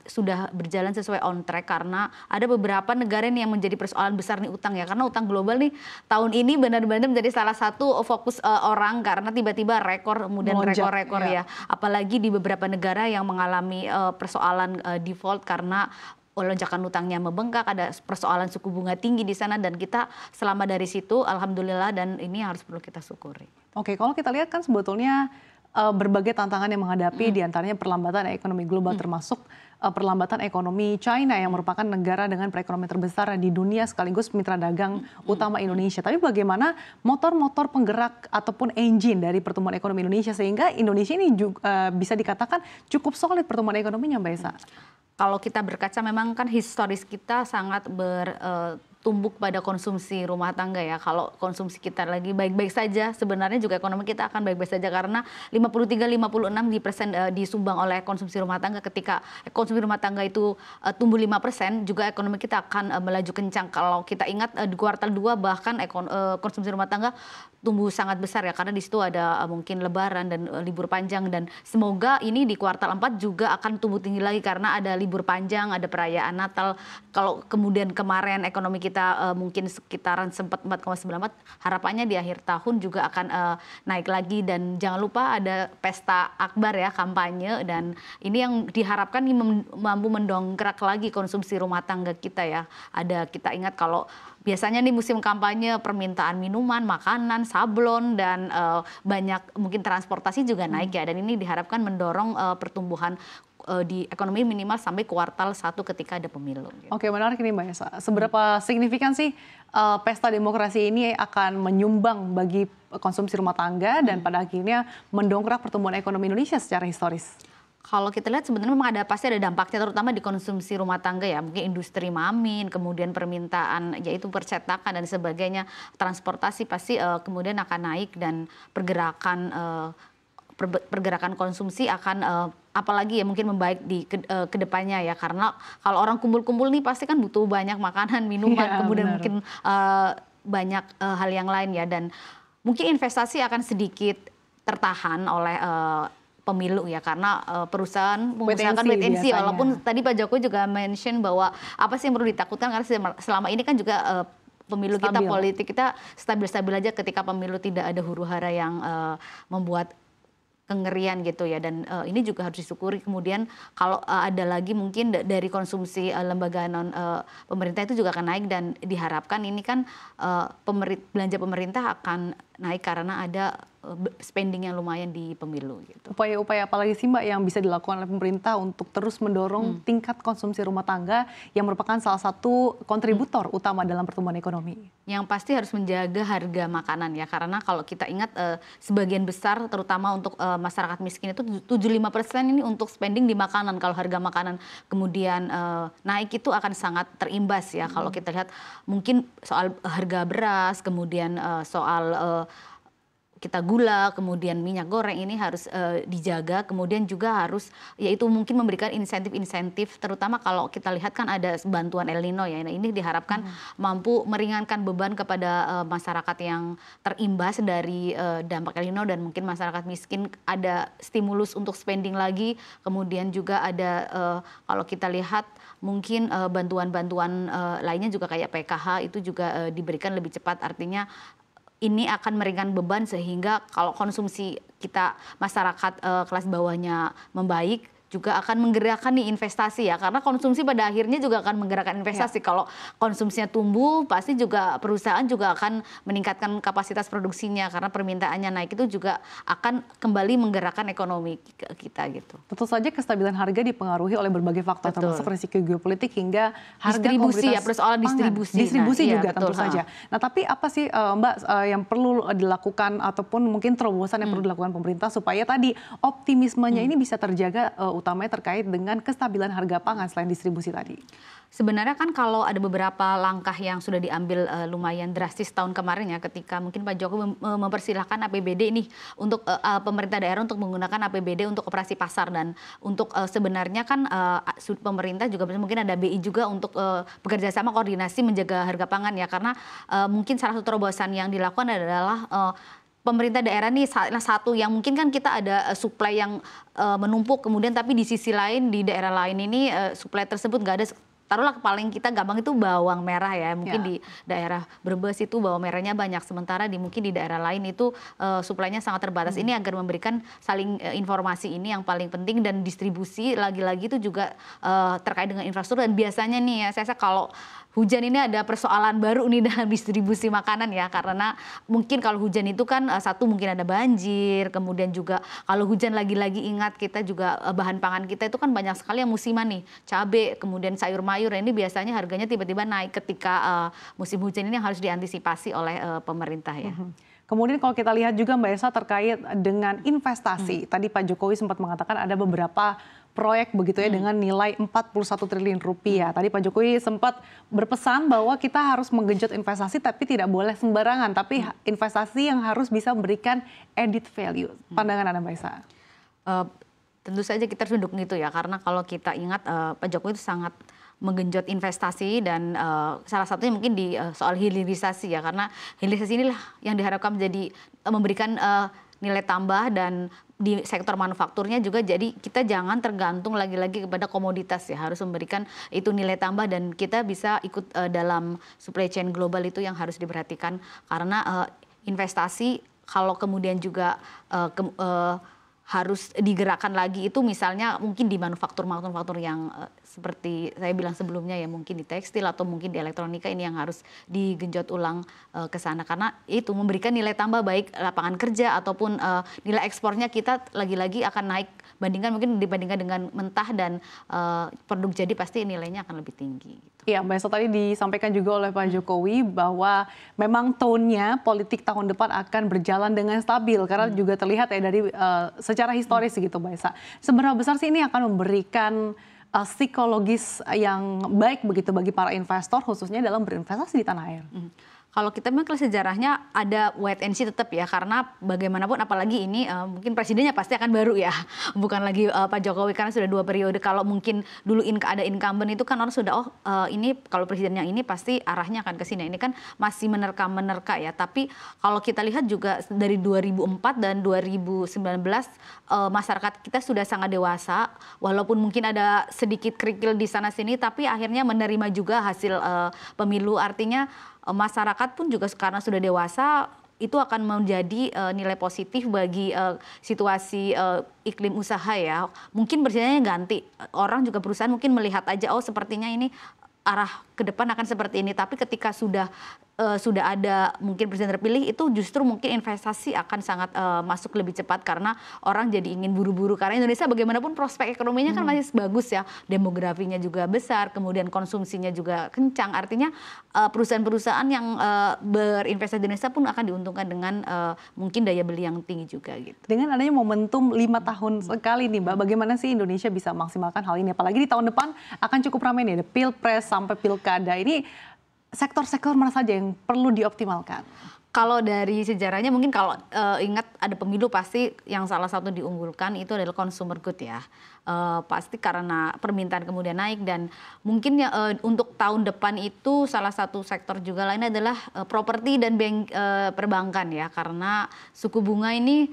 sudah berjalan sesuai on track karena ada beberapa negara yang menjadi persoalan besar mengurangi utang ya karena utang global nih tahun ini benar-benar menjadi salah satu uh, fokus uh, orang karena tiba-tiba rekor kemudian rekor-rekor ya. ya apalagi di beberapa negara yang mengalami uh, persoalan uh, default karena uh, lonjakan utangnya membengkak, ada persoalan suku bunga tinggi di sana dan kita selama dari situ alhamdulillah dan ini harus perlu kita syukuri. Oke, kalau kita lihat kan sebetulnya uh, berbagai tantangan yang menghadapi mm. diantaranya perlambatan ekonomi global mm. termasuk Eh, perlambatan ekonomi China yang merupakan negara dengan perekonomian terbesar di dunia sekaligus mitra dagang utama Indonesia. Tapi bagaimana motor-motor penggerak ataupun engine dari pertumbuhan ekonomi Indonesia sehingga Indonesia ini juga, eh, bisa dikatakan cukup solid pertumbuhan ekonominya Mbak Esa? Kalau kita berkaca memang kan historis kita sangat ber eh, tumbuk pada konsumsi rumah tangga ya. Kalau konsumsi kita lagi baik-baik saja, sebenarnya juga ekonomi kita akan baik-baik saja karena 53-56 di persen uh, disumbang oleh konsumsi rumah tangga. Ketika eh, konsumsi rumah tangga itu uh, tumbuh 5 persen, juga ekonomi kita akan uh, melaju kencang. Kalau kita ingat uh, di kuartal 2 bahkan ekon, uh, konsumsi rumah tangga tumbuh sangat besar ya karena di situ ada uh, mungkin lebaran dan uh, libur panjang dan semoga ini di kuartal 4 juga akan tumbuh tinggi lagi karena ada libur panjang, ada perayaan Natal. Kalau kemudian kemarin ekonomi kita kita uh, mungkin sekitaran sempat 4,94 harapannya di akhir tahun juga akan uh, naik lagi dan jangan lupa ada pesta akbar ya kampanye dan ini yang diharapkan ini mampu mendongkrak lagi konsumsi rumah tangga kita ya. Ada kita ingat kalau biasanya nih musim kampanye permintaan minuman, makanan, sablon dan uh, banyak mungkin transportasi juga naik ya dan ini diharapkan mendorong uh, pertumbuhan uh, di ekonomi minimal sampai kuartal satu ketika ada pemilu. Gitu. Oke, menarik ini Mbak Esa. Seberapa hmm. signifikan sih uh, pesta demokrasi ini akan menyumbang bagi konsumsi rumah tangga hmm. dan pada akhirnya mendongkrak pertumbuhan ekonomi Indonesia secara historis? kalau kita lihat sebenarnya memang ada pasti ada dampaknya terutama di konsumsi rumah tangga ya mungkin industri mamin kemudian permintaan yaitu percetakan dan sebagainya transportasi pasti uh, kemudian akan naik dan pergerakan uh, pergerakan konsumsi akan uh, apalagi ya mungkin membaik di ke, uh, kedepannya ya karena kalau orang kumpul-kumpul nih pasti kan butuh banyak makanan minuman ya, kemudian benar. mungkin uh, banyak uh, hal yang lain ya dan mungkin investasi akan sedikit tertahan oleh uh, pemilu ya karena uh, perusahaan mengusahakan wait and see walaupun tadi Pak jokowi juga mention bahwa apa sih yang perlu ditakutkan karena selama ini kan juga uh, pemilu stabil. kita politik kita stabil-stabil aja ketika pemilu tidak ada huru-hara yang uh, membuat kengerian gitu ya dan uh, ini juga harus disyukuri kemudian kalau uh, ada lagi mungkin dari konsumsi uh, lembaga non uh, pemerintah itu juga akan naik dan diharapkan ini kan uh, pemerit belanja pemerintah akan naik karena ada e, spending yang lumayan di pemilu. Gitu. Upaya-upaya apa lagi sih Mbak yang bisa dilakukan oleh pemerintah untuk terus mendorong hmm. tingkat konsumsi rumah tangga yang merupakan salah satu kontributor hmm. utama dalam pertumbuhan ekonomi? Yang pasti harus menjaga harga makanan ya karena kalau kita ingat eh, sebagian besar terutama untuk eh, masyarakat miskin itu 75 persen ini untuk spending di makanan. Kalau harga makanan kemudian eh, naik itu akan sangat terimbas ya hmm. kalau kita lihat mungkin soal harga beras kemudian eh, soal eh, kita gula, kemudian minyak goreng ini harus uh, dijaga, kemudian juga harus yaitu mungkin memberikan insentif-insentif terutama kalau kita lihat kan ada bantuan El Nino ya. Nah, ini diharapkan hmm. mampu meringankan beban kepada uh, masyarakat yang terimbas dari uh, dampak El Nino dan mungkin masyarakat miskin ada stimulus untuk spending lagi, kemudian juga ada uh, kalau kita lihat mungkin bantuan-bantuan uh, lainnya juga kayak PKH itu juga uh, diberikan lebih cepat artinya ini akan meringankan beban sehingga kalau konsumsi kita masyarakat eh, kelas bawahnya membaik juga akan menggerakkan nih investasi ya karena konsumsi pada akhirnya juga akan menggerakkan iya. investasi. Ya. Kalau konsumsinya tumbuh pasti juga perusahaan juga akan meningkatkan kapasitas produksinya karena permintaannya naik itu juga akan kembali menggerakkan ekonomi kita gitu. Tentu saja kestabilan harga dipengaruhi oleh berbagai faktor betul. termasuk risiko geopolitik hingga harga distribusi ya persoalan distribusi. Pangan. Distribusi nah, iya, juga iya, tentu saja. Nah, tapi apa sih uh, Mbak uh, yang perlu dilakukan ataupun mungkin terobosan yang hmm. perlu dilakukan pemerintah supaya tadi optimismenya hmm. ini bisa terjaga uh, utamanya terkait dengan kestabilan harga pangan selain distribusi tadi? Sebenarnya kan kalau ada beberapa langkah yang sudah diambil uh, lumayan drastis tahun kemarin ya ketika mungkin Pak Jokowi mem eh, mempersilahkan APBD ini untuk uh, uh, pemerintah daerah untuk menggunakan APBD untuk operasi pasar dan untuk uh, sebenarnya kan uh, pemerintah juga mungkin ada BI juga untuk uh, bekerja sama koordinasi menjaga harga pangan ya karena uh, mungkin salah satu terobosan yang dilakukan adalah uh, pemerintah daerah nih salah satu yang mungkin kan kita ada eh, suplai yang uh, menumpuk kemudian tapi di sisi lain di daerah lain ini uh, eh, suplai tersebut nggak ada taruhlah paling kita gampang itu bawang merah ya mungkin ya. di daerah Brebes itu bawang merahnya banyak sementara di mungkin di daerah lain itu uh, suplainya sangat terbatas hmm. ini agar memberikan saling uh, informasi ini yang paling penting dan distribusi lagi-lagi itu juga uh, terkait dengan infrastruktur dan biasanya nih ya saya, saya kalau hujan ini ada persoalan baru nih dalam distribusi makanan ya karena mungkin kalau hujan itu kan eh, satu mungkin ada banjir kemudian juga kalau hujan lagi-lagi ingat kita juga eh, bahan pangan kita itu kan banyak sekali yang musiman nih cabe kemudian sayur mayur nah ini biasanya harganya tiba-tiba naik ketika uh, musim hujan ini harus diantisipasi oleh uh, pemerintah ya. Mm -hmm. Kemudian kalau kita lihat juga Mbak Esa terkait dengan investasi. Hmm. Tadi Pak Jokowi sempat mengatakan ada beberapa proyek begitu ya hmm. dengan nilai 41 triliun rupiah. Tadi Pak Jokowi sempat berpesan bahwa kita harus menggenjot investasi tapi tidak boleh sembarangan, tapi hmm. investasi yang harus bisa memberikan added value. Hmm. Pandangan Anda Mbak Isa? Uh, tentu saja kita harus duduk gitu ya karena kalau kita ingat uh, Pak Jokowi itu sangat menggenjot investasi dan uh, salah satunya mungkin di uh, soal hilirisasi ya karena hilirisasi inilah yang diharapkan menjadi uh, memberikan uh, nilai tambah dan di sektor manufakturnya juga jadi kita jangan tergantung lagi-lagi kepada komoditas ya harus memberikan itu nilai tambah dan kita bisa ikut uh, dalam supply chain global itu yang harus diperhatikan karena uh, investasi kalau kemudian juga uh, eh, ke, uh, harus digerakkan lagi itu misalnya mungkin di manufaktur manufaktur yang uh, seperti saya bilang sebelumnya ya mungkin di tekstil atau mungkin di elektronika ini yang harus digenjot ulang uh, ke sana karena itu memberikan nilai tambah baik lapangan kerja ataupun uh, nilai ekspornya kita lagi-lagi akan naik bandingkan mungkin dibandingkan dengan mentah dan uh, produk jadi pasti nilainya akan lebih tinggi. Gitu. Iya, gitu. Mbak Esa tadi disampaikan juga oleh Pak Jokowi bahwa memang tone-nya politik tahun depan akan berjalan dengan stabil karena hmm. juga terlihat ya dari uh, secara historis hmm. gitu Mbak Esa. Seberapa besar sih ini akan memberikan uh, psikologis yang baik begitu bagi para investor khususnya dalam berinvestasi di tanah air. Mm kalau kita memang sejarahnya ada wait and see tetap ya karena bagaimanapun apalagi ini uh, mungkin presidennya pasti akan baru ya bukan lagi uh, Pak Jokowi karena sudah dua periode kalau mungkin dulu in ada incumbent itu kan orang sudah oh uh, ini kalau presiden yang ini pasti arahnya akan ke sini ini kan masih menerka-menerka ya tapi kalau kita lihat juga dari 2004 dan 2019 uh, masyarakat kita sudah sangat dewasa walaupun mungkin ada sedikit kerikil di sana sini tapi akhirnya menerima juga hasil uh, pemilu artinya Eh, masyarakat pun juga karena sudah dewasa itu akan menjadi uh, nilai positif bagi uh, situasi uh, iklim usaha ya. Mungkin berjalannya ganti. Orang juga perusahaan mungkin melihat aja oh sepertinya ini arah ke depan akan seperti ini. Tapi ketika sudah uh, sudah ada mungkin presiden terpilih itu justru mungkin investasi akan sangat uh, masuk lebih cepat karena orang jadi ingin buru-buru karena Indonesia bagaimanapun prospek ekonominya kan hmm. masih bagus ya demografinya juga besar kemudian konsumsinya juga kencang artinya eh, perusahaan-perusahaan yang uh, berinvestasi di Indonesia pun akan diuntungkan dengan uh, mungkin daya beli yang tinggi juga gitu dengan adanya momentum lima tahun sekali nih mbak hmm. bagaimana sih Indonesia bisa maksimalkan hal ini apalagi di tahun depan akan cukup ramai nih ada pilpres sampai pil pilkada ini sektor-sektor mana saja yang perlu dioptimalkan? Kalau dari sejarahnya mungkin kalau uh, ingat ada pemilu pasti yang salah satu diunggulkan itu adalah consumer good ya. Uh, pasti karena permintaan kemudian naik dan mungkin uh, untuk tahun depan itu salah satu sektor juga lain adalah uh, properti dan bank, uh, perbankan ya karena suku bunga ini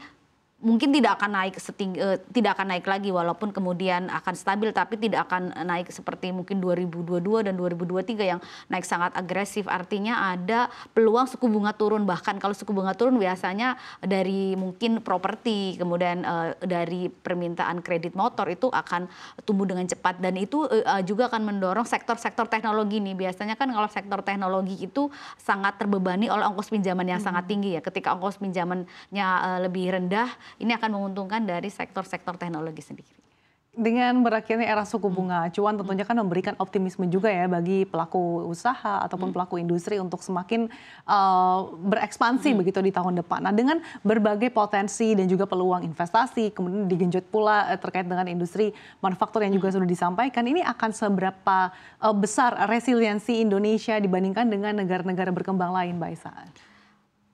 mungkin tidak akan naik setinggi uh, tidak akan naik lagi walaupun kemudian akan stabil tapi tidak akan naik seperti mungkin 2022 dan 2023 yang naik sangat agresif artinya ada peluang suku bunga turun bahkan kalau suku bunga turun biasanya dari mungkin properti kemudian uh, dari permintaan kredit motor itu akan tumbuh dengan cepat dan itu uh, juga akan mendorong sektor-sektor teknologi nih biasanya kan kalau sektor teknologi itu sangat terbebani oleh ongkos pinjaman yang hmm. sangat mm-hmm. tinggi ya ketika ongkos pinjamannya uh, lebih rendah ini akan menguntungkan dari sektor-sektor teknologi sendiri. Dengan berakhirnya era suku bunga acuan tentunya kan memberikan optimisme juga ya bagi pelaku usaha ataupun hmm. pelaku industri untuk semakin uh, berekspansi hmm. begitu di tahun depan. Nah dengan berbagai potensi dan juga peluang investasi kemudian digenjot pula eh, terkait dengan industri manufaktur yang juga hmm. sudah disampaikan ini akan seberapa uh, besar resiliensi Indonesia dibandingkan dengan negara-negara berkembang lain Mbak Isa?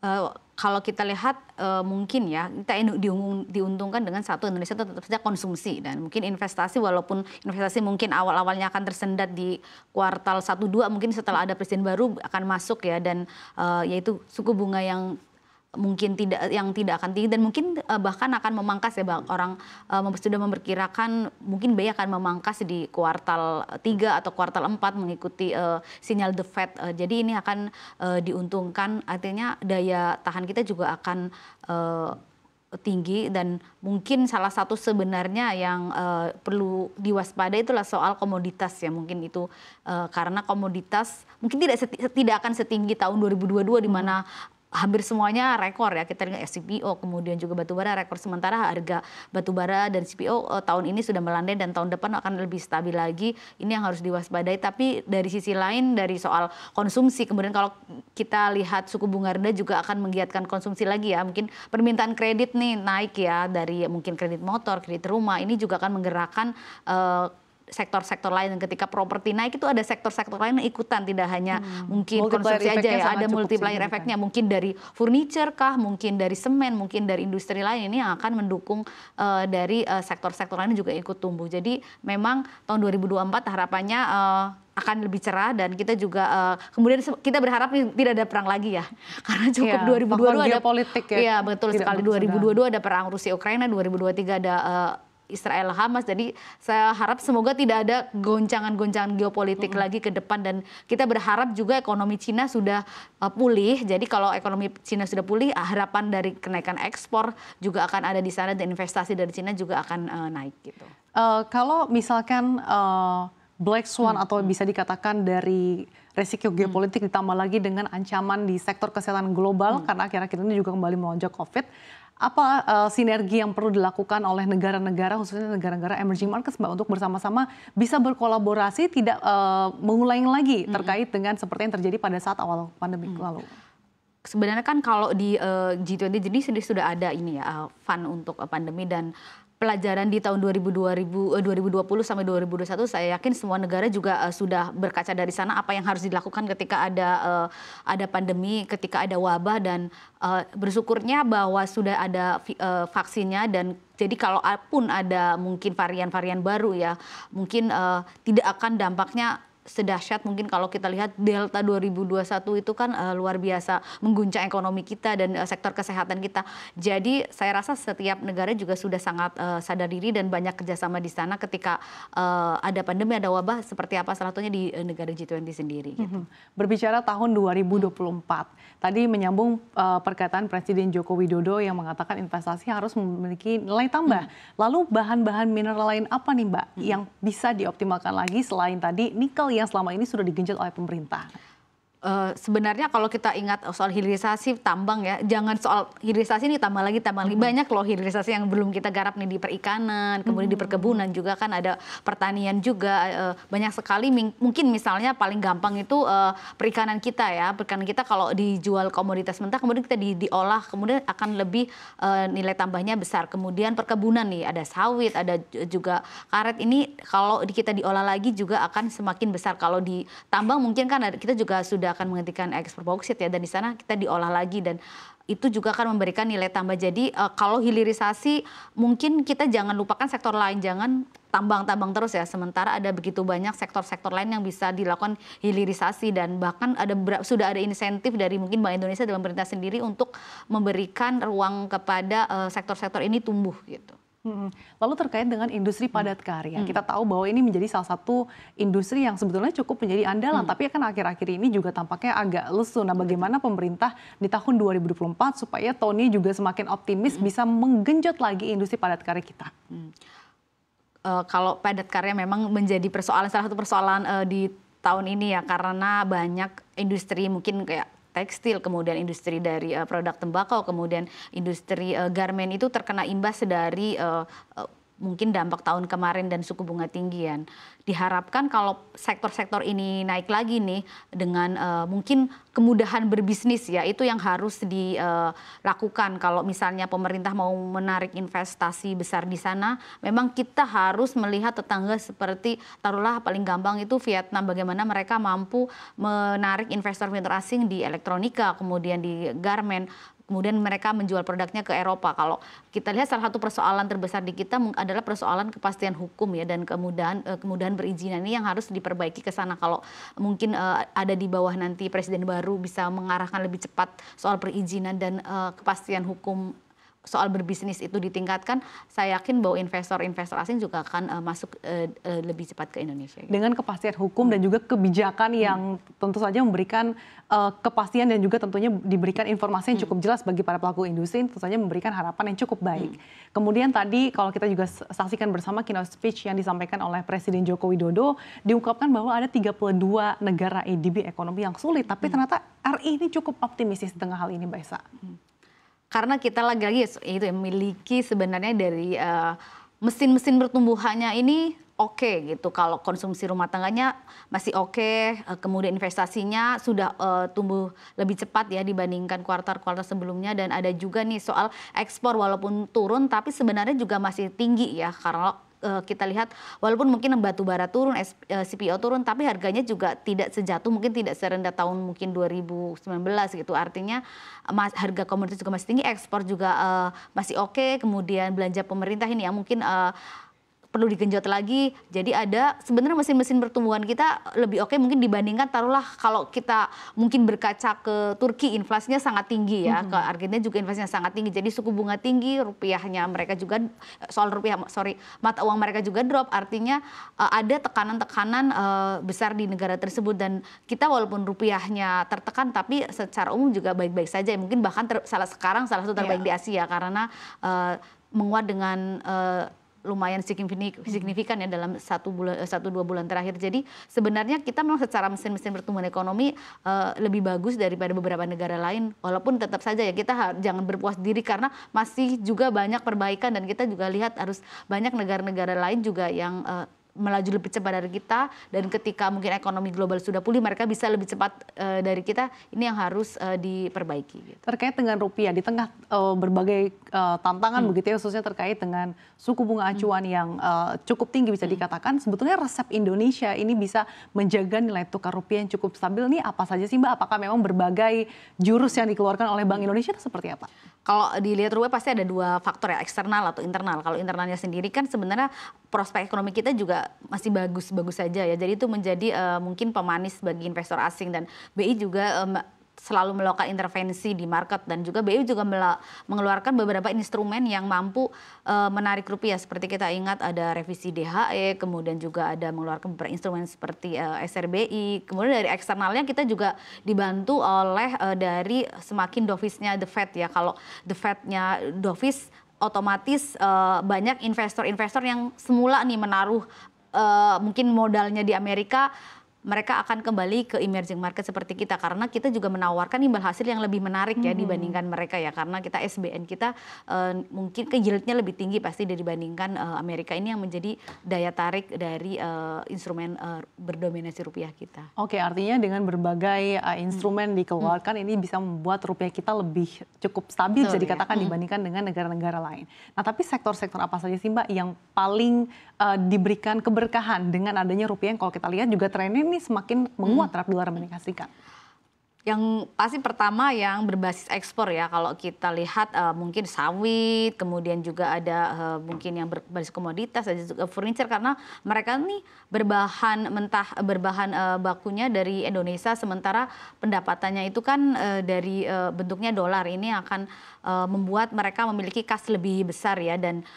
uh, kalau kita lihat uh, mungkin ya kita diuntungkan dengan satu Indonesia itu tetap saja konsumsi dan mungkin investasi walaupun investasi mungkin awal-awalnya akan tersendat di kuartal 1 2 mungkin setelah ada presiden baru akan masuk ya dan uh, yaitu suku bunga yang mungkin tidak yang tidak akan tinggi dan mungkin uh, bahkan akan memangkas ya bang orang uh, sudah memperkirakan mungkin BI akan memangkas di kuartal 3 atau kuartal 4 mengikuti uh, sinyal the Fed uh, jadi ini akan uh, diuntungkan artinya daya tahan kita juga akan uh, tinggi dan mungkin salah satu sebenarnya yang uh, perlu diwaspadai itulah soal komoditas ya mungkin itu uh, karena komoditas mungkin tidak tidak akan setinggi tahun 2022 hmm. di mana hampir semuanya rekor ya kita dengan SCPO kemudian juga batubara rekor sementara harga batubara dan CPO eh, tahun ini sudah melandai dan tahun depan akan lebih stabil lagi ini yang harus diwaspadai tapi dari sisi lain dari soal konsumsi kemudian kalau kita lihat suku bunga rendah juga akan menggiatkan konsumsi lagi ya mungkin permintaan kredit nih naik ya dari mungkin kredit motor kredit rumah ini juga akan menggerakkan eh, sektor-sektor lain dan ketika properti naik itu ada sektor-sektor lain yang ikutan tidak hanya hmm. mungkin konsumsi aja ya ada multiplier efeknya kan? mungkin dari furniture kah mungkin dari semen mungkin dari industri lain ini yang akan mendukung uh, dari eh, sektor-sektor uh, lain juga ikut tumbuh jadi memang tahun 2024 harapannya uh, akan lebih cerah dan kita juga uh, kemudian kita berharap tidak ada perang lagi ya karena cukup iya, ya, 2022 ada politik ya. ya betul sekali 2022 ada perang Rusia Ukraina 2023 ada uh, Israel Hamas. Jadi saya harap semoga tidak ada goncangan-goncangan geopolitik hmm. lagi ke depan dan kita berharap juga ekonomi Cina sudah uh, pulih. Jadi kalau ekonomi Cina sudah pulih, ah, harapan dari kenaikan ekspor juga akan ada di sana dan investasi dari Cina juga akan uh, naik gitu. Uh, kalau misalkan uh, black swan hmm. atau bisa dikatakan dari resiko hmm. geopolitik hmm. ditambah lagi dengan ancaman di sektor kesehatan global hmm. karena akhir-akhir ini juga kembali melonjak COVID apa uh, sinergi yang perlu dilakukan oleh negara-negara khususnya negara-negara emerging markets Mbak untuk bersama-sama bisa berkolaborasi tidak uh, mengulangi lagi hmm. terkait dengan seperti yang terjadi pada saat awal pandemi hmm. lalu? Sebenarnya kan kalau di eh, uh, G20 jadi sudah ada ini ya uh, fund untuk uh, pandemi dan pelajaran di tahun 2020, 2020 eh, sampai 2021 saya yakin semua negara juga uh, sudah berkaca dari sana apa yang harus dilakukan ketika ada uh, ada pandemi, ketika ada wabah dan uh, bersyukurnya bahwa sudah ada uh, vaksinnya dan jadi kalau pun ada mungkin varian-varian baru ya mungkin uh, tidak akan dampaknya sedahsyat mungkin kalau kita lihat delta 2021 itu kan uh, luar biasa mengguncang ekonomi kita dan uh, sektor kesehatan kita. Jadi saya rasa setiap negara juga sudah sangat uh, sadar diri dan banyak kerjasama di sana ketika uh, ada pandemi ada wabah seperti apa salah satunya di uh, negara G20 sendiri. Gitu. Mhm. Berbicara tahun 2024, tadi menyambung uh, perkataan Presiden Joko Widodo yang mengatakan investasi harus memiliki nilai tambah. Mhm. Lalu bahan-bahan mineral lain apa nih Mbak mhm. yang bisa dioptimalkan lagi selain tadi nikel yang selama ini sudah digenjot oleh pemerintah Uh, sebenarnya kalau kita ingat soal hilirisasi tambang ya, jangan soal hilirisasi ini tambah lagi tambah lagi banyak loh hilirisasi yang belum kita garap nih di perikanan, kemudian hmm. di perkebunan juga kan ada pertanian juga uh, banyak sekali mungkin misalnya paling gampang itu uh, perikanan kita ya, perikanan kita kalau dijual komoditas mentah kemudian kita di, diolah kemudian akan lebih uh, nilai tambahnya besar. Kemudian perkebunan nih ada sawit, ada juga karet ini kalau kita diolah lagi juga akan semakin besar. Kalau di tambang mungkin kan kita juga sudah akan menghentikan ekspor bauksit ya dan di sana kita diolah lagi dan itu juga akan memberikan nilai tambah. Jadi uh, kalau hilirisasi mungkin kita jangan lupakan sektor lain, jangan tambang-tambang terus ya. Sementara ada begitu banyak sektor-sektor lain yang bisa dilakukan hilirisasi dan bahkan ada sudah ada insentif dari mungkin Bank Indonesia dan pemerintah sendiri untuk memberikan ruang kepada e, sektor-sektor uh, ini tumbuh gitu. Lalu terkait dengan industri padat karya, hmm. kita tahu bahwa ini menjadi salah satu industri yang sebetulnya cukup menjadi andalan, hmm. tapi kan akhir-akhir ini juga tampaknya agak lesu. Nah, bagaimana pemerintah di tahun 2024 supaya Tony juga semakin optimis hmm. bisa menggenjot lagi industri padat karya kita? Hmm. Uh, kalau padat karya memang menjadi persoalan salah satu persoalan uh, di tahun ini ya karena banyak industri mungkin kayak tekstil, kemudian industri dari uh, produk tembakau, kemudian industri uh, garmen itu terkena imbas dari uh, mungkin dampak tahun kemarin dan suku bunga tinggian. Diharapkan kalau sektor-sektor ini naik lagi nih dengan uh, mungkin kemudahan berbisnis ya itu yang harus dilakukan eh, kalau misalnya pemerintah mau menarik investasi besar di sana memang kita harus melihat tetangga seperti taruhlah paling gampang itu Vietnam bagaimana mereka mampu menarik investor-investor asing di elektronika kemudian di garment kemudian mereka menjual produknya ke Eropa. Kalau kita lihat salah satu persoalan terbesar di kita adalah persoalan kepastian hukum ya dan kemudahan eh, kemudahan perizinan ini yang harus diperbaiki ke sana kalau mungkin eh, ada di bawah nanti presiden baru bisa mengarahkan lebih cepat soal perizinan dan eh, kepastian hukum soal berbisnis itu ditingkatkan, saya yakin bahwa investor-investor asing juga akan uh, masuk uh, uh, lebih cepat ke Indonesia. Gitu. Dengan kepastian hukum hmm. dan juga kebijakan yang tentu saja memberikan uh, kepastian dan juga tentunya diberikan informasi yang cukup hmm. jelas bagi para pelaku industri, tentu saja memberikan harapan yang cukup baik. Hmm. Kemudian tadi kalau kita juga saksikan bersama keynote speech yang disampaikan oleh Presiden Joko Widodo, diungkapkan bahwa ada 32 negara EDB ekonomi yang sulit, tapi hmm. ternyata RI ini cukup optimis di tengah hal ini, Mbak Esa. Hmm karena kita lagi-lagi itu yang memiliki sebenarnya dari mesin eh, mesin-mesin pertumbuhannya ini oke okay, gitu. Kalau konsumsi rumah tangganya masih oke, okay, uh, eh, kemudian investasinya sudah uh, tumbuh lebih cepat ya dibandingkan kuartal-kuartal sebelumnya dan ada juga nih soal ekspor walaupun turun tapi sebenarnya juga masih tinggi ya karena Eh, kita lihat walaupun mungkin batu bara turun, eh, CPO turun, tapi harganya juga tidak sejatuh, mungkin tidak serendah tahun mungkin 2019 gitu. Artinya mas, harga komoditas juga masih tinggi, ekspor juga uh, masih oke, okay, kemudian belanja pemerintah ini ya mungkin uh, perlu digenjot lagi. Jadi ada sebenarnya mesin-mesin pertumbuhan kita lebih oke mungkin dibandingkan taruhlah kalau kita mungkin berkaca ke Turki inflasinya sangat tinggi ya, mm -hmm. ke Argentina juga inflasinya sangat tinggi. Jadi suku bunga tinggi, rupiahnya mereka juga eh, soal rupiah sorry mata uang mereka juga drop. Artinya eh, ada tekanan-tekanan eh, besar di negara tersebut dan kita walaupun rupiahnya tertekan tapi secara umum juga baik-baik saja. Mungkin bahkan ter, salah sekarang salah satu terbaik yeah. di Asia karena uh, menguat dengan uh, lumayan signifikan ya dalam satu bulan eh, satu dua bulan terakhir. Jadi sebenarnya kita memang secara mesin-mesin pertumbuhan ekonomi uh, lebih bagus daripada beberapa negara lain. Walaupun tetap saja ya kita jangan berpuas diri karena masih juga banyak perbaikan dan kita juga lihat harus banyak negara-negara lain juga yang uh, melaju lebih cepat dari kita dan ketika mungkin ekonomi global sudah pulih mereka bisa lebih cepat e, dari kita ini yang harus e, diperbaiki gitu. terkait dengan rupiah di tengah e, berbagai e, tantangan hmm. begitu ya khususnya terkait dengan suku bunga hmm. acuan hmm. yang e, cukup tinggi bisa hmm. dikatakan sebetulnya resep Indonesia ini bisa menjaga nilai tukar rupiah yang cukup stabil ini apa saja sih mbak apakah memang berbagai jurus yang dikeluarkan oleh Bank hmm. Indonesia itu seperti apa kalau dilihat rupanya pasti ada dua faktor ya eksternal atau internal. Kalau internalnya sendiri kan sebenarnya prospek ekonomi kita juga masih bagus-bagus saja ya. Jadi itu menjadi uh, mungkin pemanis bagi investor asing dan BI juga um, selalu melakukan intervensi di market dan juga BI juga mengeluarkan beberapa instrumen yang mampu e, menarik rupiah seperti kita ingat ada revisi DHE kemudian juga ada mengeluarkan beberapa instrumen seperti e, eh, SRBI kemudian dari eksternalnya kita juga dibantu oleh e, dari semakin dovisnya the Fed ya kalau the Fednya dovis otomatis e, banyak investor-investor yang semula nih menaruh uh, mungkin modalnya di Amerika mereka akan kembali ke emerging market seperti kita karena kita juga menawarkan imbal hasil yang lebih menarik ya mm-hmm. dibandingkan mereka ya karena kita SBN kita uh, mungkin ke yieldnya lebih tinggi pasti dibandingkan uh, Amerika ini yang menjadi daya tarik dari uh, instrumen uh, berdominasi rupiah kita. Oke, artinya dengan berbagai uh, instrumen hmm. dikeluarkan hmm. ini bisa membuat rupiah kita lebih cukup stabil bisa dikatakan ya. Mm-hmm. dibandingkan dengan negara-negara lain. Nah, tapi sektor-sektor apa saja sih Mbak yang paling uh, diberikan keberkahan dengan adanya rupiah yang kalau kita lihat juga trennya ini semakin menguat terhadap hmm. dolar Amerika Serikat? Yang pasti pertama yang berbasis ekspor ya kalau kita lihat uh, mungkin sawit, kemudian juga ada uh, mungkin yang berbasis komoditas, ada juga furniture karena mereka ini berbahan mentah berbahan uh, bakunya dari Indonesia sementara pendapatannya itu kan uh, dari uh, bentuknya dolar ini akan uh, membuat mereka memiliki kas lebih besar ya dan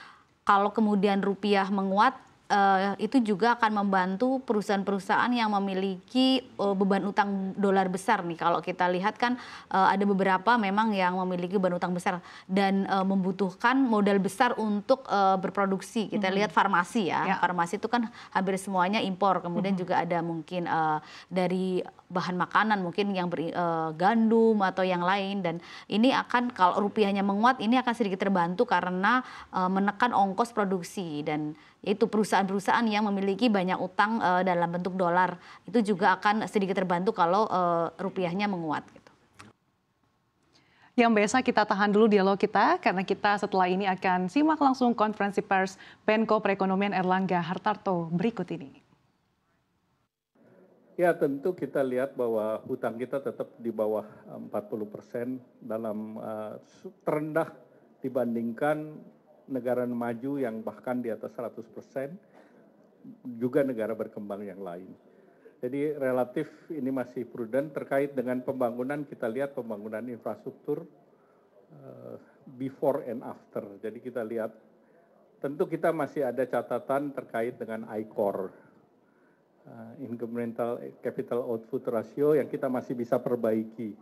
kalau kemudian rupiah menguat uh, itu juga akan membantu perusahaan-perusahaan yang memiliki uh, beban utang dolar besar nih. Kalau kita lihat kan uh, ada beberapa memang yang memiliki beban utang besar dan uh, membutuhkan modal besar untuk uh, berproduksi. Kita hmm. lihat farmasi ya. ya, farmasi itu kan hampir semuanya impor. Kemudian hmm. juga ada mungkin uh, dari bahan makanan mungkin yang ber, e, gandum atau yang lain dan ini akan kalau rupiahnya menguat ini akan sedikit terbantu karena e, menekan ongkos produksi dan yaitu perusahaan-perusahaan yang memiliki banyak utang e, dalam bentuk dolar itu juga akan sedikit terbantu kalau e, rupiahnya menguat. Gitu. Yang biasa kita tahan dulu dialog kita karena kita setelah ini akan simak langsung konferensi pers Penko Perekonomian Erlangga Hartarto berikut ini. Ya tentu kita lihat bahwa hutang kita tetap di bawah 40 eh, persen dalam uh, terendah dibandingkan negara maju yang bahkan di atas 100 persen, juga negara berkembang yang lain. Jadi relatif ini masih prudent terkait dengan pembangunan kita lihat pembangunan infrastruktur uh, before and after. Jadi kita lihat tentu kita masih ada catatan terkait dengan ICOR uh, eh, incremental capital output ratio yang kita masih bisa perbaiki.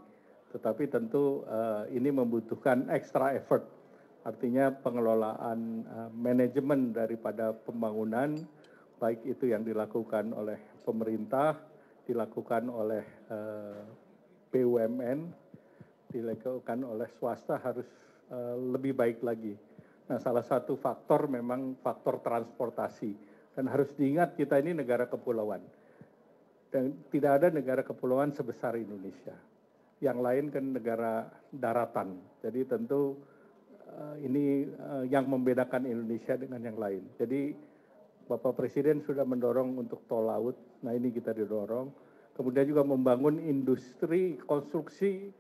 Tetapi tentu uh, ini membutuhkan extra effort artinya pengelolaan eh, manajemen daripada pembangunan baik itu yang dilakukan oleh pemerintah, dilakukan oleh eh, BUMN, dilakukan oleh swasta harus eh, lebih baik lagi. Nah, salah satu faktor memang faktor transportasi dan harus diingat kita ini negara kepulauan. Dan tidak ada negara kepulauan sebesar Indonesia. Yang lain kan negara daratan. Jadi tentu Eh, ini eh, yang membedakan Indonesia dengan yang lain. Jadi Bapak Presiden sudah mendorong untuk tol laut, nah ini kita didorong. Kemudian juga membangun industri konstruksi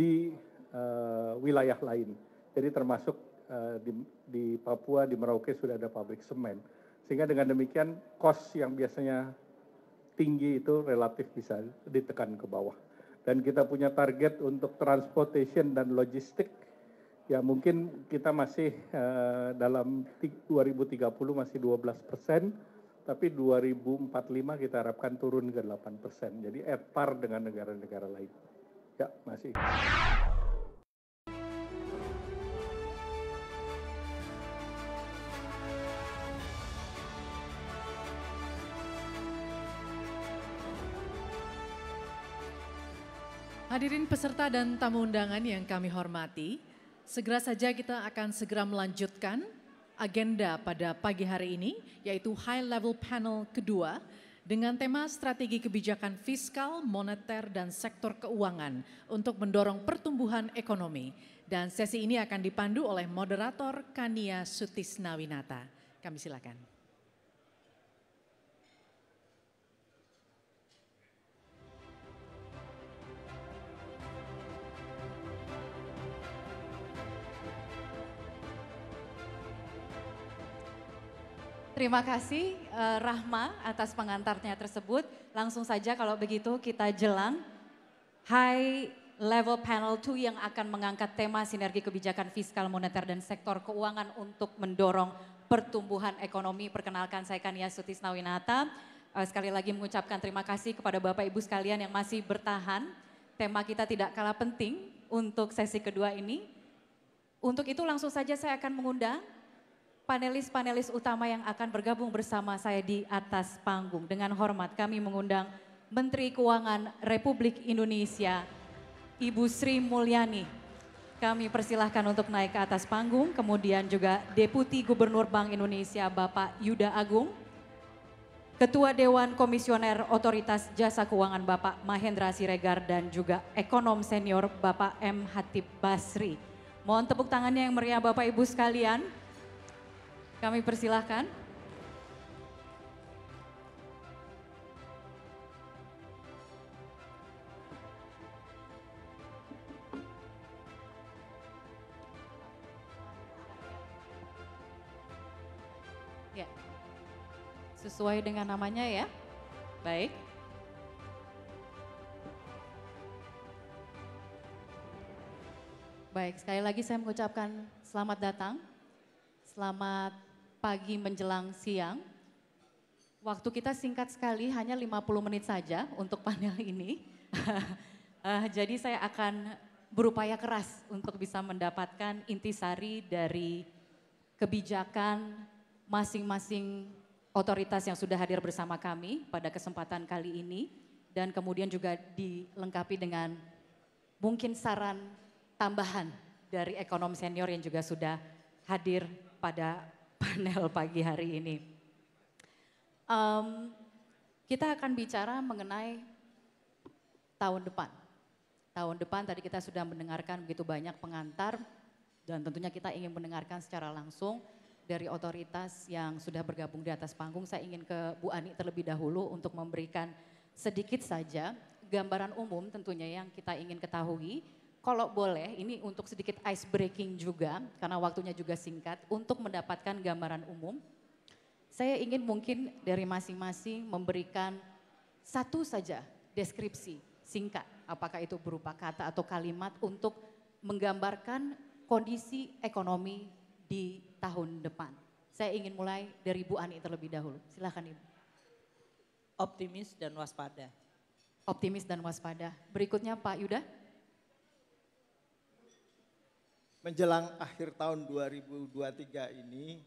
di uh, wilayah lain. Jadi termasuk uh, di, di Papua, di Merauke sudah ada pabrik semen. Sehingga dengan demikian kos yang biasanya tinggi itu relatif bisa ditekan ke bawah. Dan kita punya target untuk transportation dan logistik ya mungkin kita masih eh, dalam 2030 masih 12 persen, tapi 2045 kita harapkan turun ke 8 persen. Jadi at par dengan negara-negara lain. Ya, masih. Hadirin peserta dan tamu undangan yang kami hormati, Segera saja kita akan segera melanjutkan agenda pada pagi hari ini, yaitu High Level Panel kedua dengan tema strategi kebijakan fiskal, moneter, dan sektor keuangan untuk mendorong pertumbuhan ekonomi. Dan sesi ini akan dipandu oleh moderator Kania Sutisnawinata. Kami silakan. Terima kasih uh, Rahma atas pengantarnya tersebut. Langsung saja kalau begitu kita jelang high level panel 2 yang akan mengangkat tema sinergi kebijakan fiskal moneter dan sektor keuangan untuk mendorong pertumbuhan ekonomi. Perkenalkan saya Kania Sutisna Winata. Uh, eh, sekali lagi mengucapkan terima kasih kepada Bapak Ibu sekalian yang masih bertahan. Tema kita tidak kalah penting untuk sesi kedua ini. Untuk itu langsung saja saya akan mengundang panelis-panelis utama yang akan bergabung bersama saya di atas panggung. Dengan hormat kami mengundang Menteri Keuangan Republik Indonesia, Ibu Sri Mulyani. Kami persilahkan untuk naik ke atas panggung, kemudian juga Deputi Gubernur Bank Indonesia Bapak Yuda Agung, Ketua Dewan Komisioner Otoritas Jasa Keuangan Bapak Mahendra Siregar dan juga Ekonom Senior Bapak M. Hatib Basri. Mohon tepuk tangannya yang meriah Bapak Ibu sekalian. Kami persilahkan. Ya. Sesuai dengan namanya ya. Baik. Baik, sekali lagi saya mengucapkan selamat datang. Selamat pagi menjelang siang. Waktu kita singkat sekali, hanya 50 menit saja untuk panel ini. uh, jadi saya akan berupaya keras untuk bisa mendapatkan intisari dari kebijakan masing-masing otoritas yang sudah hadir bersama kami pada kesempatan kali ini dan kemudian juga dilengkapi dengan mungkin saran tambahan dari ekonom senior yang juga sudah hadir pada panel pagi hari ini. Um, kita akan bicara mengenai tahun depan. Tahun depan tadi kita sudah mendengarkan begitu banyak pengantar dan tentunya kita ingin mendengarkan secara langsung dari otoritas yang sudah bergabung di atas panggung. Saya ingin ke Bu Ani terlebih dahulu untuk memberikan sedikit saja gambaran umum tentunya yang kita ingin ketahui kalau boleh, ini untuk sedikit ice breaking juga, karena waktunya juga singkat, untuk mendapatkan gambaran umum, saya ingin mungkin dari masing-masing memberikan satu saja deskripsi singkat, apakah itu berupa kata atau kalimat untuk menggambarkan kondisi ekonomi di tahun depan. Saya ingin mulai dari Bu Ani terlebih dahulu. Silahkan Ibu. Optimis dan waspada. Optimis dan waspada. Berikutnya Pak Yuda menjelang akhir tahun 2023 ini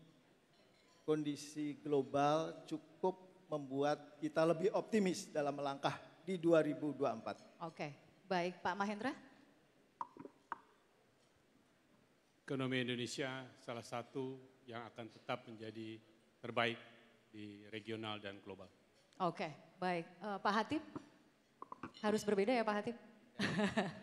kondisi global cukup membuat kita lebih optimis dalam melangkah di 2024. Oke, baik Pak Mahendra. Ekonomi Indonesia salah satu yang akan tetap menjadi terbaik di regional dan global. Oke, baik. Uh, Pak Hatip, harus berbeda ya Pak Hatip? Ya.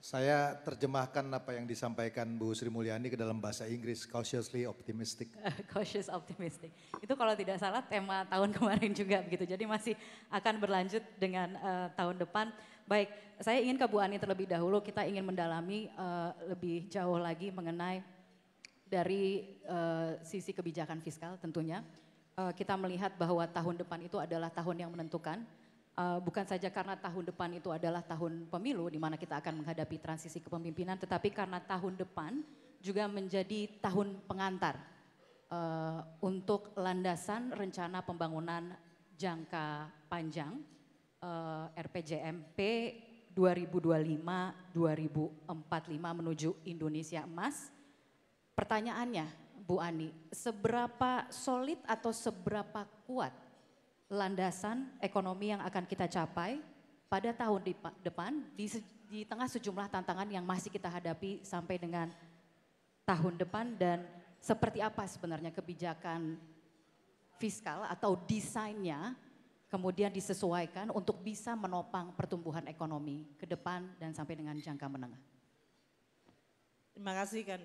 Saya terjemahkan apa yang disampaikan Bu Sri Mulyani ke dalam bahasa Inggris, cautiously optimistic. cautious optimistic. Itu kalau tidak salah tema tahun kemarin juga begitu. Jadi masih akan berlanjut dengan uh, tahun depan. Baik, saya ingin ke Bu Ani terlebih dahulu. Kita ingin mendalami uh, lebih jauh lagi mengenai dari uh, sisi kebijakan fiskal tentunya. Uh, kita melihat bahwa tahun depan itu adalah tahun yang menentukan uh, bukan saja karena tahun depan itu adalah tahun pemilu di mana kita akan menghadapi transisi kepemimpinan, tetapi karena tahun depan juga menjadi tahun pengantar uh, untuk landasan rencana pembangunan jangka panjang uh, RPJMP 2025-2045 menuju Indonesia Emas. Pertanyaannya, Bu Ani, seberapa solid atau seberapa kuat landasan ekonomi yang akan kita capai pada tahun depan di, di tengah sejumlah tantangan yang masih kita hadapi sampai dengan tahun depan dan seperti apa sebenarnya kebijakan fiskal atau desainnya kemudian disesuaikan untuk bisa menopang pertumbuhan ekonomi ke depan dan sampai dengan jangka menengah. Terima kasih kan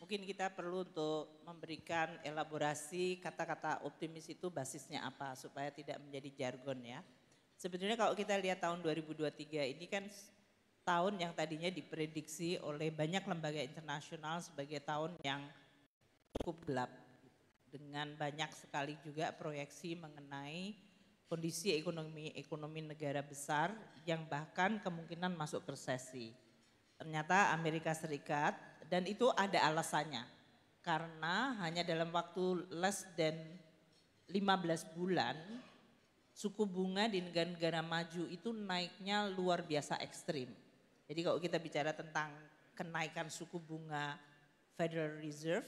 mungkin kita perlu untuk memberikan elaborasi kata-kata optimis itu basisnya apa supaya tidak menjadi jargon ya. Sebetulnya kalau kita lihat tahun 2023 ini kan tahun yang tadinya diprediksi oleh banyak lembaga internasional sebagai tahun yang cukup gelap dengan banyak sekali juga proyeksi mengenai kondisi ekonomi ekonomi negara besar yang bahkan kemungkinan masuk resesi. Ternyata Amerika Serikat dan itu ada alasannya. Karena hanya dalam waktu less than 15 bulan suku bunga di negara-negara maju itu naiknya luar biasa ekstrim. Jadi kalau kita bicara tentang kenaikan suku bunga Federal Reserve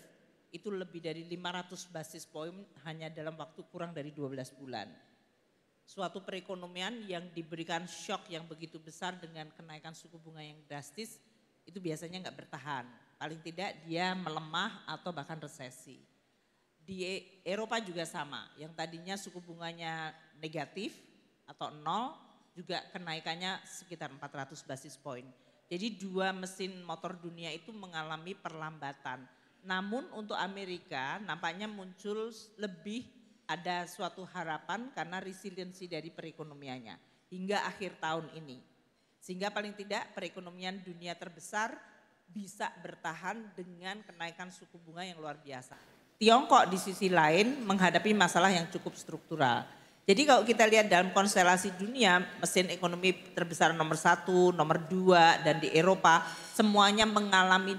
itu lebih dari 500 basis point hanya dalam waktu kurang dari 12 bulan. Suatu perekonomian yang diberikan shock yang begitu besar dengan kenaikan suku bunga yang drastis itu biasanya nggak bertahan. Paling tidak dia melemah atau bahkan resesi. Di e, Eropa juga sama, yang tadinya suku bunganya negatif atau nol juga kenaikannya sekitar 400 basis point. Jadi dua mesin motor dunia itu mengalami perlambatan. Namun untuk Amerika nampaknya muncul lebih ada suatu harapan karena resiliensi dari perekonomiannya hingga akhir tahun ini. Sehingga paling tidak perekonomian dunia terbesar bisa bertahan dengan kenaikan suku bunga yang luar biasa. Tiongkok di sisi lain menghadapi masalah yang cukup struktural. Jadi kalau kita lihat dalam konstelasi dunia, mesin ekonomi terbesar nomor satu, nomor dua, dan di Eropa semuanya mengalami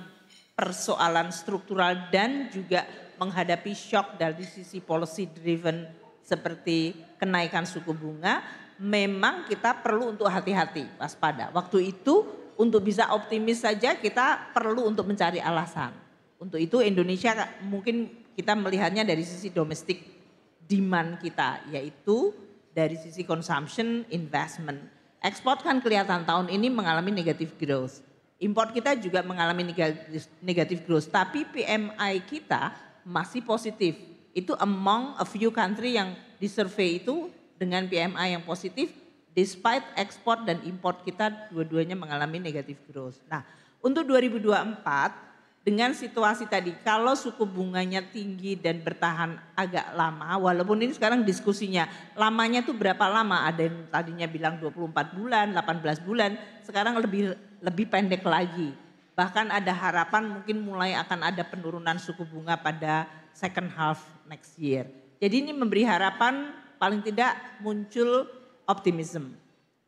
persoalan struktural dan juga menghadapi shock dari sisi policy driven seperti kenaikan suku bunga. Memang kita perlu untuk hati-hati, waspada. Waktu itu untuk bisa optimis saja kita perlu untuk mencari alasan. Untuk itu Indonesia mungkin kita melihatnya dari sisi domestik demand kita yaitu dari sisi consumption investment. Ekspor kan kelihatan tahun ini mengalami negatif growth. Import kita juga mengalami negatif, negative growth, tapi PMI kita masih positif. Itu among a few country yang disurvey itu dengan PMI yang positif despite ekspor dan import kita dua-duanya mengalami negatif growth. Nah, untuk 2024 dengan situasi tadi kalau suku bunganya tinggi dan bertahan agak lama walaupun ini sekarang diskusinya lamanya itu berapa lama ada yang tadinya bilang 24 bulan, 18 bulan, sekarang lebih lebih pendek lagi. Bahkan ada harapan mungkin mulai akan ada penurunan suku bunga pada second half next year. Jadi ini memberi harapan paling tidak muncul optimism.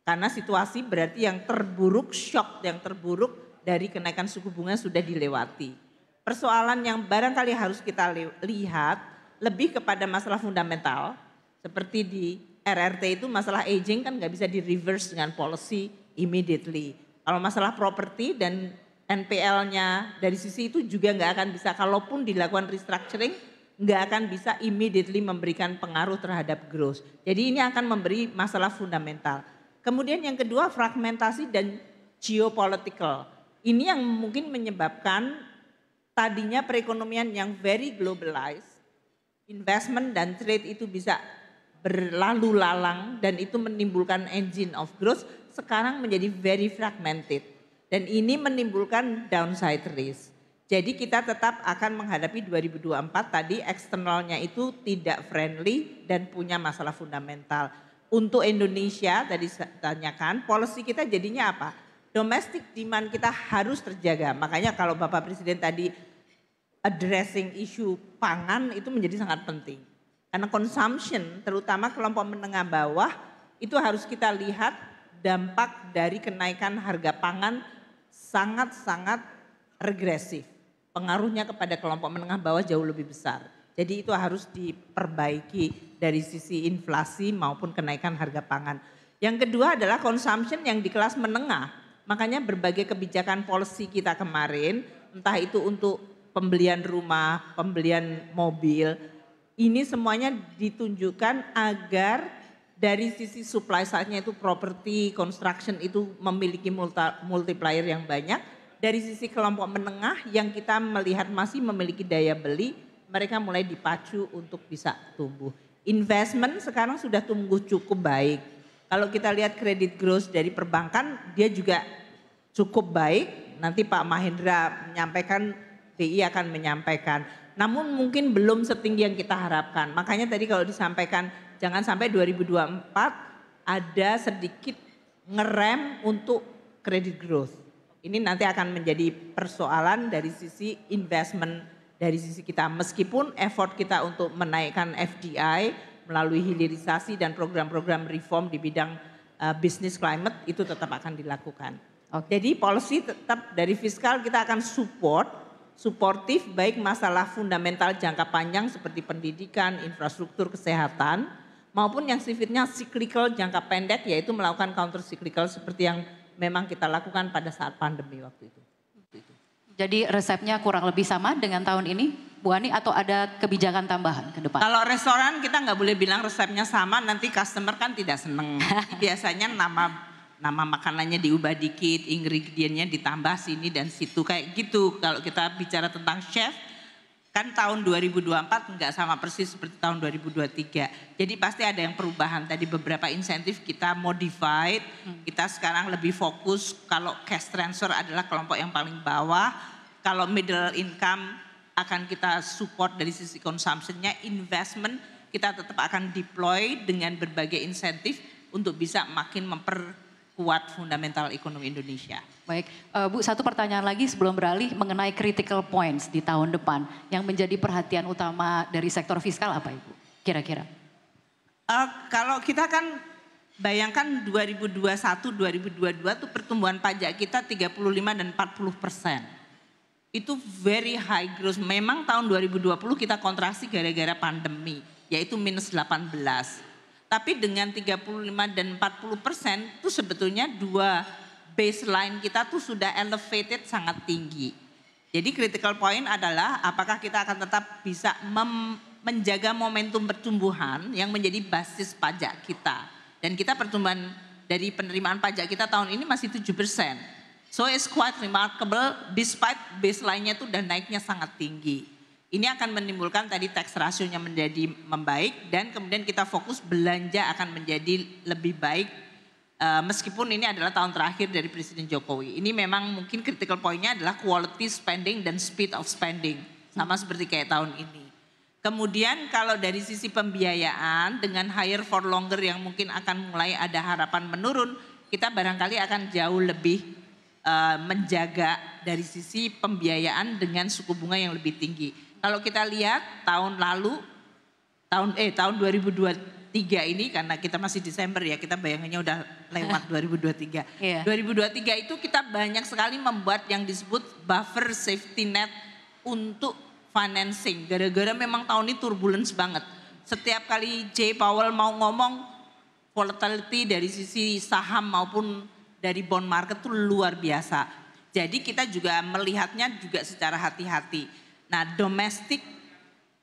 Karena situasi berarti yang terburuk, shock yang terburuk dari kenaikan suku bunga sudah dilewati. Persoalan yang barangkali harus kita lihat lebih kepada masalah fundamental. Seperti di RRT itu masalah aging kan nggak bisa di reverse dengan policy immediately. Kalau masalah properti dan NPL-nya dari sisi itu juga nggak akan bisa. Kalaupun dilakukan restructuring nggak akan bisa immediately memberikan pengaruh terhadap growth. Jadi ini akan memberi masalah fundamental. Kemudian yang kedua fragmentasi dan geopolitical. Ini yang mungkin menyebabkan tadinya perekonomian yang very globalized, investment dan trade itu bisa berlalu lalang dan itu menimbulkan engine of growth sekarang menjadi very fragmented. Dan ini menimbulkan downside risk. Jadi kita tetap akan menghadapi 2024 tadi eksternalnya itu tidak friendly dan punya masalah fundamental. Untuk Indonesia tadi tanyakan policy kita jadinya apa? Domestic demand kita harus terjaga. Makanya kalau Bapak Presiden tadi addressing isu pangan itu menjadi sangat penting. Karena consumption terutama kelompok menengah bawah itu harus kita lihat dampak dari kenaikan harga pangan sangat-sangat regresif pengaruhnya kepada kelompok menengah bawah jauh lebih besar. Jadi itu harus diperbaiki dari sisi inflasi maupun kenaikan harga pangan. Yang kedua adalah consumption yang di kelas menengah. Makanya berbagai kebijakan policy kita kemarin, entah itu untuk pembelian rumah, pembelian mobil, ini semuanya ditunjukkan agar dari sisi supply side-nya itu properti, construction itu memiliki multiplier yang banyak dari sisi kelompok menengah yang kita melihat masih memiliki daya beli, mereka mulai dipacu untuk bisa tumbuh. Investment sekarang sudah tumbuh cukup baik. Kalau kita lihat kredit growth dari perbankan, dia juga cukup baik. Nanti Pak Mahendra menyampaikan, BI akan menyampaikan. Namun mungkin belum setinggi yang kita harapkan. Makanya tadi kalau disampaikan, jangan sampai 2024 ada sedikit ngerem untuk kredit growth ini nanti akan menjadi persoalan dari sisi investment dari sisi kita. Meskipun effort kita untuk menaikkan FDI melalui hilirisasi dan program-program reform di bidang uh, bisnis climate itu tetap akan dilakukan. Okay. Jadi policy tetap dari fiskal kita akan support, suportif baik masalah fundamental jangka panjang seperti pendidikan, infrastruktur, kesehatan maupun yang sifatnya cyclical jangka pendek yaitu melakukan counter cyclical seperti yang memang kita lakukan pada saat pandemi waktu itu. Jadi resepnya kurang lebih sama dengan tahun ini, Bu Ani, atau ada kebijakan tambahan ke depan? Kalau restoran kita nggak boleh bilang resepnya sama, nanti customer kan tidak seneng. Biasanya nama nama makanannya diubah dikit, ingredientnya ditambah sini dan situ kayak gitu. Kalau kita bicara tentang chef, Kan tahun 2024 nggak sama persis seperti tahun 2023. Jadi pasti ada yang perubahan. Tadi beberapa insentif kita modified, hmm. kita sekarang lebih fokus kalau cash transfer adalah kelompok yang paling bawah, kalau middle income akan kita support dari sisi consumptionnya, investment kita tetap akan deploy dengan berbagai insentif untuk bisa makin memper kuat fundamental ekonomi Indonesia. Baik, uh, Bu satu pertanyaan lagi sebelum beralih mengenai critical points di tahun depan. Yang menjadi perhatian utama dari sektor fiskal apa Ibu kira-kira? Uh, kalau kita kan bayangkan 2021-2022 itu pertumbuhan pajak kita 35 dan 40 persen. Itu very high growth. Memang tahun 2020 kita kontraksi gara-gara pandemi yaitu minus 18 tapi dengan 35 dan 40 persen itu sebetulnya dua baseline kita tuh sudah elevated sangat tinggi. Jadi critical point adalah apakah kita akan tetap bisa menjaga momentum pertumbuhan yang menjadi basis pajak kita. Dan kita pertumbuhan dari penerimaan pajak kita tahun ini masih 7 persen. So it's quite remarkable despite baseline-nya itu dan naiknya sangat tinggi. Ini akan menimbulkan tadi tax rasionya menjadi membaik dan kemudian kita fokus belanja akan menjadi lebih baik eh, meskipun ini adalah tahun terakhir dari Presiden Jokowi. Ini memang mungkin critical pointnya adalah quality spending dan speed of spending sama seperti kayak tahun ini. Kemudian kalau dari sisi pembiayaan dengan higher for longer yang mungkin akan mulai ada harapan menurun, kita barangkali akan jauh lebih eh, menjaga dari sisi pembiayaan dengan suku bunga yang lebih tinggi. Kalau kita lihat tahun lalu tahun eh tahun 2023 ini karena kita masih Desember ya, kita bayangannya udah lewat 2023. Yeah. 2023 itu kita banyak sekali membuat yang disebut buffer safety net untuk financing. Gara-gara memang tahun ini turbulence banget. Setiap kali J Powell mau ngomong volatility dari sisi saham maupun dari bond market tuh luar biasa. Jadi kita juga melihatnya juga secara hati-hati. Nah, domestik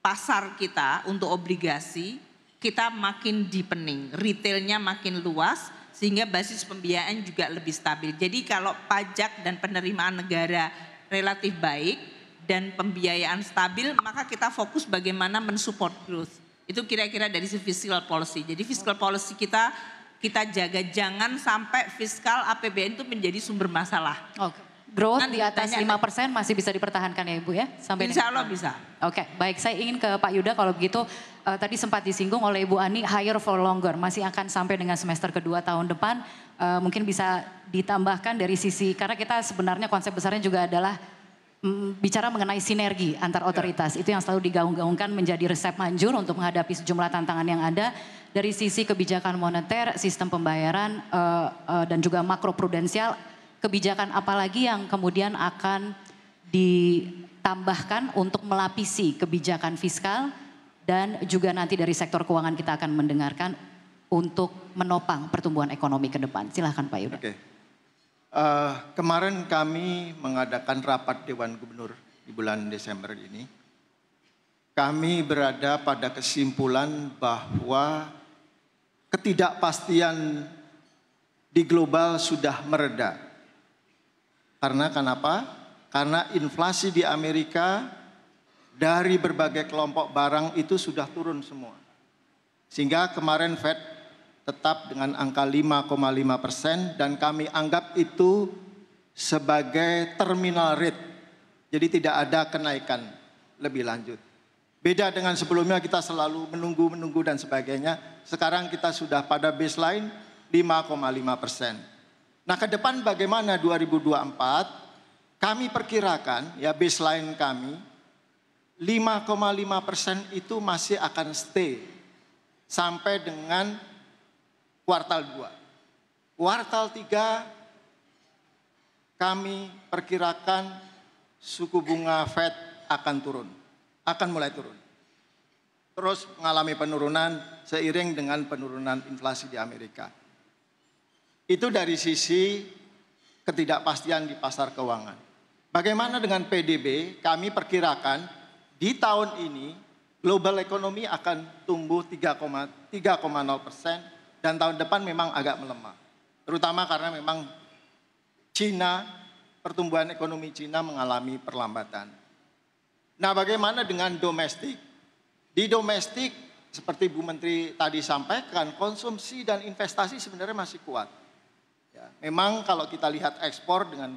pasar kita untuk obligasi kita makin deepening retailnya makin luas sehingga basis pembiayaan juga lebih stabil. Jadi kalau pajak dan penerimaan negara relatif baik dan pembiayaan stabil, maka kita fokus bagaimana mensupport growth. Itu kira-kira dari si fiscal policy. Jadi fiscal policy kita kita jaga jangan sampai fiskal APBN itu menjadi sumber masalah. Okay growth Nanti, di atas lima persen masih bisa dipertahankan ya Ibu ya? Sampai Insya Allah bisa. Oke, okay, baik. Saya ingin ke Pak Yuda kalau begitu. Uh, tadi sempat disinggung oleh Ibu Ani, higher for longer. Masih akan sampai dengan semester kedua tahun depan. Uh, mungkin bisa ditambahkan dari sisi, karena kita sebenarnya konsep besarnya juga adalah mm, bicara mengenai sinergi antar ya. otoritas. Ya. Itu yang selalu digaung-gaungkan menjadi resep manjur untuk menghadapi sejumlah tantangan yang ada dari sisi kebijakan moneter, sistem pembayaran, uh, uh, dan juga makro prudensial kebijakan apa lagi yang kemudian akan ditambahkan untuk melapisi kebijakan fiskal dan juga nanti dari sektor keuangan kita akan mendengarkan untuk menopang pertumbuhan ekonomi ke depan. Silahkan Pak Yuda. Oke. Uh, kemarin kami mengadakan rapat Dewan Gubernur di bulan Desember ini. Kami berada pada kesimpulan bahwa ketidakpastian di global sudah meredah. Karena kenapa? Karena inflasi di Amerika dari berbagai kelompok barang itu sudah turun semua. Sehingga kemarin Fed tetap dengan angka 5,5 persen dan kami anggap itu sebagai terminal rate. Jadi tidak ada kenaikan lebih lanjut. Beda dengan sebelumnya kita selalu menunggu-menunggu dan sebagainya. Sekarang kita sudah pada baseline 5,5 persen. Nah, ke depan bagaimana 2024? Kami perkirakan ya baseline kami 5,5 persen itu masih akan stay sampai dengan kuartal 2. Kuartal 3 kami perkirakan suku bunga Fed akan turun, akan mulai turun. Terus mengalami penurunan seiring dengan penurunan inflasi di Amerika. Itu dari sisi ketidakpastian di pasar keuangan. Bagaimana dengan PDB? Kami perkirakan di tahun ini global ekonomi akan tumbuh 3,0 persen dan tahun depan memang agak melemah. Terutama karena memang Cina, pertumbuhan ekonomi Cina mengalami perlambatan. Nah bagaimana dengan domestik? Di domestik seperti Bu Menteri tadi sampaikan konsumsi dan investasi sebenarnya masih kuat memang kalau kita lihat ekspor dengan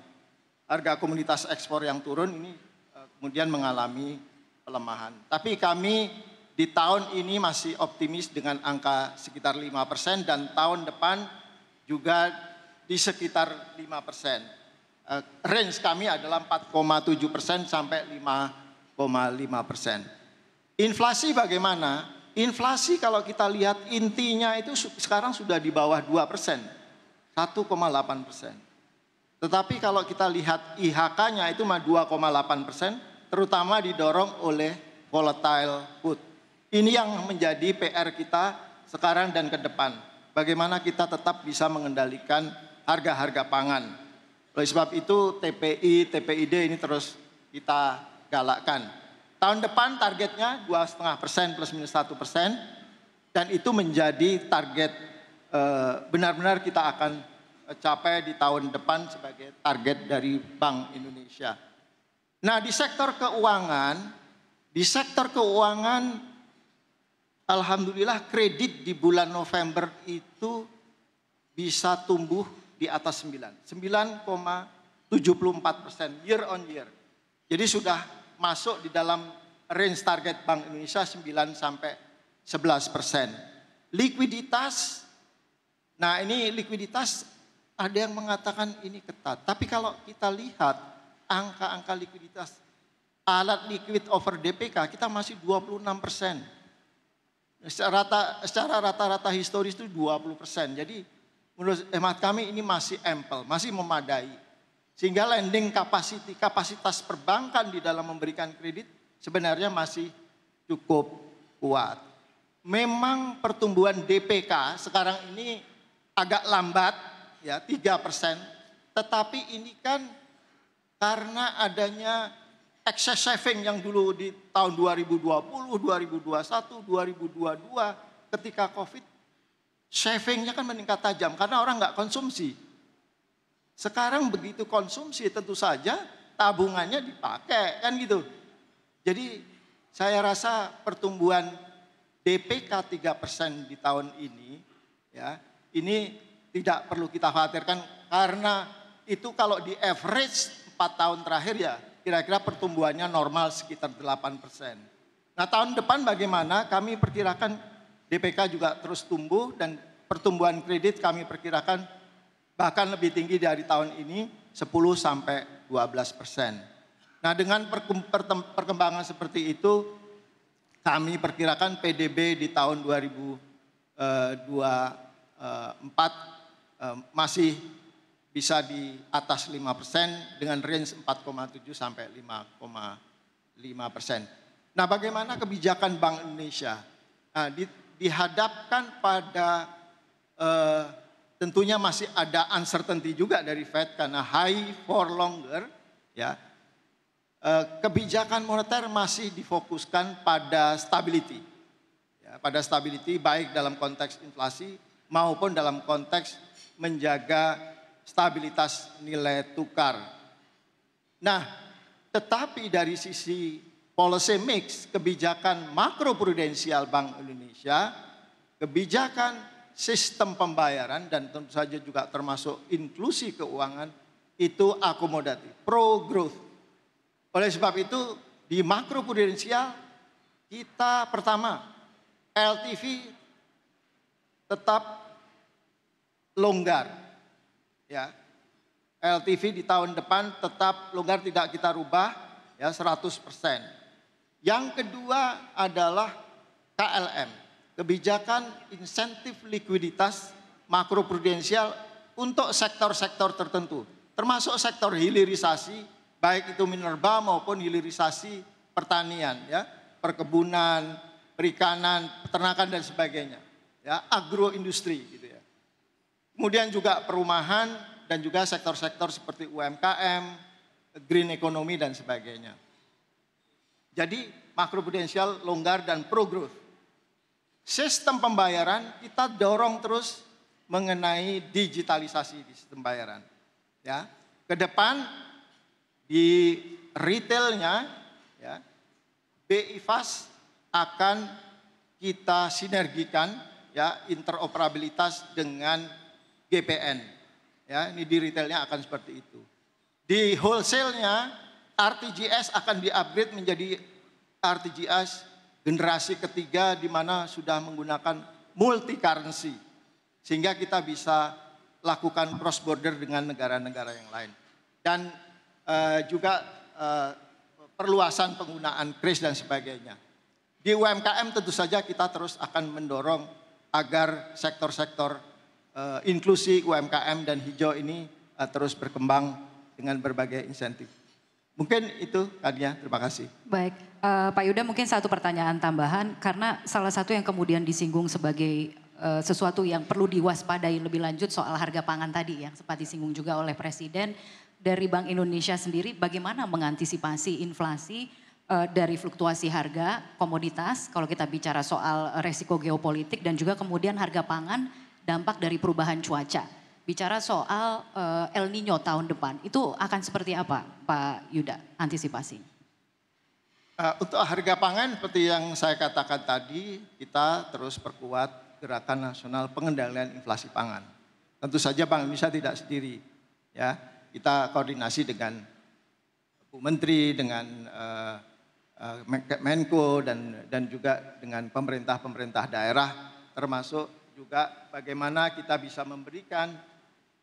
harga komunitas ekspor yang turun ini eh, kemudian mengalami pelemahan. Tapi kami di tahun ini masih optimis dengan angka sekitar 5 persen dan tahun depan juga di sekitar 5 persen. Uh, range kami adalah 4,7 persen sampai 5,5 persen. Inflasi bagaimana? Inflasi kalau kita lihat intinya itu sekarang sudah di bawah 2 persen. 1,8 persen. Tetapi kalau kita lihat IHK-nya itu 2,8 persen, terutama didorong oleh volatile food. Ini yang menjadi PR kita sekarang dan ke depan. Bagaimana kita tetap bisa mengendalikan harga-harga pangan. Oleh sebab itu TPI, TPID ini terus kita galakkan. Tahun depan targetnya 2,5 persen plus minus 1 persen. Dan itu menjadi target Eh, benar-benar kita akan capai di tahun depan sebagai target dari Bank Indonesia. Nah, di sektor keuangan, di sektor keuangan alhamdulillah kredit di bulan November itu bisa tumbuh di atas 9, 9,74 persen year on year. Jadi sudah masuk di dalam range target Bank Indonesia 9 sampai 11 persen. Likuiditas Nah ini likuiditas ada yang mengatakan ini ketat. Tapi kalau kita lihat angka-angka likuiditas alat liquid over DPK kita masih 26 persen. Secara rata, secara rata-rata historis itu 20 persen. Jadi menurut hemat kami ini masih ample, masih memadai. Sehingga lending capacity, kapasitas perbankan di dalam memberikan kredit sebenarnya masih cukup kuat. Memang pertumbuhan DPK sekarang ini agak lambat ya tiga persen. Tetapi ini kan karena adanya excess saving yang dulu di tahun 2020, 2021, 2022 ketika COVID savingnya kan meningkat tajam karena orang nggak konsumsi. Sekarang begitu konsumsi tentu saja tabungannya dipakai kan gitu. Jadi saya rasa pertumbuhan DPK 3% di tahun ini ya ini tidak perlu kita khawatirkan karena itu kalau di average 4 tahun terakhir ya kira-kira pertumbuhannya normal sekitar 8 persen. Nah tahun depan bagaimana kami perkirakan DPK juga terus tumbuh dan pertumbuhan kredit kami perkirakan bahkan lebih tinggi dari tahun ini 10 sampai 12 persen. Nah dengan perkembangan seperti itu kami perkirakan PDB di tahun 2022 4 eh, eh, masih bisa di atas 5 persen dengan range 4,7 sampai 5,5 persen. Nah bagaimana kebijakan Bank Indonesia? Nah, di, dihadapkan pada eh, tentunya masih ada uncertainty juga dari Fed karena high for longer ya. Eh, kebijakan moneter masih difokuskan pada stability. Ya, pada stability baik dalam konteks inflasi maupun dalam konteks menjaga stabilitas nilai tukar. Nah, tetapi dari sisi policy mix, kebijakan makroprudensial Bank Indonesia, kebijakan sistem pembayaran dan tentu saja juga termasuk inklusi keuangan itu akomodatif, pro growth. Oleh sebab itu di makroprudensial kita pertama LTV tetap longgar. Ya. LTV di tahun depan tetap longgar tidak kita rubah ya 100%. Yang kedua adalah KLM, kebijakan insentif likuiditas makroprudensial untuk sektor-sektor tertentu, termasuk sektor hilirisasi baik itu minerba maupun hilirisasi pertanian ya, perkebunan, perikanan, peternakan dan sebagainya ya agroindustri gitu ya. Kemudian juga perumahan dan juga sektor-sektor seperti UMKM, green economy dan sebagainya. Jadi makroprudensial longgar dan pro growth. Sistem pembayaran kita dorong terus mengenai digitalisasi di sistem pembayaran. Ya, ke depan di retailnya ya BI Fast akan kita sinergikan ya interoperabilitas dengan GPN. Ya, ini di retailnya akan seperti itu. Di wholesale-nya RTGS akan diupgrade menjadi RTGS generasi ketiga di mana sudah menggunakan multi currency sehingga kita bisa lakukan cross border dengan negara-negara yang lain dan uh, juga uh, perluasan penggunaan kris dan sebagainya. Di UMKM tentu saja kita terus akan mendorong agar sektor-sektor uh, inklusi UMKM dan hijau ini uh, terus berkembang dengan berbagai insentif. Mungkin itu Kadia, terima kasih. Baik, uh, Pak Yuda mungkin satu pertanyaan tambahan karena salah satu yang kemudian disinggung sebagai sesuatu yang perlu diwaspadai lebih lanjut soal harga pangan tadi yang sempat disinggung juga oleh Presiden dari Bank Indonesia sendiri bagaimana mengantisipasi inflasi uh, dari fluktuasi harga komoditas kalau kita bicara soal resiko geopolitik dan juga kemudian harga pangan dampak dari perubahan cuaca. Bicara soal uh, El Nino tahun depan itu akan seperti apa Pak Yuda Antisipasi? Uh, untuk harga pangan seperti yang saya katakan tadi kita terus perkuat gerakan nasional pengendalian inflasi pangan. Tentu saja Bank Indonesia tidak sendiri ya. Kita koordinasi dengan Bu Menteri dengan Eh, Menko dan dan juga dengan pemerintah-pemerintah daerah termasuk juga bagaimana kita bisa memberikan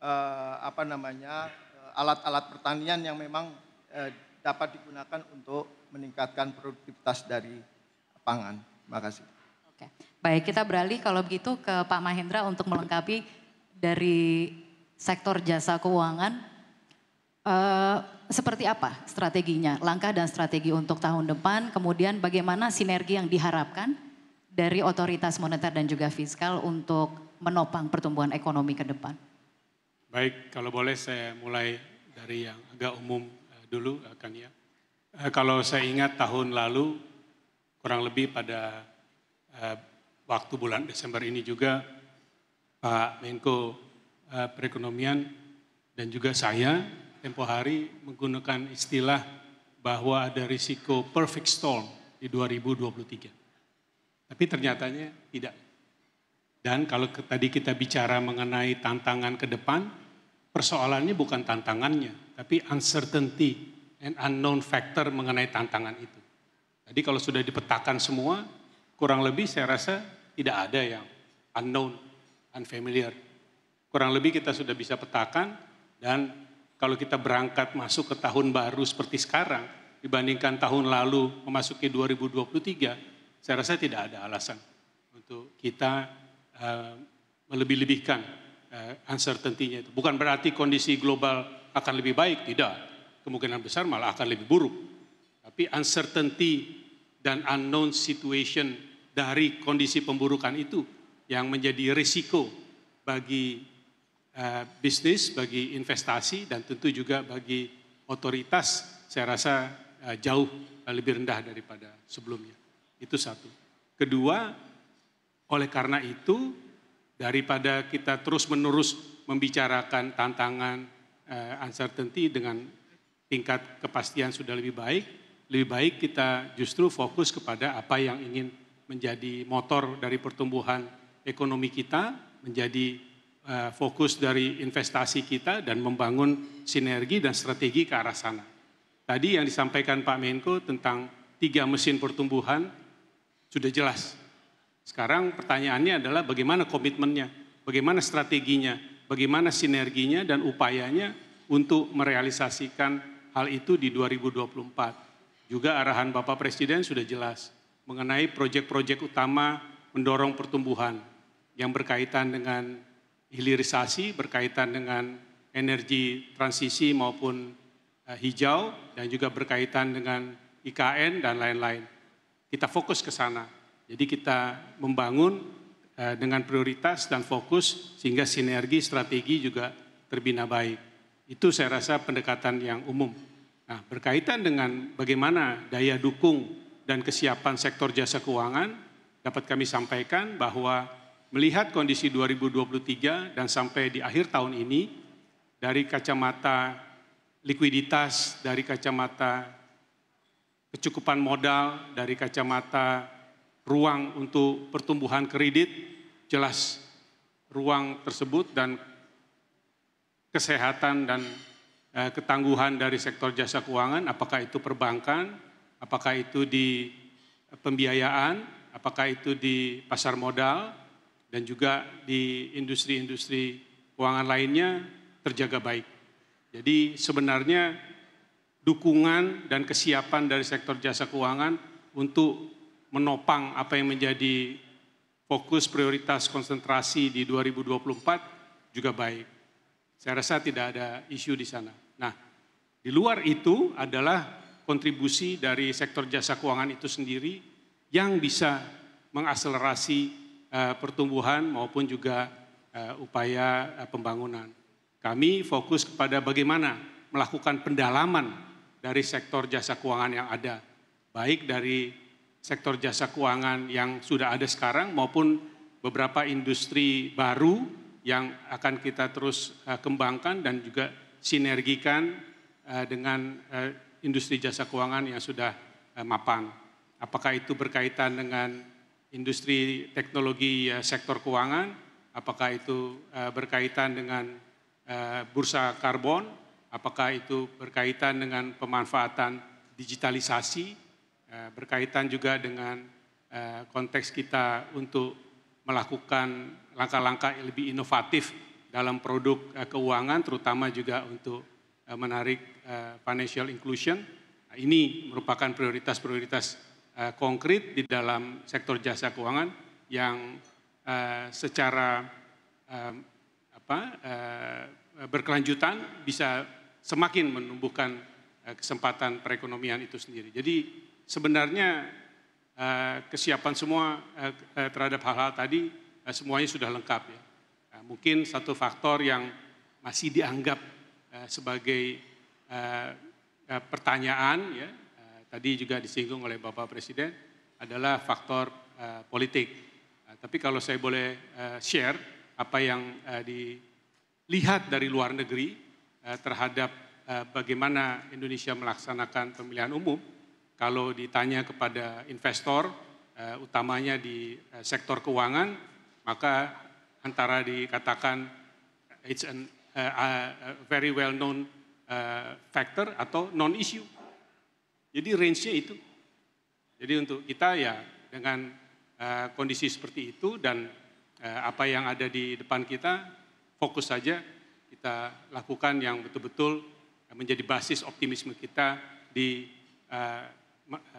uh, apa namanya eh, alat-alat pertanian yang memang uh, dapat digunakan untuk meningkatkan produktivitas dari pangan. Terima kasih. Oke. Baik, kita beralih kalau begitu ke Pak Mahendra untuk melengkapi dari sektor jasa keuangan. Uh, seperti apa strateginya, langkah dan strategi untuk tahun depan, kemudian bagaimana sinergi yang diharapkan dari otoritas moneter dan juga fiskal untuk menopang pertumbuhan ekonomi ke depan. Baik, kalau boleh saya mulai dari yang agak umum eh, dulu, kan ya. Kalau saya ingat tahun lalu, kurang lebih pada waktu bulan Desember ini juga, Pak Menko Perekonomian dan juga saya tempo hari menggunakan istilah bahwa ada risiko perfect storm di 2023. Tapi ternyatanya tidak. Dan kalau tadi kita bicara mengenai tantangan ke depan, persoalannya bukan tantangannya, tapi uncertainty and unknown factor mengenai tantangan itu. Jadi kalau sudah dipetakan semua, kurang lebih saya rasa tidak ada yang unknown, unfamiliar. Kurang lebih kita sudah bisa petakan dan kalau kita berangkat masuk ke tahun baru seperti sekarang dibandingkan tahun lalu memasuki 2023, saya rasa tidak ada alasan untuk kita uh, melebih-lebihkan uh, uncertainty-nya itu. Bukan berarti kondisi global akan lebih baik, tidak. Kemungkinan besar malah akan lebih buruk. Tapi uncertainty dan unknown situation dari kondisi pemburukan itu yang menjadi risiko bagi Eh, bisnis, bagi investasi, dan tentu juga bagi otoritas, saya rasa eh, jauh eh, lebih rendah daripada sebelumnya. Itu satu. Kedua, oleh karena itu, daripada kita terus-menerus membicarakan tantangan uncertainty dengan tingkat kepastian sudah lebih baik, lebih baik kita justru fokus kepada apa yang ingin menjadi motor dari pertumbuhan ekonomi kita, menjadi Eh, fokus dari investasi kita dan membangun sinergi dan strategi ke arah sana. Tadi yang disampaikan Pak Menko tentang tiga mesin pertumbuhan sudah jelas. Sekarang pertanyaannya adalah bagaimana komitmennya, bagaimana strateginya, bagaimana sinerginya dan upayanya untuk merealisasikan hal itu di 2024. Juga arahan Bapak Presiden sudah jelas mengenai proyek-proyek utama mendorong pertumbuhan yang berkaitan dengan hilirisasi berkaitan dengan energi transisi maupun eh, hijau dan juga berkaitan dengan IKN dan lain-lain. Kita fokus ke sana. Jadi kita membangun eh, dengan prioritas dan fokus sehingga sinergi strategi juga terbina baik. Itu saya rasa pendekatan yang umum. Nah, berkaitan dengan bagaimana daya dukung dan kesiapan sektor jasa keuangan dapat kami sampaikan bahwa melihat kondisi 2023 dan sampai di akhir tahun ini dari kacamata likuiditas, dari kacamata kecukupan modal, dari kacamata ruang untuk pertumbuhan kredit, jelas ruang tersebut dan kesehatan dan eh, ketangguhan dari sektor jasa keuangan, apakah itu perbankan, apakah itu di pembiayaan, apakah itu di pasar modal, dan juga di industri-industri keuangan lainnya terjaga baik. Jadi sebenarnya dukungan dan kesiapan dari sektor jasa keuangan untuk menopang apa yang menjadi fokus prioritas konsentrasi di 2024 juga baik. Saya rasa tidak ada isu di sana. Nah, di luar itu adalah kontribusi dari sektor jasa keuangan itu sendiri yang bisa mengakselerasi Eh, pertumbuhan maupun juga eh, upaya eh, pembangunan. Kami fokus kepada bagaimana melakukan pendalaman dari sektor jasa keuangan yang ada, baik dari sektor jasa keuangan yang sudah ada sekarang maupun beberapa industri baru yang akan kita terus kembangkan dan juga sinergikan dengan industri jasa keuangan yang sudah mapan. Apakah itu berkaitan dengan industri teknologi eh, sektor keuangan, apakah itu eh, berkaitan dengan eh, bursa karbon, apakah itu berkaitan dengan pemanfaatan digitalisasi, berkaitan juga dengan konteks kita untuk melakukan langkah-langkah lebih inovatif dalam produk keuangan, terutama juga untuk menarik financial inclusion. Nah, ini merupakan prioritas-prioritas uh, konkret di dalam sektor jasa keuangan yang eh, secara eh, berkelanjutan bisa semakin menumbuhkan kesempatan perekonomian itu sendiri. Jadi sebenarnya kesiapan semua terhadap hal-hal tadi semuanya sudah lengkap ya. mungkin satu faktor yang masih dianggap sebagai pertanyaan ya tadi juga disinggung oleh Bapak Presiden adalah faktor uh, politik. Uh, tapi kalau saya boleh uh, share apa yang uh, dilihat dari luar negeri uh, terhadap uh, bagaimana Indonesia melaksanakan pemilihan umum, kalau ditanya kepada investor, uh, utamanya di uh, sektor keuangan, maka antara dikatakan it's an uh, uh, very well known uh, factor atau non issue jadi range-nya itu. Jadi untuk kita ya dengan uh, kondisi seperti itu dan uh, apa yang ada di depan kita fokus saja kita lakukan yang betul-betul menjadi basis optimisme kita di uh,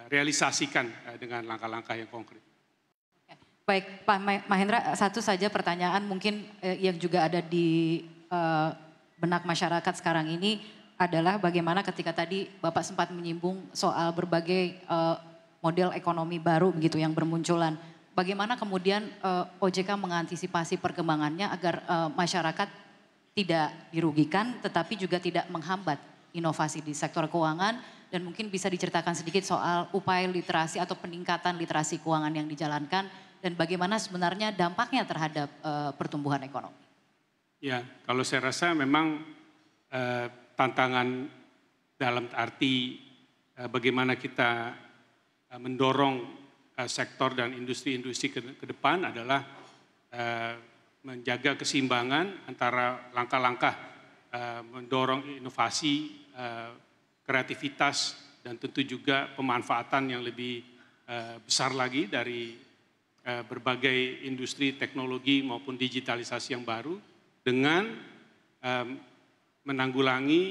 realisasikan uh, dengan langkah-langkah yang konkret. Ya, baik, Pak Mahendra, satu saja pertanyaan mungkin yang juga ada di uh, benak masyarakat sekarang ini adalah bagaimana ketika tadi Bapak sempat menyimbung soal berbagai uh, model ekonomi baru begitu yang bermunculan. Bagaimana kemudian uh, eh, OJK mengantisipasi perkembangannya agar uh, masyarakat tidak dirugikan tetapi juga tidak menghambat inovasi di sektor keuangan dan mungkin bisa diceritakan sedikit soal upaya literasi atau peningkatan literasi keuangan yang dijalankan dan bagaimana sebenarnya dampaknya terhadap uh, pertumbuhan ekonomi. Ya, kalau saya rasa memang uh, tantangan dalam arti eh, bagaimana kita eh, mendorong eh, sektor dan industri-industri ke depan adalah menjaga keseimbangan antara langkah-langkah mendorong inovasi, kreativitas, dan tentu juga pemanfaatan yang lebih besar lagi dari berbagai industri teknologi maupun digitalisasi yang baru dengan menanggulangi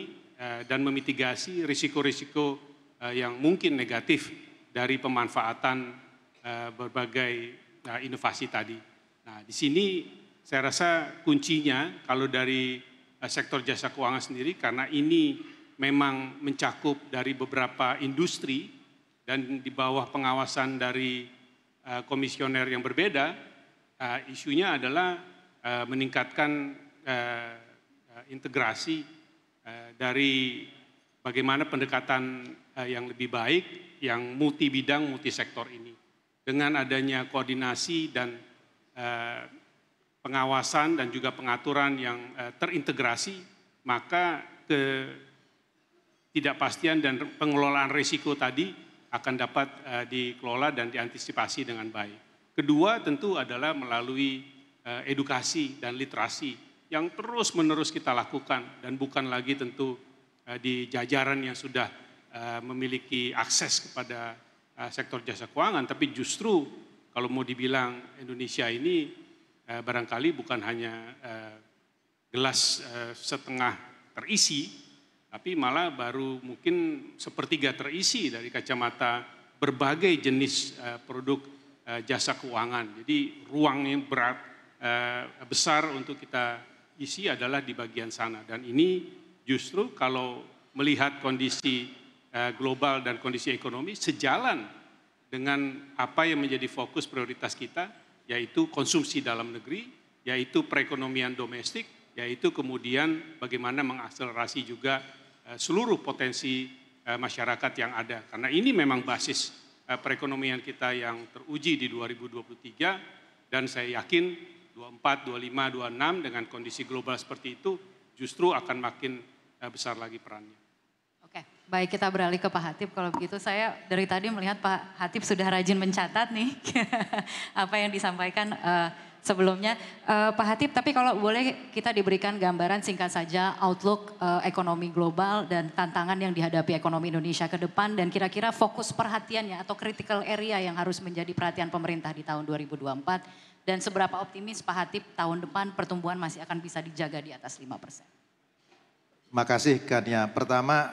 eh, dan memitigasi risiko-risiko eh, yang mungkin negatif dari pemanfaatan eh, berbagai inovasi tadi. Nah, di sini saya rasa kuncinya kalau dari sektor jasa keuangan sendiri karena ini memang mencakup dari beberapa industri dan di bawah pengawasan dari komisioner yang berbeda, isunya adalah meningkatkan integrasi eh, dari bagaimana pendekatan eh, yang lebih baik, yang multi bidang, multi sektor ini. Dengan adanya koordinasi dan eh, pengawasan dan juga pengaturan yang terintegrasi, maka ke tidakpastian dan pengelolaan risiko tadi akan dapat dikelola dan diantisipasi dengan baik. Kedua tentu adalah melalui edukasi dan literasi yang terus-menerus kita lakukan dan bukan lagi tentu eh, di jajaran yang sudah eh, memiliki akses kepada eh, sektor jasa keuangan tapi justru kalau mau dibilang Indonesia ini barangkali bukan hanya gelas setengah terisi tapi malah baru mungkin sepertiga terisi dari kacamata berbagai jenis produk jasa keuangan. Jadi ruang yang berat besar untuk kita isi adalah di bagian sana. Dan ini justru kalau melihat kondisi eh, global dan kondisi ekonomi sejalan dengan apa yang menjadi fokus prioritas kita, yaitu konsumsi dalam negeri, yaitu perekonomian domestik, yaitu kemudian bagaimana mengakselerasi juga eh, seluruh potensi eh, masyarakat yang ada. Karena ini memang basis perekonomian kita yang teruji di 2023 dan saya yakin 24, 25, 26 dengan kondisi global seperti itu justru akan makin eh, besar lagi perannya. Oke, baik kita beralih ke Pak Hatip. Kalau begitu saya dari tadi melihat Pak Hatip sudah rajin mencatat nih apa yang disampaikan uh, sebelumnya. Uh, Pak Hatip, tapi kalau boleh kita diberikan gambaran singkat saja outlook uh, ekonomi global dan tantangan yang dihadapi ekonomi Indonesia ke depan dan kira-kira fokus perhatiannya atau critical area yang harus menjadi perhatian pemerintah di tahun 2024 dan seberapa optimis Pak Hatip tahun depan pertumbuhan masih akan bisa dijaga di atas 5 persen? Terima kasih Kania. Pertama,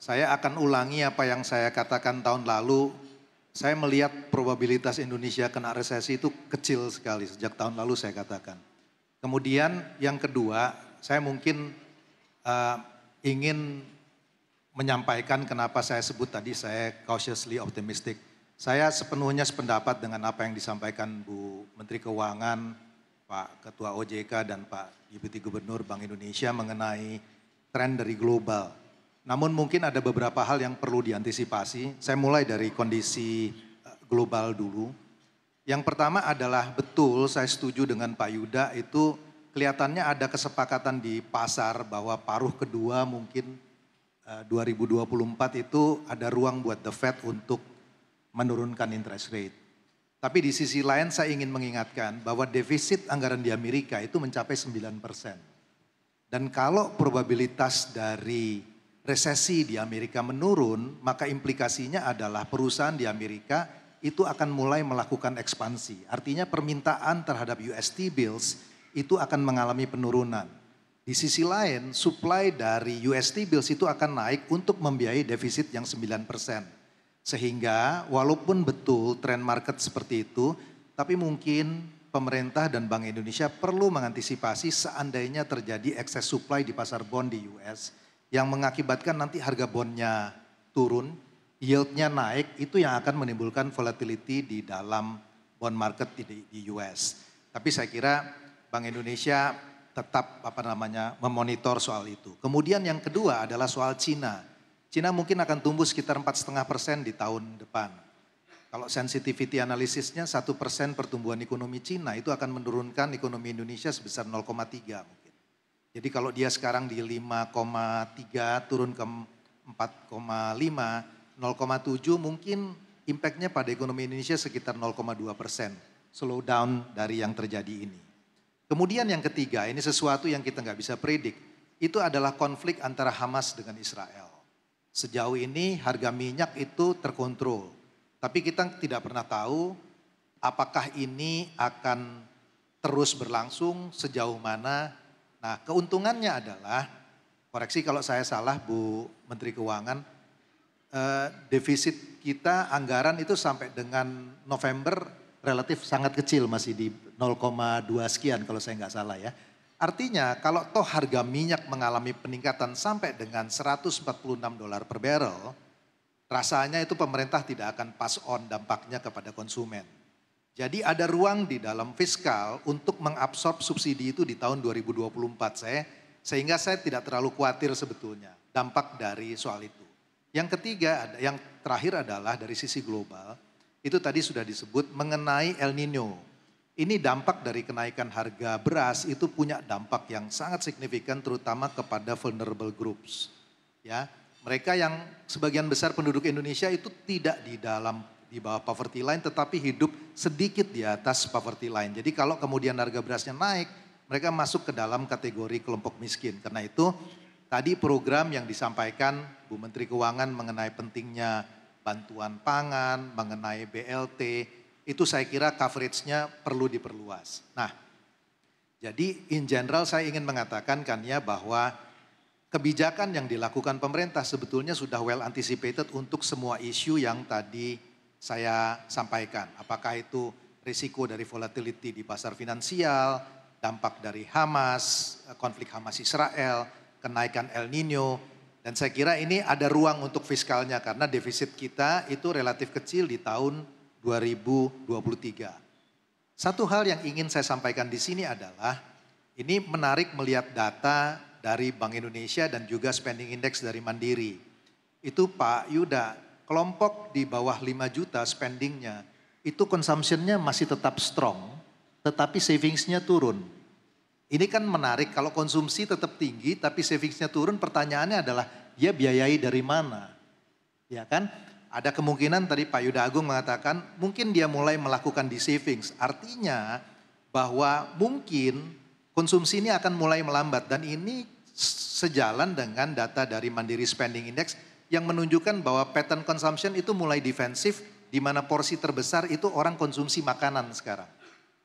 saya akan ulangi apa yang saya katakan tahun lalu. Saya melihat probabilitas Indonesia kena resesi itu kecil sekali sejak tahun lalu saya katakan. Kemudian yang kedua, saya mungkin uh, ingin menyampaikan kenapa saya sebut tadi saya cautiously optimistic. Saya sepenuhnya sependapat dengan apa yang disampaikan Bu Menteri Keuangan, Pak Ketua OJK dan Pak Deputi Gubernur Bank Indonesia mengenai tren dari global. Namun mungkin ada beberapa hal yang perlu diantisipasi. Saya mulai dari kondisi eh, global dulu. Yang pertama adalah betul saya setuju dengan Pak Yuda itu kelihatannya ada kesepakatan di pasar bahwa paruh kedua mungkin 2024 eh, itu ada ruang buat The Fed untuk menurunkan interest rate. Tapi di sisi lain saya ingin mengingatkan bahwa defisit anggaran di Amerika itu mencapai 9 persen. Dan kalau probabilitas dari resesi di Amerika menurun, maka implikasinya adalah perusahaan di Amerika itu akan mulai melakukan ekspansi. Artinya permintaan terhadap UST bills itu akan mengalami penurunan. Di sisi lain, supply dari UST bills itu akan naik untuk membiayai defisit yang 9 persen. Sehingga walaupun betul tren market seperti itu, tapi mungkin pemerintah dan Bank Indonesia perlu mengantisipasi seandainya terjadi excess supply di pasar bond di US yang mengakibatkan nanti harga bondnya turun, yieldnya naik, itu yang akan menimbulkan volatility di dalam bond market di US. Tapi saya kira Bank Indonesia tetap apa namanya memonitor soal itu. Kemudian yang kedua adalah soal Cina. Cina mungkin akan tumbuh sekitar empat setengah persen di tahun depan. Kalau sensitivity analisisnya satu persen pertumbuhan ekonomi Cina itu akan menurunkan ekonomi Indonesia sebesar 0,3 mungkin. Jadi kalau dia sekarang di 5,3 turun ke 4,5, 0,7 mungkin impactnya pada ekonomi Indonesia sekitar 0,2 persen. Slowdown dari yang terjadi ini. Kemudian yang ketiga, ini sesuatu yang kita nggak bisa predik. Itu adalah konflik antara Hamas dengan Israel. Sejauh ini harga minyak itu terkontrol. Tapi kita tidak pernah tahu apakah ini akan terus berlangsung sejauh mana. Nah keuntungannya adalah, koreksi kalau saya salah Bu Menteri Keuangan, eh, defisit kita anggaran itu sampai dengan November relatif sangat kecil masih di 0,2 sekian kalau saya nggak salah ya. Artinya kalau toh harga minyak mengalami peningkatan sampai dengan 146 dolar per barrel, rasanya itu pemerintah tidak akan pass on dampaknya kepada konsumen. Jadi ada ruang di dalam fiskal untuk mengabsorb subsidi itu di tahun 2024 saya, sehingga saya tidak terlalu khawatir sebetulnya dampak dari soal itu. Yang ketiga, yang terakhir adalah dari sisi global, itu tadi sudah disebut mengenai El Nino ini dampak dari kenaikan harga beras itu punya dampak yang sangat signifikan terutama kepada vulnerable groups. Ya, mereka yang sebagian besar penduduk Indonesia itu tidak di dalam di bawah poverty line tetapi hidup sedikit di atas poverty line. Jadi kalau kemudian harga berasnya naik, mereka masuk ke dalam kategori kelompok miskin. Karena itu tadi program yang disampaikan Bu Menteri Keuangan mengenai pentingnya bantuan pangan, mengenai BLT, itu saya kira coveragenya perlu diperluas. Nah, jadi in general saya ingin mengatakan kan ya bahwa kebijakan yang dilakukan pemerintah sebetulnya sudah well anticipated untuk semua isu yang tadi saya sampaikan. Apakah itu risiko dari volatility di pasar finansial, dampak dari Hamas, konflik Hamas Israel, kenaikan El Nino, dan saya kira ini ada ruang untuk fiskalnya karena defisit kita itu relatif kecil di tahun 2023. Satu hal yang ingin saya sampaikan di sini adalah ini menarik melihat data dari Bank Indonesia dan juga spending index dari Mandiri. Itu Pak Yuda, kelompok di bawah 5 juta spendingnya itu consumptionnya masih tetap strong tetapi savingsnya turun. Ini kan menarik kalau konsumsi tetap tinggi tapi savingsnya turun pertanyaannya adalah dia biayai dari mana? Ya kan? Ada kemungkinan tadi Pak Yuda Agung mengatakan mungkin dia mulai melakukan di savings. Artinya bahwa mungkin konsumsi ini akan mulai melambat dan ini sejalan dengan data dari Mandiri Spending Index yang menunjukkan bahwa pattern consumption itu mulai defensif di mana porsi terbesar itu orang konsumsi makanan sekarang.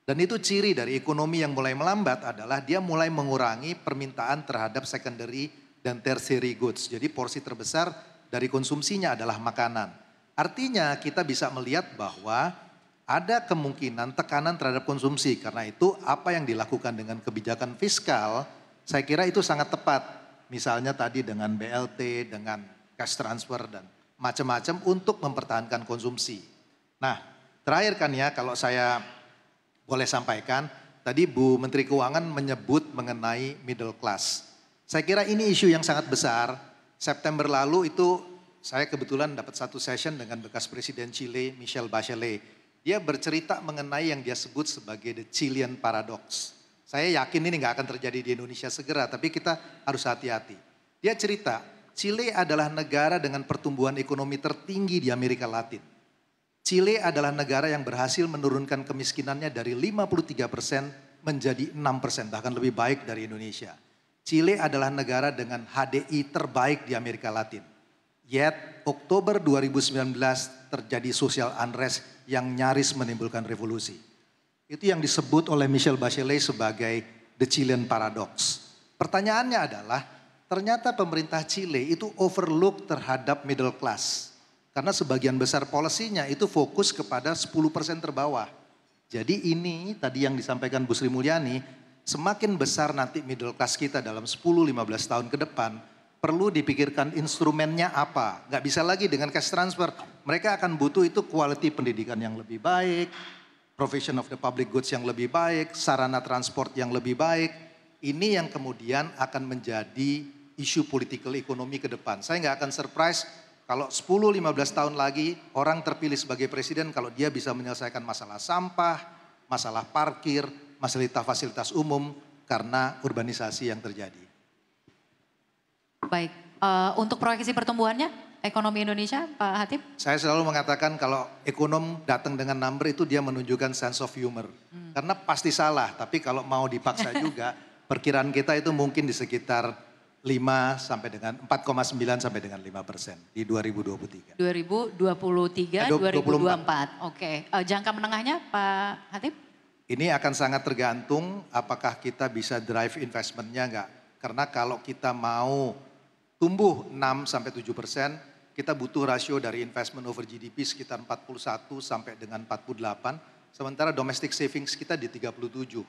Dan itu ciri dari ekonomi yang mulai melambat adalah dia mulai mengurangi permintaan terhadap secondary dan tertiary goods. Jadi porsi terbesar dari konsumsinya adalah makanan. Artinya kita bisa melihat bahwa ada kemungkinan tekanan terhadap konsumsi. Karena itu apa yang dilakukan dengan kebijakan fiskal saya kira itu sangat tepat. Misalnya tadi dengan BLT, dengan cash transfer dan macam-macam untuk mempertahankan konsumsi. Nah terakhir kan ya kalau saya boleh sampaikan tadi Bu Menteri Keuangan menyebut mengenai middle class. Saya kira ini isu yang sangat besar September lalu itu saya kebetulan dapat satu session dengan bekas Presiden Chile, Michelle Bachelet. Dia bercerita mengenai yang dia sebut sebagai the Chilean paradox. Saya yakin ini nggak akan terjadi di Indonesia segera, tapi kita harus hati-hati. Dia cerita, Chile adalah negara dengan pertumbuhan ekonomi tertinggi di Amerika Latin. Chile adalah negara yang berhasil menurunkan kemiskinannya dari 53 persen menjadi 6 persen, bahkan lebih baik dari Indonesia. Chile adalah negara dengan HDI terbaik di Amerika Latin. Yet, Oktober 2019 terjadi social unrest yang nyaris menimbulkan revolusi. Itu yang disebut oleh Michelle Bachelet sebagai the Chilean paradox. Pertanyaannya adalah, ternyata pemerintah Chile itu overlook terhadap middle class. Karena sebagian besar polisinya itu fokus kepada 10% terbawah. Jadi ini tadi yang disampaikan Bu Sri Mulyani, semakin besar nanti middle class kita dalam 10-15 tahun ke depan, perlu dipikirkan instrumennya apa. Gak bisa lagi dengan cash transfer. Mereka akan butuh itu quality pendidikan yang lebih baik, provision of the public goods yang lebih baik, sarana transport yang lebih baik. Ini yang kemudian akan menjadi isu political ekonomi ke depan. Saya nggak akan surprise kalau 10-15 tahun lagi orang terpilih sebagai presiden kalau dia bisa menyelesaikan masalah sampah, masalah parkir, fasilitas fasilitas umum karena urbanisasi yang terjadi. Baik, uh, untuk proyeksi pertumbuhannya ekonomi Indonesia Pak Hatip? Saya selalu mengatakan kalau ekonom datang dengan number itu dia menunjukkan sense of humor. Hmm. Karena pasti salah, tapi kalau mau dipaksa juga perkiraan kita itu mungkin di sekitar 5 sampai dengan 4,9 sampai dengan 5 persen di 2023. 2023, eh, 2024. 2024. Oke, okay. uh, eh, jangka menengahnya Pak Hatip? Ini akan sangat tergantung apakah kita bisa drive investmentnya enggak. Karena kalau kita mau tumbuh 6-7 persen, kita butuh rasio dari investment over GDP sekitar 41 sampai dengan 48, sementara domestic savings kita di 37.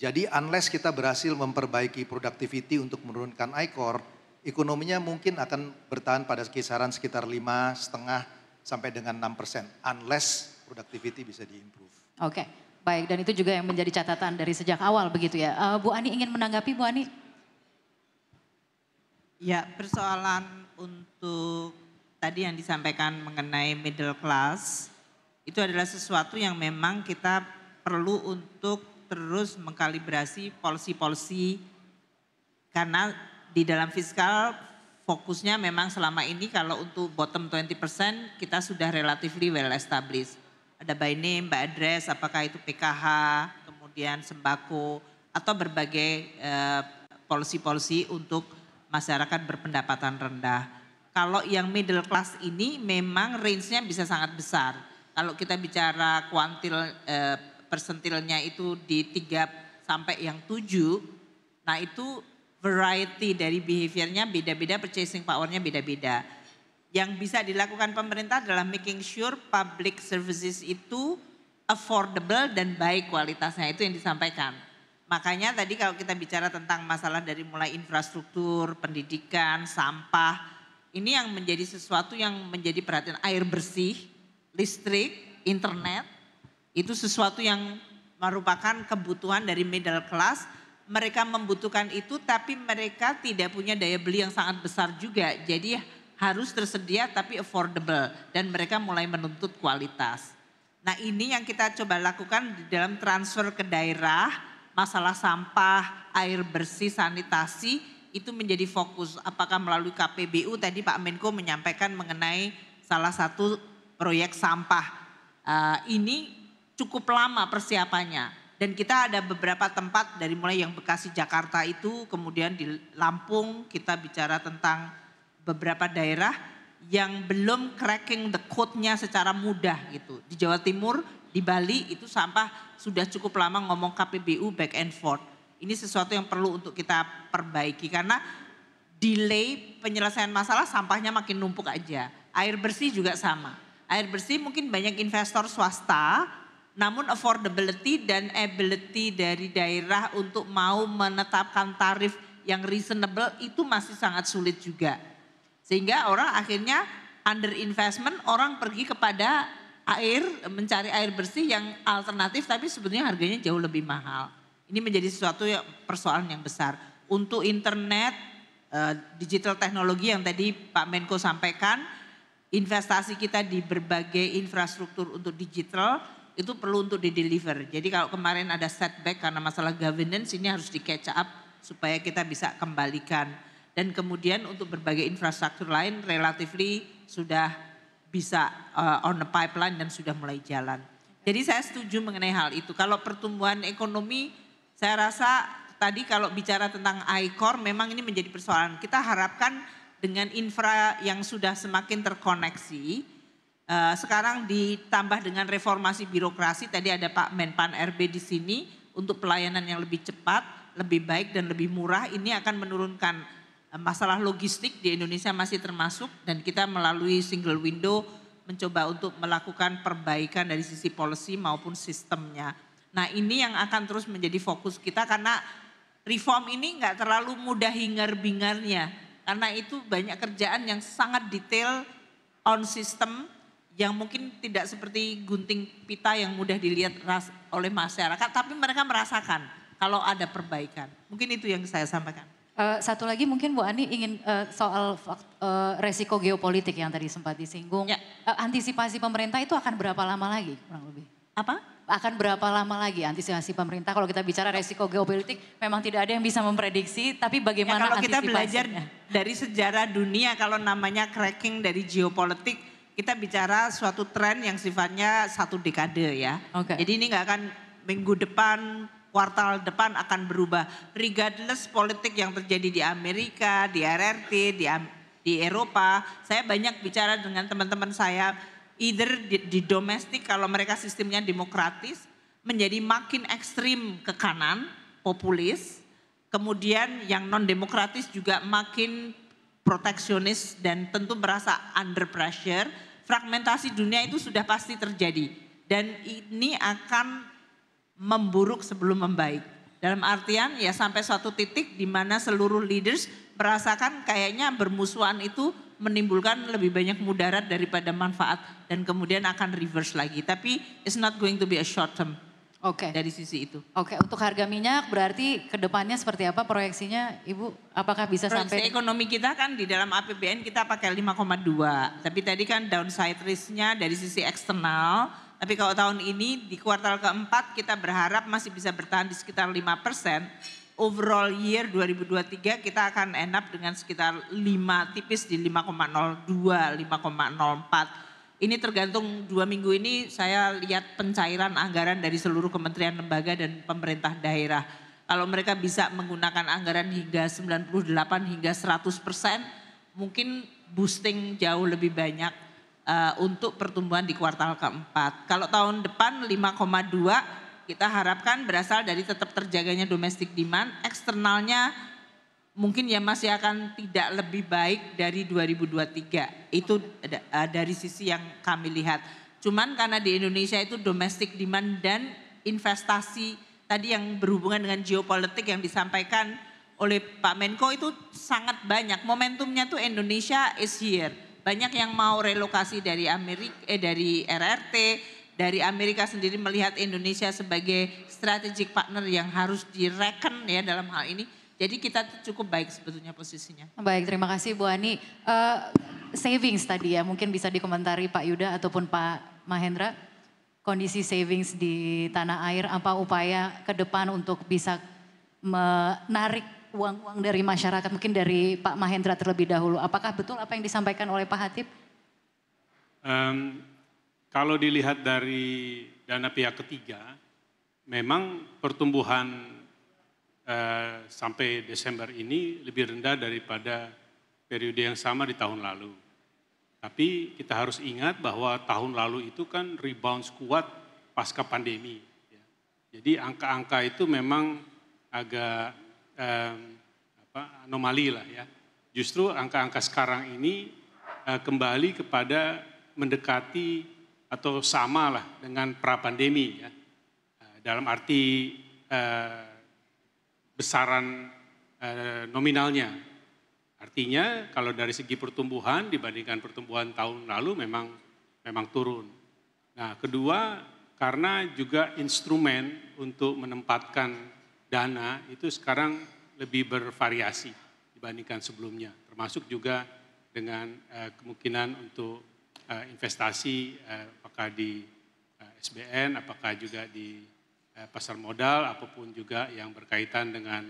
Jadi unless kita berhasil memperbaiki productivity untuk menurunkan ICOR, ekonominya mungkin akan bertahan pada kisaran sekitar 5 setengah sampai dengan 6 persen, unless productivity bisa diimprove. Oke. Okay. Baik, dan itu juga yang menjadi catatan dari sejak awal begitu ya. Uh, Bu Ani ingin menanggapi, Bu Ani? Ya, persoalan untuk tadi yang disampaikan mengenai middle class, itu adalah sesuatu yang memang kita perlu untuk terus mengkalibrasi polisi-polisi karena di dalam fiskal fokusnya memang selama ini kalau untuk bottom 20% kita sudah relatively well established ada by name, by address, apakah itu PKH, kemudian sembako, atau berbagai eh, polisi-polisi eh, untuk masyarakat berpendapatan rendah. Kalau yang middle class ini memang range-nya bisa sangat besar. Kalau kita bicara kuantil eh, persentilnya itu di 3 sampai yang 7, nah itu variety dari behaviornya beda-beda, purchasing powernya beda-beda. Yang bisa dilakukan pemerintah adalah making sure public services itu affordable dan baik kualitasnya itu yang disampaikan. Makanya tadi kalau kita bicara tentang masalah dari mulai infrastruktur, pendidikan, sampah, ini yang menjadi sesuatu yang menjadi perhatian air bersih, listrik, internet, itu sesuatu yang merupakan kebutuhan dari middle class. Mereka membutuhkan itu tapi mereka tidak punya daya beli yang sangat besar juga. Jadi harus tersedia tapi affordable dan mereka mulai menuntut kualitas. Nah ini yang kita coba lakukan di dalam transfer ke daerah, masalah sampah, air bersih, sanitasi itu menjadi fokus. Apakah melalui KPBU tadi Pak Menko menyampaikan mengenai salah satu proyek sampah. Uh, ini cukup lama persiapannya dan kita ada beberapa tempat dari mulai yang Bekasi Jakarta itu kemudian di Lampung kita bicara tentang beberapa daerah yang belum cracking the code-nya secara mudah gitu. Di Jawa Timur, di Bali itu sampah sudah cukup lama ngomong KPBU back and forth. Ini sesuatu yang perlu untuk kita perbaiki karena delay penyelesaian masalah sampahnya makin numpuk aja. Air bersih juga sama. Air bersih mungkin banyak investor swasta, namun affordability dan ability dari daerah untuk mau menetapkan tarif yang reasonable itu masih sangat sulit juga sehingga orang akhirnya under investment, orang pergi kepada air, mencari air bersih yang alternatif tapi sebenarnya harganya jauh lebih mahal. Ini menjadi sesuatu yang persoalan yang besar. Untuk internet, eh, digital teknologi yang tadi Pak Menko sampaikan, investasi kita di berbagai infrastruktur untuk digital itu perlu untuk di deliver. Jadi kalau kemarin ada setback karena masalah governance ini harus di catch up supaya kita bisa kembalikan dan kemudian untuk berbagai infrastruktur lain relatively sudah bisa uh, on the pipeline dan sudah mulai jalan. Jadi saya setuju mengenai hal itu. Kalau pertumbuhan ekonomi saya rasa tadi kalau bicara tentang ICOR memang ini menjadi persoalan. Kita harapkan dengan infra yang sudah semakin terkoneksi eh, sekarang ditambah dengan reformasi birokrasi tadi ada Pak Menpan RB di sini untuk pelayanan yang lebih cepat, lebih baik dan lebih murah ini akan menurunkan Eh, masalah logistik di Indonesia masih termasuk dan kita melalui single window mencoba untuk melakukan perbaikan dari sisi policy maupun sistemnya. Nah ini yang akan terus menjadi fokus kita karena reform ini nggak terlalu mudah hingar-bingarnya karena itu banyak kerjaan yang sangat detail on system yang mungkin tidak seperti gunting pita yang mudah dilihat oleh masyarakat tapi mereka merasakan kalau ada perbaikan. Mungkin itu yang saya sampaikan. Uh, satu lagi mungkin Bu Ani ingin uh, soal uh, resiko geopolitik yang tadi sempat disinggung. Ya. Uh, antisipasi pemerintah itu akan berapa lama lagi kurang lebih? Apa? Akan berapa lama lagi antisipasi pemerintah kalau kita bicara resiko geopolitik memang tidak ada yang bisa memprediksi tapi bagaimana ya, kalau kita belajar dari sejarah dunia kalau namanya cracking dari geopolitik kita bicara suatu tren yang sifatnya satu dekade ya. Okay. Jadi ini nggak akan minggu depan kuartal depan akan berubah. Regardless politik yang terjadi di Amerika, di RRT, di, di Eropa, saya banyak bicara dengan teman-teman saya, either di, di domestik kalau mereka sistemnya demokratis, menjadi makin ekstrim ke kanan, populis, kemudian yang non-demokratis juga makin proteksionis dan tentu merasa under pressure, fragmentasi dunia itu sudah pasti terjadi. Dan ini akan memburuk sebelum membaik. Dalam artian ya sampai suatu titik di mana seluruh leaders merasakan kayaknya bermusuhan itu menimbulkan lebih banyak mudarat daripada manfaat dan kemudian akan reverse lagi. Tapi it's not going to be a short term. Oke. Okay. Dari sisi itu. Oke, okay. untuk harga minyak berarti kedepannya seperti apa proyeksinya Ibu? Apakah bisa Proyeksi sampai? ekonomi kita kan di dalam APBN kita pakai 5,2. Tapi tadi kan downside risk dari sisi eksternal tapi kalau tahun ini di kuartal keempat kita berharap masih bisa bertahan di sekitar 5 persen. Overall year 2023 kita akan end up dengan sekitar 5 tipis di 5,02, 5,04. Ini tergantung dua minggu ini saya lihat pencairan anggaran dari seluruh kementerian lembaga dan pemerintah daerah. Kalau mereka bisa menggunakan anggaran hingga 98 hingga 100 persen mungkin boosting jauh lebih banyak Eh, untuk pertumbuhan di kuartal keempat. Kalau tahun depan 5,2 kita harapkan berasal dari tetap terjaganya domestik demand, eksternalnya mungkin ya masih akan tidak lebih baik dari 2023. Itu eh, dari sisi yang kami lihat. Cuman karena di Indonesia itu domestik demand dan investasi tadi yang berhubungan dengan geopolitik yang disampaikan oleh Pak Menko itu sangat banyak. Momentumnya tuh Indonesia is here banyak yang mau relokasi dari Amerika eh dari RRT, dari Amerika sendiri melihat Indonesia sebagai strategic partner yang harus direken ya dalam hal ini. Jadi kita cukup baik sebetulnya posisinya. Baik, terima kasih Bu Ani. Uh, savings tadi ya, mungkin bisa dikomentari Pak Yuda ataupun Pak Mahendra. Kondisi savings di tanah air, apa upaya ke depan untuk bisa menarik uang-uang dari masyarakat, mungkin dari Pak Mahendra terlebih dahulu. Apakah betul apa yang disampaikan oleh Pak Hatip? Um, kalau dilihat dari dana pihak ketiga, memang pertumbuhan uh, sampai Desember ini lebih rendah daripada periode yang sama di tahun lalu. Tapi kita harus ingat bahwa tahun lalu itu kan rebound kuat pasca pandemi. Ya. Jadi angka-angka itu memang agak eh, apa, anomali lah ya. Justru angka-angka sekarang ini eh, kembali kepada mendekati atau sama lah dengan pra pandemi ya. Eh, dalam arti eh, besaran eh, nominalnya. Artinya kalau dari segi pertumbuhan dibandingkan pertumbuhan tahun lalu memang memang turun. Nah, kedua karena juga instrumen untuk menempatkan dana itu sekarang lebih bervariasi dibandingkan sebelumnya, termasuk juga dengan uh, kemungkinan untuk uh, investasi uh, apakah di uh, SBN, apakah juga di uh, pasar modal, apapun juga yang berkaitan dengan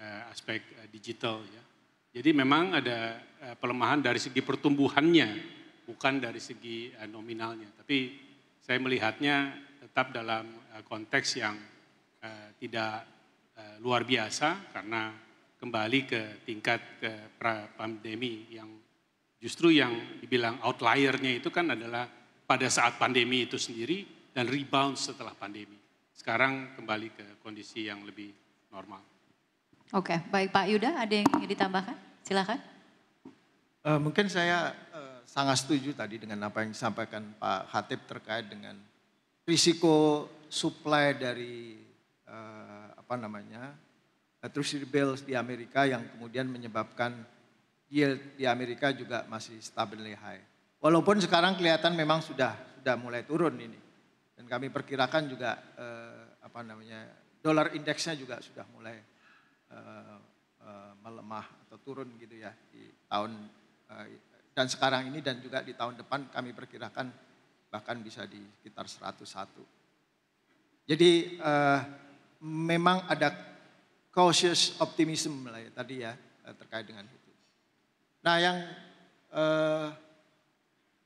uh, aspek uh, digital. Ya. Jadi memang ada uh, pelemahan dari segi pertumbuhannya, bukan dari segi uh, nominalnya. Tapi saya melihatnya tetap dalam uh, konteks yang uh, tidak Eh, luar biasa karena kembali ke tingkat ke pra pandemi yang justru yang dibilang outliernya itu kan adalah pada saat pandemi itu sendiri dan rebound setelah pandemi. Sekarang kembali ke kondisi yang lebih normal. Oke, baik Pak Yuda, ada yang ingin ditambahkan? Silakan. Uh, mungkin saya uh, sangat setuju tadi dengan apa yang disampaikan Pak Hatip terkait dengan risiko supply dari uh, apa namanya eh, terus bills di Amerika yang kemudian menyebabkan yield di Amerika juga masih stabilly high. Walaupun sekarang kelihatan memang sudah sudah mulai turun ini. Dan kami perkirakan juga eh, apa namanya dolar indeksnya juga sudah mulai eh, eh, melemah atau turun gitu ya di tahun eh, dan sekarang ini dan juga di tahun depan kami perkirakan bahkan bisa di sekitar 101. Jadi eh, memang ada cautious optimism lah ya, tadi ya eh, terkait dengan itu. Nah yang eh,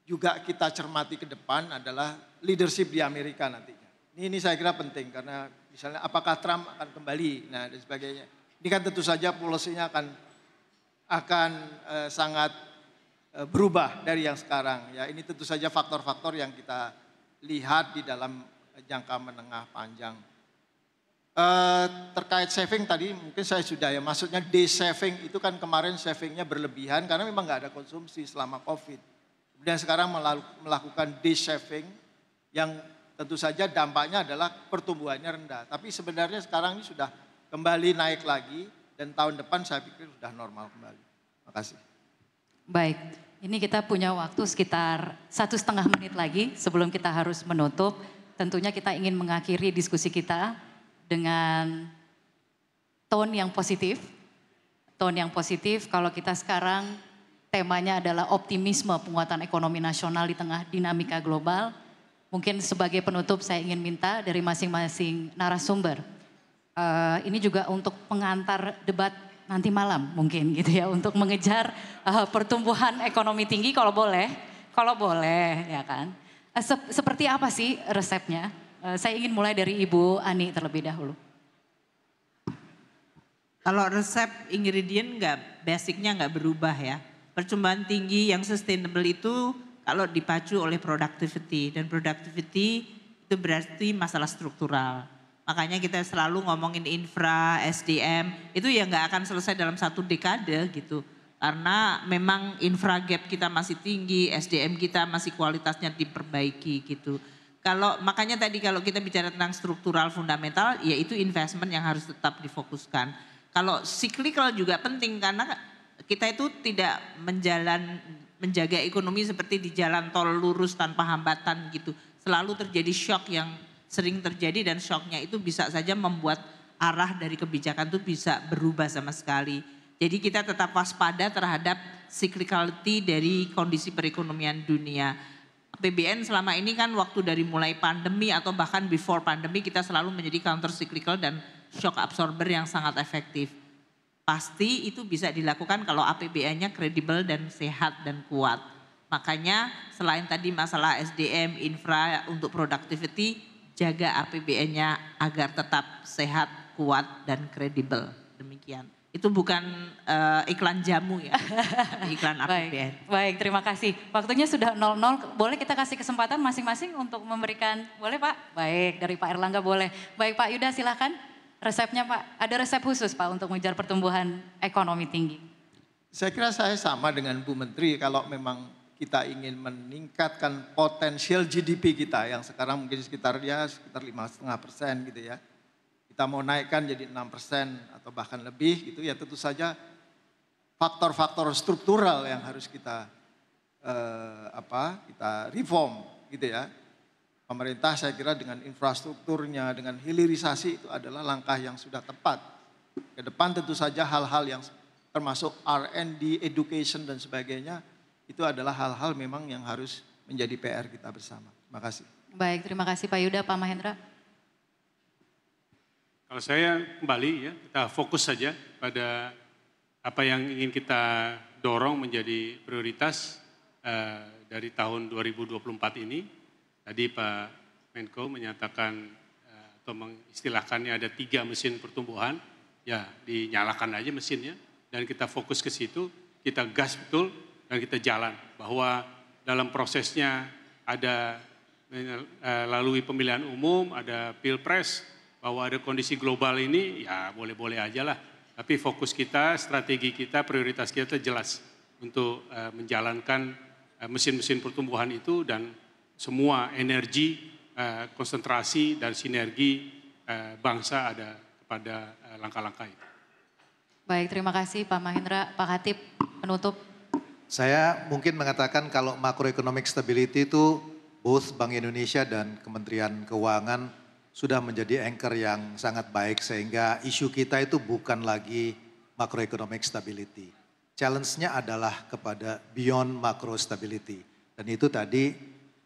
juga kita cermati ke depan adalah leadership di Amerika nantinya. Ini, ini saya kira penting karena misalnya apakah Trump akan kembali, nah dan sebagainya. Ini kan tentu saja polisinya akan akan eh, sangat eh, berubah dari yang sekarang. Ya ini tentu saja faktor-faktor yang kita lihat di dalam jangka menengah panjang. Eh, terkait saving tadi mungkin saya sudah ya maksudnya day saving itu kan kemarin savingnya berlebihan karena memang nggak ada konsumsi selama covid kemudian sekarang melakukan day saving yang tentu saja dampaknya adalah pertumbuhannya rendah tapi sebenarnya sekarang ini sudah kembali naik lagi dan tahun depan saya pikir sudah normal kembali terima kasih baik ini kita punya waktu sekitar satu setengah menit lagi sebelum kita harus menutup tentunya kita ingin mengakhiri diskusi kita dengan tone yang positif. Tone yang positif kalau kita sekarang temanya adalah optimisme penguatan ekonomi nasional di tengah dinamika global. Mungkin sebagai penutup saya ingin minta dari masing-masing narasumber. Uh, ini juga untuk pengantar debat nanti malam mungkin gitu ya untuk mengejar uh, pertumbuhan ekonomi tinggi kalau boleh, kalau boleh ya kan. Uh, eh, se seperti apa sih resepnya? Eh, saya ingin mulai dari Ibu Ani terlebih dahulu. Kalau resep ingredient nggak basicnya nggak berubah ya. Percumbahan tinggi yang sustainable itu kalau dipacu oleh productivity dan productivity itu berarti masalah struktural. Makanya kita selalu ngomongin infra, SDM, itu ya nggak akan selesai dalam satu dekade gitu. Karena memang infra gap kita masih tinggi, SDM kita masih kualitasnya diperbaiki gitu kalau makanya tadi kalau kita bicara tentang struktural fundamental yaitu investment yang harus tetap difokuskan. Kalau cyclical juga penting karena kita itu tidak menjalan menjaga ekonomi seperti di jalan tol lurus tanpa hambatan gitu. Selalu terjadi shock yang sering terjadi dan shocknya itu bisa saja membuat arah dari kebijakan itu bisa berubah sama sekali. Jadi kita tetap waspada terhadap cyclicality dari kondisi perekonomian dunia PBN selama ini kan waktu dari mulai pandemi atau bahkan before pandemi kita selalu menjadi counter cyclical dan shock absorber yang sangat efektif. Pasti itu bisa dilakukan kalau APBN-nya kredibel dan sehat dan kuat. Makanya selain tadi masalah SDM, infra untuk productivity, jaga APBN-nya agar tetap sehat, kuat, dan kredibel. Demikian itu bukan uh, iklan jamu ya, iklan APBN. Baik, baik, terima kasih. Waktunya sudah 00, boleh kita kasih kesempatan masing-masing untuk memberikan, boleh Pak? Baik, dari Pak Erlangga boleh. Baik Pak Yuda silahkan, resepnya Pak, ada resep khusus Pak untuk mengejar pertumbuhan ekonomi tinggi? Saya kira saya sama dengan Bu Menteri, kalau memang kita ingin meningkatkan potensial GDP kita yang sekarang mungkin sekitar ya sekitar lima setengah persen gitu ya kita mau naikkan jadi 6% atau bahkan lebih gitu ya tentu saja faktor-faktor struktural yang harus kita eh, apa kita reform gitu ya pemerintah saya kira dengan infrastrukturnya dengan hilirisasi itu adalah langkah yang sudah tepat ke depan tentu saja hal-hal yang termasuk R&D education dan sebagainya itu adalah hal-hal memang yang harus menjadi PR kita bersama. Terima kasih. Baik, terima kasih Pak Yuda, Pak Mahendra. Kalau saya kembali ya, kita fokus saja pada apa yang ingin kita dorong menjadi prioritas uh, dari tahun 2024 ini. Tadi Pak Menko menyatakan uh, atau mengistilahkannya ada tiga mesin pertumbuhan. Ya, dinyalakan aja mesinnya dan kita fokus ke situ, kita gas betul dan kita jalan. Bahwa dalam prosesnya ada eh, melalui pemilihan umum, ada pilpres, bahwa ada kondisi global ini ya boleh-boleh aja lah. Tapi fokus kita, strategi kita, prioritas kita jelas untuk uh, menjalankan eh, mesin-mesin uh, pertumbuhan itu dan semua energi, uh, konsentrasi dan sinergi uh, bangsa ada kepada uh, langkah-langkah itu. Baik, terima kasih Pak Mahendra, Pak Hatip penutup. Saya mungkin mengatakan kalau macroeconomic stability itu both Bank Indonesia dan Kementerian Keuangan sudah menjadi anchor yang sangat baik sehingga isu kita itu bukan lagi macroeconomic stability. Challenge-nya adalah kepada beyond macro stability. Dan itu tadi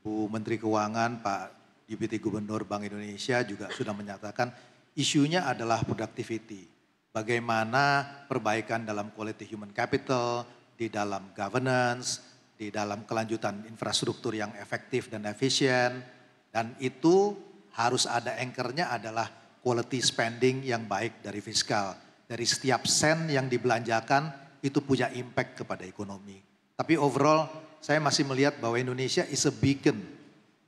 Bu Menteri Keuangan, Pak GPT Gubernur Bank Indonesia juga sudah menyatakan isunya adalah productivity. Bagaimana perbaikan dalam quality human capital, di dalam governance, di dalam kelanjutan infrastruktur yang efektif dan efisien. Dan itu harus ada anchornya adalah quality spending yang baik dari fiskal. Dari setiap sen yang dibelanjakan itu punya impact kepada ekonomi. Tapi overall saya masih melihat bahwa Indonesia is a beacon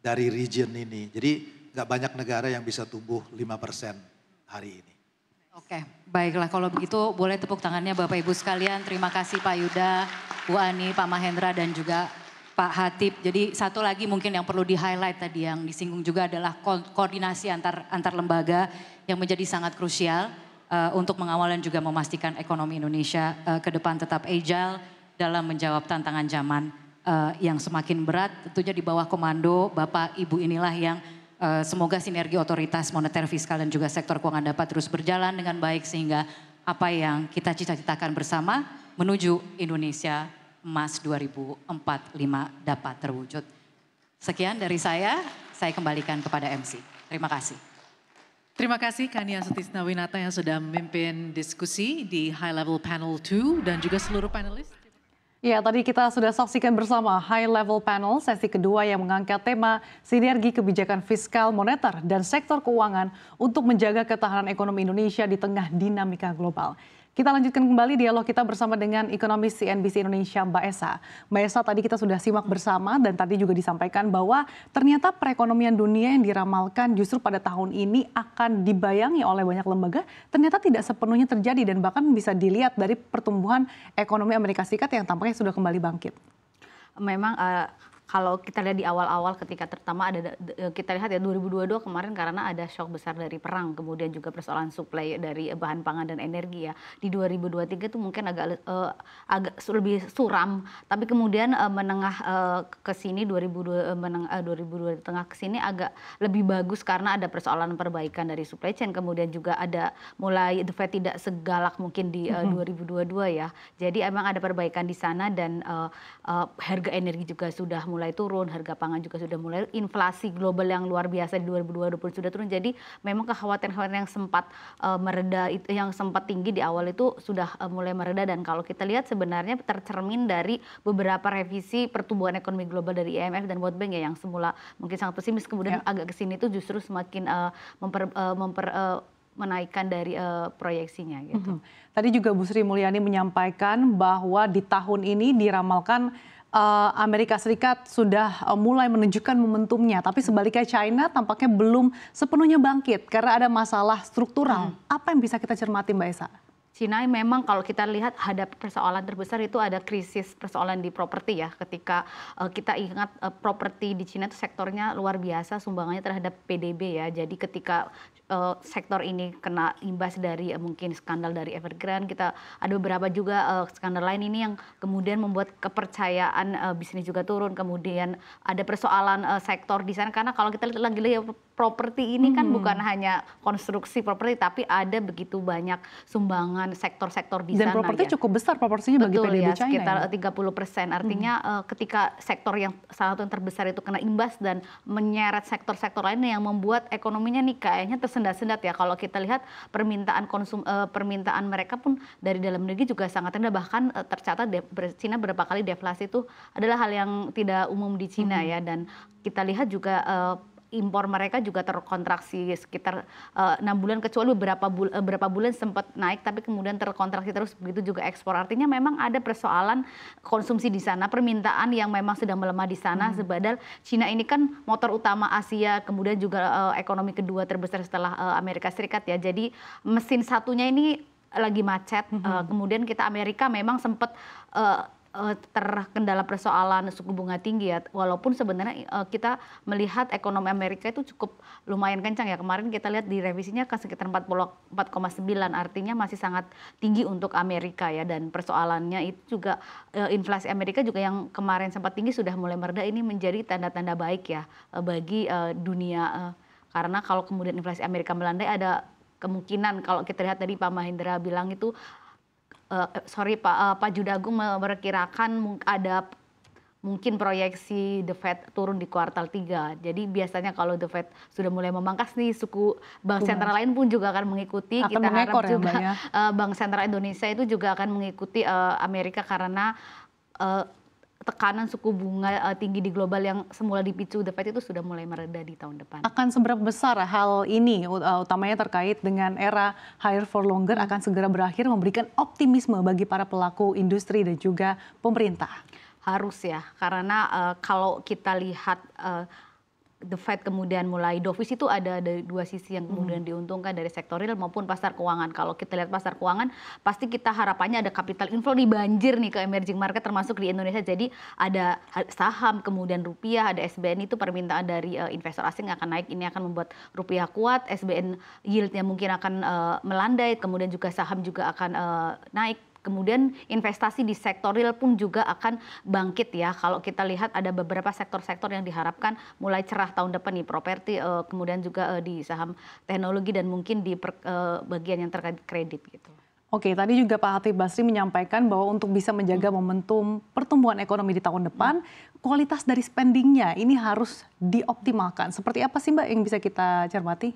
dari region ini. Jadi nggak banyak negara yang bisa tumbuh 5% hari ini. Oke, baiklah kalau begitu boleh tepuk tangannya Bapak Ibu sekalian. Terima kasih Pak Yuda, Bu Ani, Pak Mahendra dan juga Pak Hatip. Jadi satu lagi mungkin yang perlu di highlight tadi yang disinggung juga adalah ko koordinasi antar antar lembaga yang menjadi sangat krusial uh, untuk mengawal dan juga memastikan ekonomi Indonesia uh, ke depan tetap agile dalam menjawab tantangan zaman uh, yang semakin berat. Tentunya di bawah komando Bapak Ibu inilah yang uh, semoga sinergi otoritas moneter fiskal dan juga sektor keuangan dapat terus berjalan dengan baik sehingga apa yang kita cita-citakan bersama menuju Indonesia emas 2045 dapat terwujud. Sekian dari saya, saya kembalikan kepada MC. Terima kasih. Terima kasih Kania Sutisna Winata yang sudah memimpin diskusi di High Level Panel 2 dan juga seluruh panelis. Ya, tadi kita sudah saksikan bersama High Level Panel sesi kedua yang mengangkat tema sinergi kebijakan fiskal moneter dan sektor keuangan untuk menjaga ketahanan ekonomi Indonesia di tengah dinamika global. Kita lanjutkan kembali dialog kita bersama dengan ekonomis CNBC Indonesia Mbak Esa. Mbak Esa tadi kita sudah simak bersama dan tadi juga disampaikan bahwa ternyata perekonomian dunia yang diramalkan justru pada tahun ini akan dibayangi oleh banyak lembaga ternyata tidak sepenuhnya terjadi dan bahkan bisa dilihat dari pertumbuhan ekonomi Amerika Serikat yang tampaknya sudah kembali bangkit. Memang uh, kalau kita lihat di awal-awal ketika terutama ada eh, kita lihat ya 2022 kemarin karena ada shock besar dari perang kemudian juga persoalan supply dari bahan pangan dan energi ya di 2023 itu mungkin agak uh, agak lebih suram tapi kemudian uh, menengah uh, ke sini 2002 uh, meneng, uh, 2002 tengah ke sini agak lebih bagus karena ada persoalan perbaikan dari supply chain kemudian juga ada mulai the Fed tidak segalak mungkin di uh, 2022 ya jadi emang ada perbaikan di sana dan uh, uh, harga energi juga sudah mulai turun, harga pangan juga sudah mulai inflasi global yang luar biasa di 2020 sudah turun. Jadi memang kekhawatiran-kekhawatiran yang sempat uh, mereda yang sempat tinggi di awal itu sudah uh, mulai mereda dan kalau kita lihat sebenarnya tercermin dari beberapa revisi pertumbuhan ekonomi global dari IMF e dan World Bank ya yang semula mungkin sangat pesimis kemudian ya. agak kesini itu justru semakin uh, memper, uh, memper uh, menaikkan dari uh, proyeksinya gitu. Mm -hmm. Tadi juga Bu Sri Mulyani menyampaikan bahwa di tahun ini diramalkan uh, Amerika Serikat sudah uh, mulai menunjukkan momentumnya, tapi sebaliknya China tampaknya belum sepenuhnya bangkit karena ada masalah struktural. Hmm. Apa yang bisa kita cermati Mbak Esa? Cina memang kalau kita lihat ada persoalan terbesar itu ada krisis persoalan di properti ya. Ketika uh, kita ingat uh, properti di Cina itu sektornya luar biasa sumbangannya terhadap PDB ya. Jadi ketika uh, sektor ini kena imbas dari uh, mungkin skandal dari Evergrande, kita ada beberapa juga uh, skandal lain ini yang kemudian membuat kepercayaan uh, bisnis juga turun. Kemudian ada persoalan uh, sektor di sana karena kalau kita lihat lagi-lagi properti ini kan hmm. bukan hanya konstruksi properti tapi ada begitu banyak sumbangan sektor-sektor di Dan sana. Dan properti ya. cukup besar proporsinya Betul, bagi PDB ya, China. sekitar ya? 30 persen. Hmm. Artinya hmm. uh, ketika sektor yang salah satu yang terbesar itu kena imbas dan menyeret sektor-sektor lainnya yang membuat ekonominya nih kayaknya tersendat-sendat ya. Kalau kita lihat permintaan konsum uh, permintaan mereka pun dari dalam negeri juga sangat rendah bahkan uh, tercatat Cina berapa kali deflasi itu adalah hal yang tidak umum di Cina hmm. ya dan kita lihat juga uh, impor mereka juga terkontraksi sekitar eh, enam uh, bulan kecuali beberapa bul eh, beberapa bulan sempat naik tapi kemudian terkontraksi terus begitu juga ekspor artinya memang ada persoalan konsumsi di sana permintaan yang memang sedang melemah di sana hmm. sebadal Cina ini kan motor utama Asia kemudian juga uh, ekonomi kedua terbesar setelah uh, Amerika Serikat ya jadi mesin satunya ini lagi macet hmm. uh, kemudian kita Amerika memang sempat uh, Eh, terkendala persoalan suku bunga tinggi ya. Walaupun sebenarnya eh, kita melihat ekonomi Amerika itu cukup lumayan kencang ya. Kemarin kita lihat di revisinya kan sekitar 44,9 artinya masih sangat tinggi untuk Amerika ya dan persoalannya itu juga eh, inflasi Amerika juga yang kemarin sempat tinggi sudah mulai mereda ini menjadi tanda-tanda baik ya bagi dunia karena kalau kemudian inflasi Amerika melandai ada kemungkinan kalau kita lihat tadi Pak Mahendra bilang itu uh, sorry Pak uh, Pak Judagung memperkirakan ada mungkin proyeksi The Fed turun di kuartal 3. Jadi biasanya kalau The Fed sudah mulai memangkas nih suku bank sentral lain pun juga akan mengikuti. Akan Kita harap ya, juga uh, bank sentral Indonesia itu juga akan mengikuti uh, Amerika karena uh, tekanan suku bunga uh, tinggi di global yang semula dipicu The Fed itu sudah mulai mereda di tahun depan. Akan seberapa besar hal ini eh, utamanya terkait dengan era higher for longer akan segera berakhir memberikan optimisme bagi para pelaku industri dan juga pemerintah. Harus ya, karena uh, kalau kita lihat uh, the Fed kemudian mulai dovish itu ada dari dua sisi yang kemudian hmm. diuntungkan dari sektor real maupun pasar keuangan. Kalau kita lihat pasar keuangan, pasti kita harapannya ada capital inflow di banjir nih ke emerging market termasuk di Indonesia. Jadi ada saham, kemudian rupiah, ada SBN itu permintaan dari uh, investor asing akan naik. Ini akan membuat rupiah kuat, SBN yieldnya mungkin akan uh, melandai, kemudian juga saham juga akan uh, naik Kemudian investasi di sektor real pun juga akan bangkit ya. Kalau kita lihat ada beberapa sektor-sektor yang diharapkan mulai cerah tahun depan nih, properti, uh, kemudian juga uh, di saham teknologi dan mungkin di per, uh, bagian yang terkait kredit gitu. Oke, tadi juga Pak Hati Basri menyampaikan bahwa untuk bisa menjaga hmm. momentum pertumbuhan ekonomi di tahun depan, hmm. kualitas dari spendingnya ini harus dioptimalkan. Seperti apa sih Mbak yang bisa kita cermati?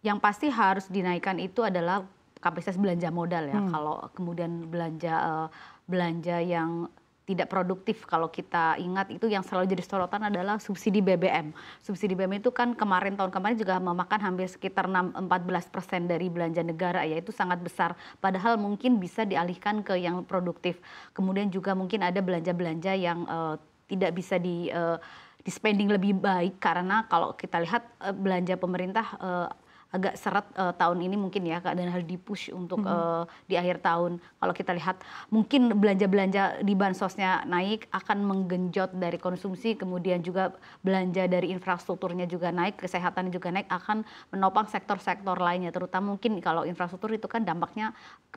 Yang pasti harus dinaikkan itu adalah kapasitas belanja modal ya. Hmm. Kalau kemudian belanja uh, belanja yang tidak produktif kalau kita ingat itu yang selalu jadi sorotan adalah subsidi BBM. Subsidi BBM itu kan kemarin tahun kemarin juga memakan hampir sekitar 6, 14 persen dari belanja negara ya itu sangat besar. Padahal mungkin bisa dialihkan ke yang produktif. Kemudian juga mungkin ada belanja-belanja yang uh, tidak bisa di uh, di spending lebih baik karena kalau kita lihat belanja pemerintah agak seret uh, tahun ini mungkin ya Kak dan harus dipush untuk mm -hmm. uh, di akhir tahun. Kalau kita lihat mungkin belanja-belanja di bansosnya naik akan menggenjot dari konsumsi, kemudian juga belanja dari infrastrukturnya juga naik, kesehatan juga naik akan menopang sektor-sektor lainnya terutama mungkin kalau infrastruktur itu kan dampaknya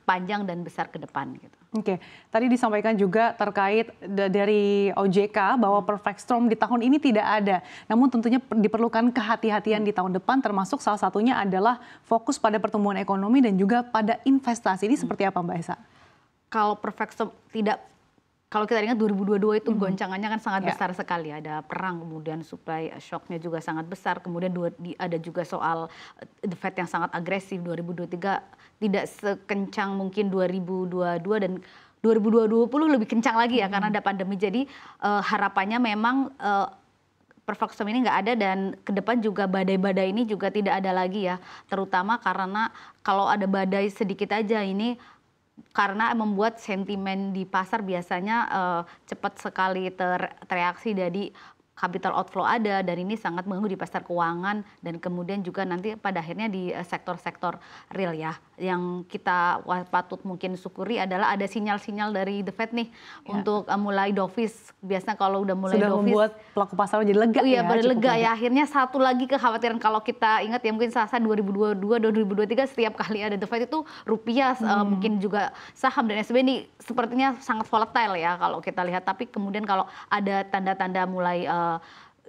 panjang dan besar ke depan gitu. Oke, okay. tadi disampaikan juga terkait dari OJK bahwa mm. perfect storm di tahun ini tidak ada. Namun tentunya diperlukan kehati-hatian di tahun depan termasuk salah satunya adalah fokus pada pertumbuhan ekonomi dan juga pada investasi. Ini hmm. seperti apa Mbak Esa? Kalau perfect tidak kalau kita ingat 2022 itu mm -hmm. goncangannya kan sangat yeah. besar sekali. Ada perang, kemudian supply shocknya juga sangat besar. Kemudian dua, di, ada juga soal eh, the Fed yang sangat agresif. 2023 tidak sekencang mungkin 2022 dan 2020 lebih kencang lagi ya mm -hmm. karena mm-hmm. ada pandemi. Jadi uh, harapannya memang uh, Superfluxum ini nggak ada dan ke depan juga badai-badai ini juga tidak ada lagi ya. Terutama karena kalau ada badai sedikit aja ini karena membuat sentimen di pasar biasanya uh, cepat sekali ter tereaksi dari capital outflow ada dan ini sangat mengganggu di pasar keuangan dan kemudian juga nanti pada akhirnya di eh, sektor-sektor real ya yang kita patut mungkin syukuri adalah ada sinyal-sinyal dari the Fed nih ya. untuk eh, mulai dovis biasanya kalau udah mulai Sudah dovish membuat pelaku pasar jadi lega oh iya, ya pada lega ya akhirnya satu lagi kekhawatiran kalau kita ingat ya mungkin Selasa 2022 2023 setiap kali ada the Fed itu rupiah eh, hmm. uh, mungkin juga saham dan SBN ini sepertinya sangat volatile ya kalau kita lihat tapi kemudian kalau ada tanda-tanda mulai uh, uh,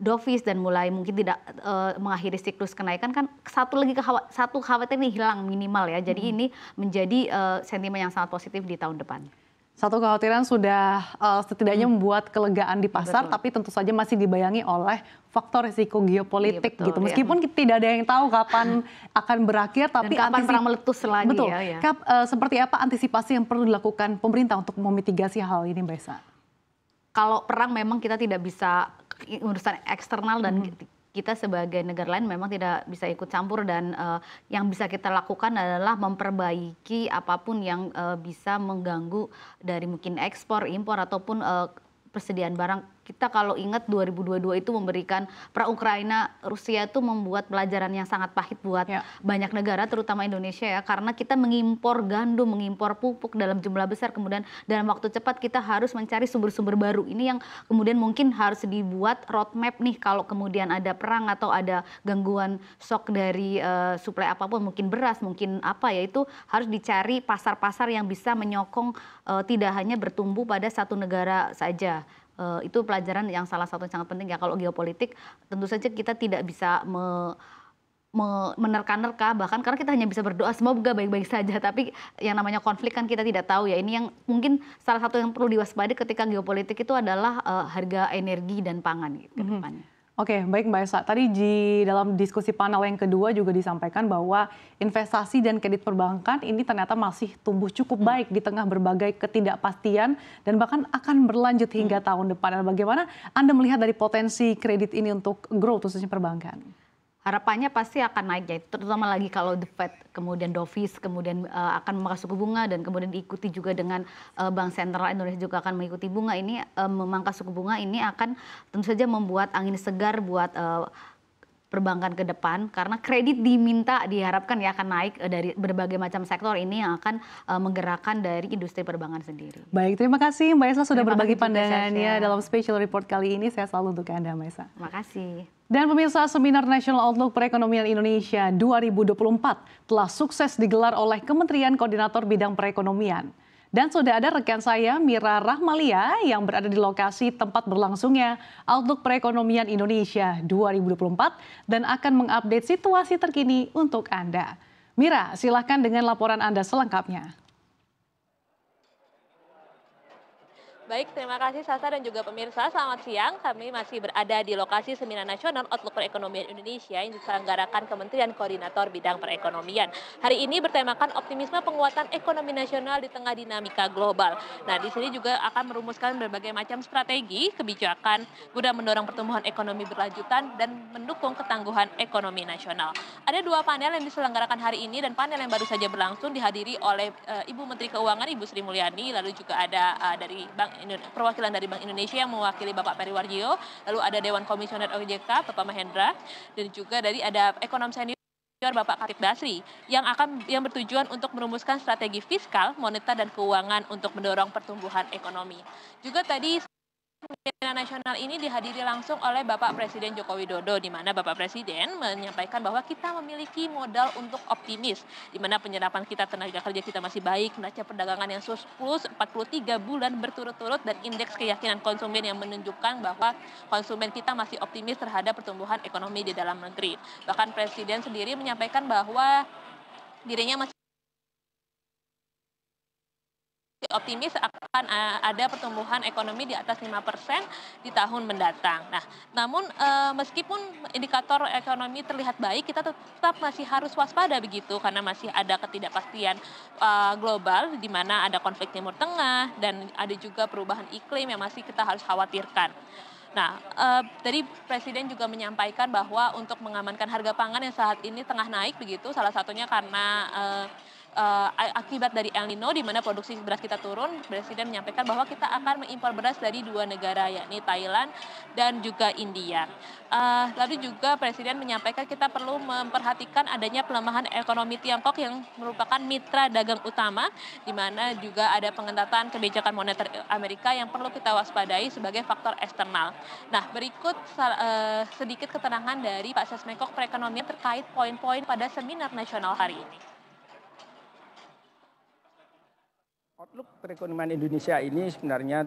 dovis dan mulai mungkin tidak uh, mengakhiri siklus kenaikan kan satu lagi satu khawatir ini hilang minimal ya. Jadi hmm. ini menjadi uh, sentimen yang sangat positif di tahun depan. Satu kekhawatiran sudah uh, setidaknya hmm. membuat kelegaan di pasar, betul. tapi tentu saja masih dibayangi oleh faktor risiko geopolitik iya, gitu. Meskipun iya. tidak ada yang tahu kapan akan berakhir, tapi Dan kapan perang meletus lagi betul, ya. ya. Kap, uh, seperti apa antisipasi yang perlu dilakukan pemerintah untuk memitigasi hal ini, Mbak Esa? Kalau perang memang kita tidak bisa urusan eksternal dan hmm kita sebagai negara lain memang tidak bisa ikut campur dan uh, yang bisa kita lakukan adalah memperbaiki apapun yang uh, bisa mengganggu dari mungkin ekspor, impor ataupun uh, persediaan barang kita kalau ingat 2022 itu memberikan pra Ukraina Rusia itu membuat pelajaran yang sangat pahit buat ya. banyak negara terutama Indonesia ya karena kita mengimpor gandum, mengimpor pupuk dalam jumlah besar kemudian dalam waktu cepat kita harus mencari sumber-sumber baru. Ini yang kemudian mungkin harus dibuat roadmap nih kalau kemudian ada perang atau ada gangguan shock dari uh, suplai apapun mungkin beras, mungkin apa ya itu harus dicari pasar-pasar yang bisa menyokong uh, tidak hanya bertumbuh pada satu negara saja Eh, itu pelajaran yang salah satu yang sangat penting ya kalau geopolitik tentu saja kita tidak bisa me, me menerka-nerka bahkan karena kita hanya bisa berdoa semoga baik-baik saja tapi yang namanya konflik kan kita tidak tahu ya ini yang mungkin salah satu yang perlu diwaspadai ketika geopolitik itu adalah uh, harga energi dan pangan gitu, mm -hmm. ke mhm. depannya. Oke, baik Mbak Esa. Tadi di dalam diskusi panel yang kedua juga disampaikan bahwa investasi dan kredit perbankan ini ternyata masih tumbuh cukup hmm. baik di tengah berbagai ketidakpastian dan bahkan akan berlanjut hingga hmm. tahun depan. Dan nah, bagaimana Anda melihat dari potensi kredit ini untuk growth khususnya perbankan? harapannya pasti akan naik ya terutama lagi kalau the Fed kemudian dovis kemudian uh, akan memangkas suku bunga dan kemudian diikuti juga dengan uh, bank sentral Indonesia juga akan mengikuti bunga ini uh, memangkas suku bunga ini akan tentu saja membuat angin segar buat uh, perbankan ke depan karena kredit diminta diharapkan ya akan naik eh, dari berbagai macam sektor ini yang akan uh, menggerakkan dari industri perbankan sendiri. Baik, terima kasih Mbak Esa sudah terima berbagi pandangannya ya. dalam special report kali ini. Saya selalu untuk Anda Mbak Esa. Terima kasih. Dan pemirsa Seminar National Outlook Perekonomian Indonesia 2024 telah sukses digelar oleh Kementerian Koordinator Bidang Perekonomian. Dan sudah ada rekan saya Mira Rahmalia yang berada di lokasi tempat berlangsungnya Outlook Perekonomian Indonesia 2024 dan akan mengupdate situasi terkini untuk Anda. Mira, silahkan dengan laporan Anda selengkapnya. Baik, terima kasih Sasa dan juga pemirsa. Selamat siang. Kami masih berada di lokasi Seminar Nasional Outlook Perekonomian Indonesia yang diselenggarakan Kementerian Koordinator Bidang Perekonomian. Hari ini bertemakan optimisme penguatan ekonomi nasional di tengah dinamika global. Nah, di sini juga akan merumuskan berbagai macam strategi kebijakan guna mendorong pertumbuhan ekonomi berlanjutan dan mendukung ketangguhan ekonomi nasional. Ada dua panel yang diselenggarakan hari ini dan panel yang baru saja berlangsung dihadiri oleh uh, Ibu Menteri Keuangan Ibu Sri Mulyani lalu juga ada uh, dari Bank perwakilan dari Bank Indonesia yang mewakili Bapak Warjio, lalu ada Dewan Komisioner OJK Bapak Mahendra dan juga dari ada ekonom senior Bapak Katip Basri yang akan yang bertujuan untuk merumuskan strategi fiskal, moneter dan keuangan untuk mendorong pertumbuhan ekonomi. Juga tadi bendera nasional ini dihadiri langsung oleh Bapak Presiden Joko Widodo di mana Bapak Presiden menyampaikan bahwa kita memiliki modal untuk optimis di mana penyerapan kita tenaga kerja kita masih baik, neraca perdagangan yang surplus 43 bulan berturut-turut dan indeks keyakinan konsumen yang menunjukkan bahwa konsumen kita masih optimis terhadap pertumbuhan ekonomi di dalam negeri. Bahkan Presiden sendiri menyampaikan bahwa dirinya masih optimis akan eh, ada pertumbuhan ekonomi di atas 5 persen di tahun mendatang. Nah, namun eh, meskipun indikator ekonomi terlihat baik, kita tetap masih harus waspada begitu karena masih ada ketidakpastian eh, global di mana ada konflik Timur Tengah dan ada juga perubahan iklim yang masih kita harus khawatirkan. Nah, eh, tadi Presiden juga menyampaikan bahwa untuk mengamankan harga pangan yang saat ini tengah naik begitu, salah satunya karena eh, uh, akibat dari El Nino di mana produksi beras kita turun, Presiden menyampaikan bahwa kita akan mengimpor beras dari dua negara yakni Thailand dan juga India. Uh, lalu juga Presiden menyampaikan kita perlu memperhatikan adanya pelemahan ekonomi Tiongkok yang merupakan mitra dagang utama di mana juga ada pengentatan kebijakan moneter Amerika yang perlu kita waspadai sebagai faktor eksternal. Nah, berikut uh, sedikit keterangan dari Pak Sesmekok Perekonomian terkait poin-poin pada seminar nasional hari ini. Outlook perekonomian Indonesia ini sebenarnya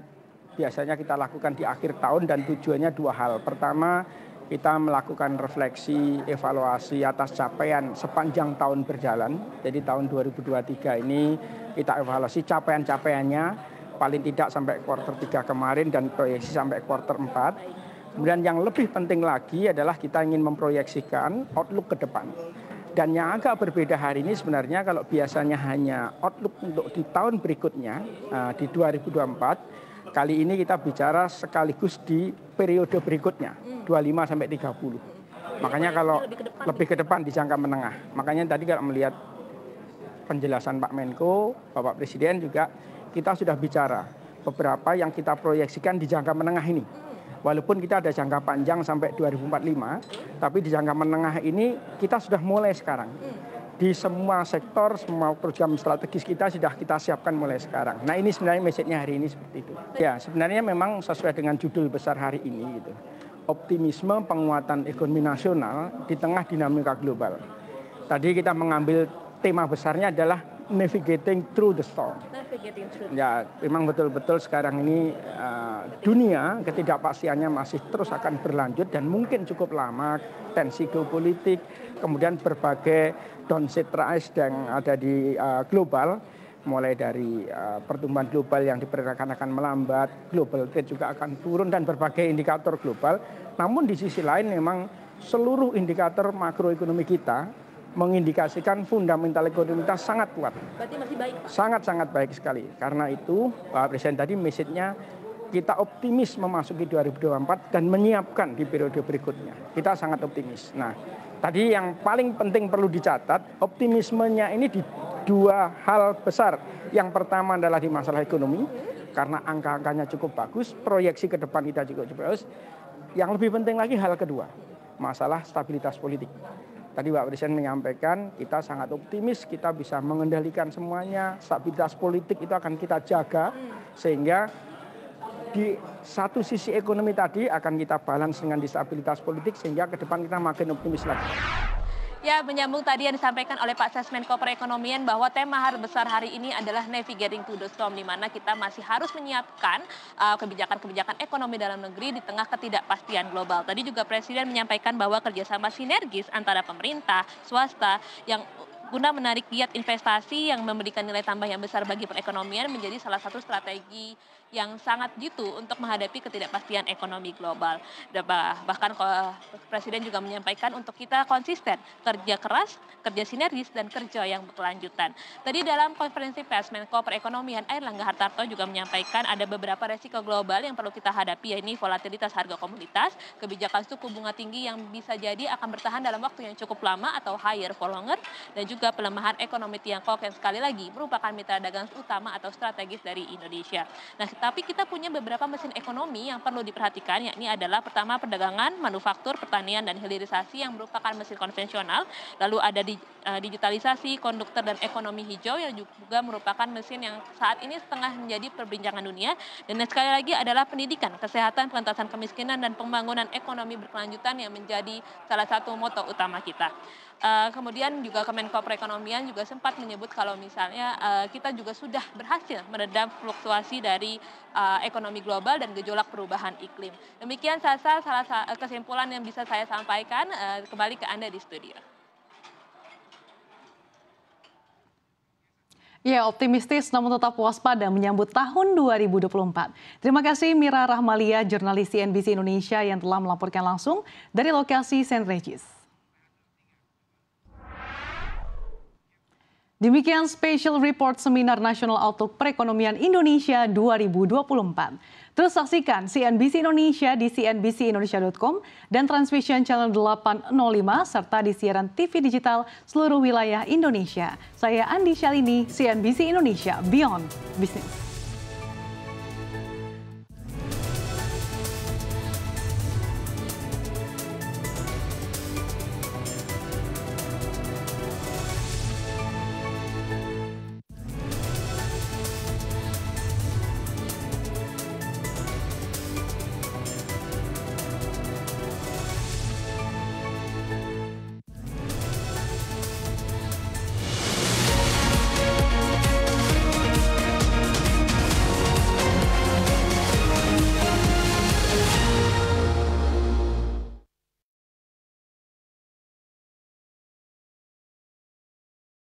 biasanya kita lakukan di akhir tahun dan tujuannya dua hal. Pertama, kita melakukan refleksi, evaluasi atas capaian sepanjang tahun berjalan. Jadi tahun 2023 ini kita evaluasi capaian-capaiannya paling tidak sampai kuarter 3 kemarin dan proyeksi sampai kuarter 4. Kemudian yang lebih penting lagi adalah kita ingin memproyeksikan outlook ke depan dan yang agak berbeda hari ini sebenarnya kalau biasanya hanya outlook untuk di tahun berikutnya, eh, di 2024, kali ini kita bicara sekaligus di periode berikutnya, 25 sampai 30. Makanya kalau lebih ke depan, lebih ke depan di jangka menengah. Makanya tadi kalau melihat penjelasan Pak Menko, Bapak Presiden juga, kita sudah bicara beberapa yang kita proyeksikan di jangka menengah ini Walaupun kita ada jangka panjang sampai 2045, tapi di jangka menengah ini kita sudah mulai sekarang. Di semua sektor, semua program strategis kita sudah kita siapkan mulai sekarang. Nah ini sebenarnya message-nya hari ini seperti itu. Ya sebenarnya memang sesuai dengan judul besar hari ini gitu. Optimisme penguatan ekonomi nasional di tengah dinamika global. Tadi kita mengambil tema besarnya adalah navigating through the storm. Navigating through. Ya, memang betul-betul sekarang ini uh, dunia ketidakpastiannya masih terus akan berlanjut dan mungkin cukup lama tensi geopolitik, kemudian berbagai downside rise yang ada di uh, global mulai dari uh, pertumbuhan global yang diperkirakan akan melambat, global trade juga akan turun dan berbagai indikator global. Namun di sisi lain memang seluruh indikator makroekonomi kita mengindikasikan fundamental ekonomi kita sangat kuat. Berarti masih baik, Sangat-sangat baik sekali. Karena itu, Pak Presiden tadi message kita optimis memasuki 2024 dan menyiapkan di periode berikutnya. Kita sangat optimis. Nah, tadi yang paling penting perlu dicatat, optimismenya ini di dua hal besar. Yang pertama adalah di masalah ekonomi, karena angka-angkanya cukup bagus, proyeksi ke depan kita juga cukup bagus. Yang lebih penting lagi hal kedua, masalah stabilitas politik. Tadi Pak Presiden menyampaikan kita sangat optimis kita bisa mengendalikan semuanya, stabilitas politik itu akan kita jaga hmm. sehingga di satu sisi ekonomi tadi akan kita balance dengan stabilitas politik sehingga ke depan kita makin optimis lagi. Ya, menyambung tadi yang disampaikan oleh Pak Koper Perekonomian bahwa tema hari besar hari ini adalah navigating to the storm di mana kita masih harus menyiapkan uh, kebijakan-kebijakan uh, ekonomi dalam negeri di tengah ketidakpastian global. Tadi juga Presiden menyampaikan bahwa kerjasama sinergis antara pemerintah, swasta yang guna menarik giat investasi yang memberikan nilai tambah yang besar bagi perekonomian menjadi salah satu strategi yang sangat jitu untuk menghadapi ketidakpastian ekonomi global. Bahkan Presiden juga menyampaikan untuk kita konsisten, kerja keras, kerja sinergis, dan kerja yang berkelanjutan. Tadi dalam konferensi pers Menko Perekonomian Air Langga Hartarto juga menyampaikan ada beberapa resiko global yang perlu kita hadapi, yaitu volatilitas harga komoditas, kebijakan suku bunga tinggi yang bisa jadi akan bertahan dalam waktu yang cukup lama atau higher for longer, dan juga pelemahan ekonomi Tiongkok yang sekali lagi merupakan mitra dagang utama atau strategis dari Indonesia. Nah, kita tapi kita punya beberapa mesin ekonomi yang perlu diperhatikan, yakni adalah pertama perdagangan, manufaktur, pertanian, dan hilirisasi yang merupakan mesin konvensional. Lalu ada di, eh, digitalisasi, konduktor, dan ekonomi hijau yang juga merupakan mesin yang saat ini setengah menjadi perbincangan dunia. Dan sekali lagi adalah pendidikan, kesehatan, pengentasan kemiskinan, dan pembangunan ekonomi berkelanjutan yang menjadi salah satu moto utama kita. Eh, kemudian juga Kemenko Perekonomian juga sempat menyebut kalau misalnya uh, kita juga sudah berhasil meredam fluktuasi dari uh, ekonomi global dan gejolak perubahan iklim. Demikian Sasa salah sa kesimpulan yang bisa saya sampaikan. Uh, kembali ke Anda di studio. Ya, optimistis namun tetap waspada menyambut tahun 2024. Terima kasih Mira Rahmalia, jurnalis CNBC Indonesia yang telah melaporkan langsung dari lokasi St. Regis. Demikian special report Seminar Nasional untuk Perekonomian Indonesia 2024. Terus saksikan CNBC Indonesia di cnbcindonesia.com dan Transvision Channel 805 serta di siaran TV digital seluruh wilayah Indonesia. Saya Andi Shalini, CNBC Indonesia, Beyond Business.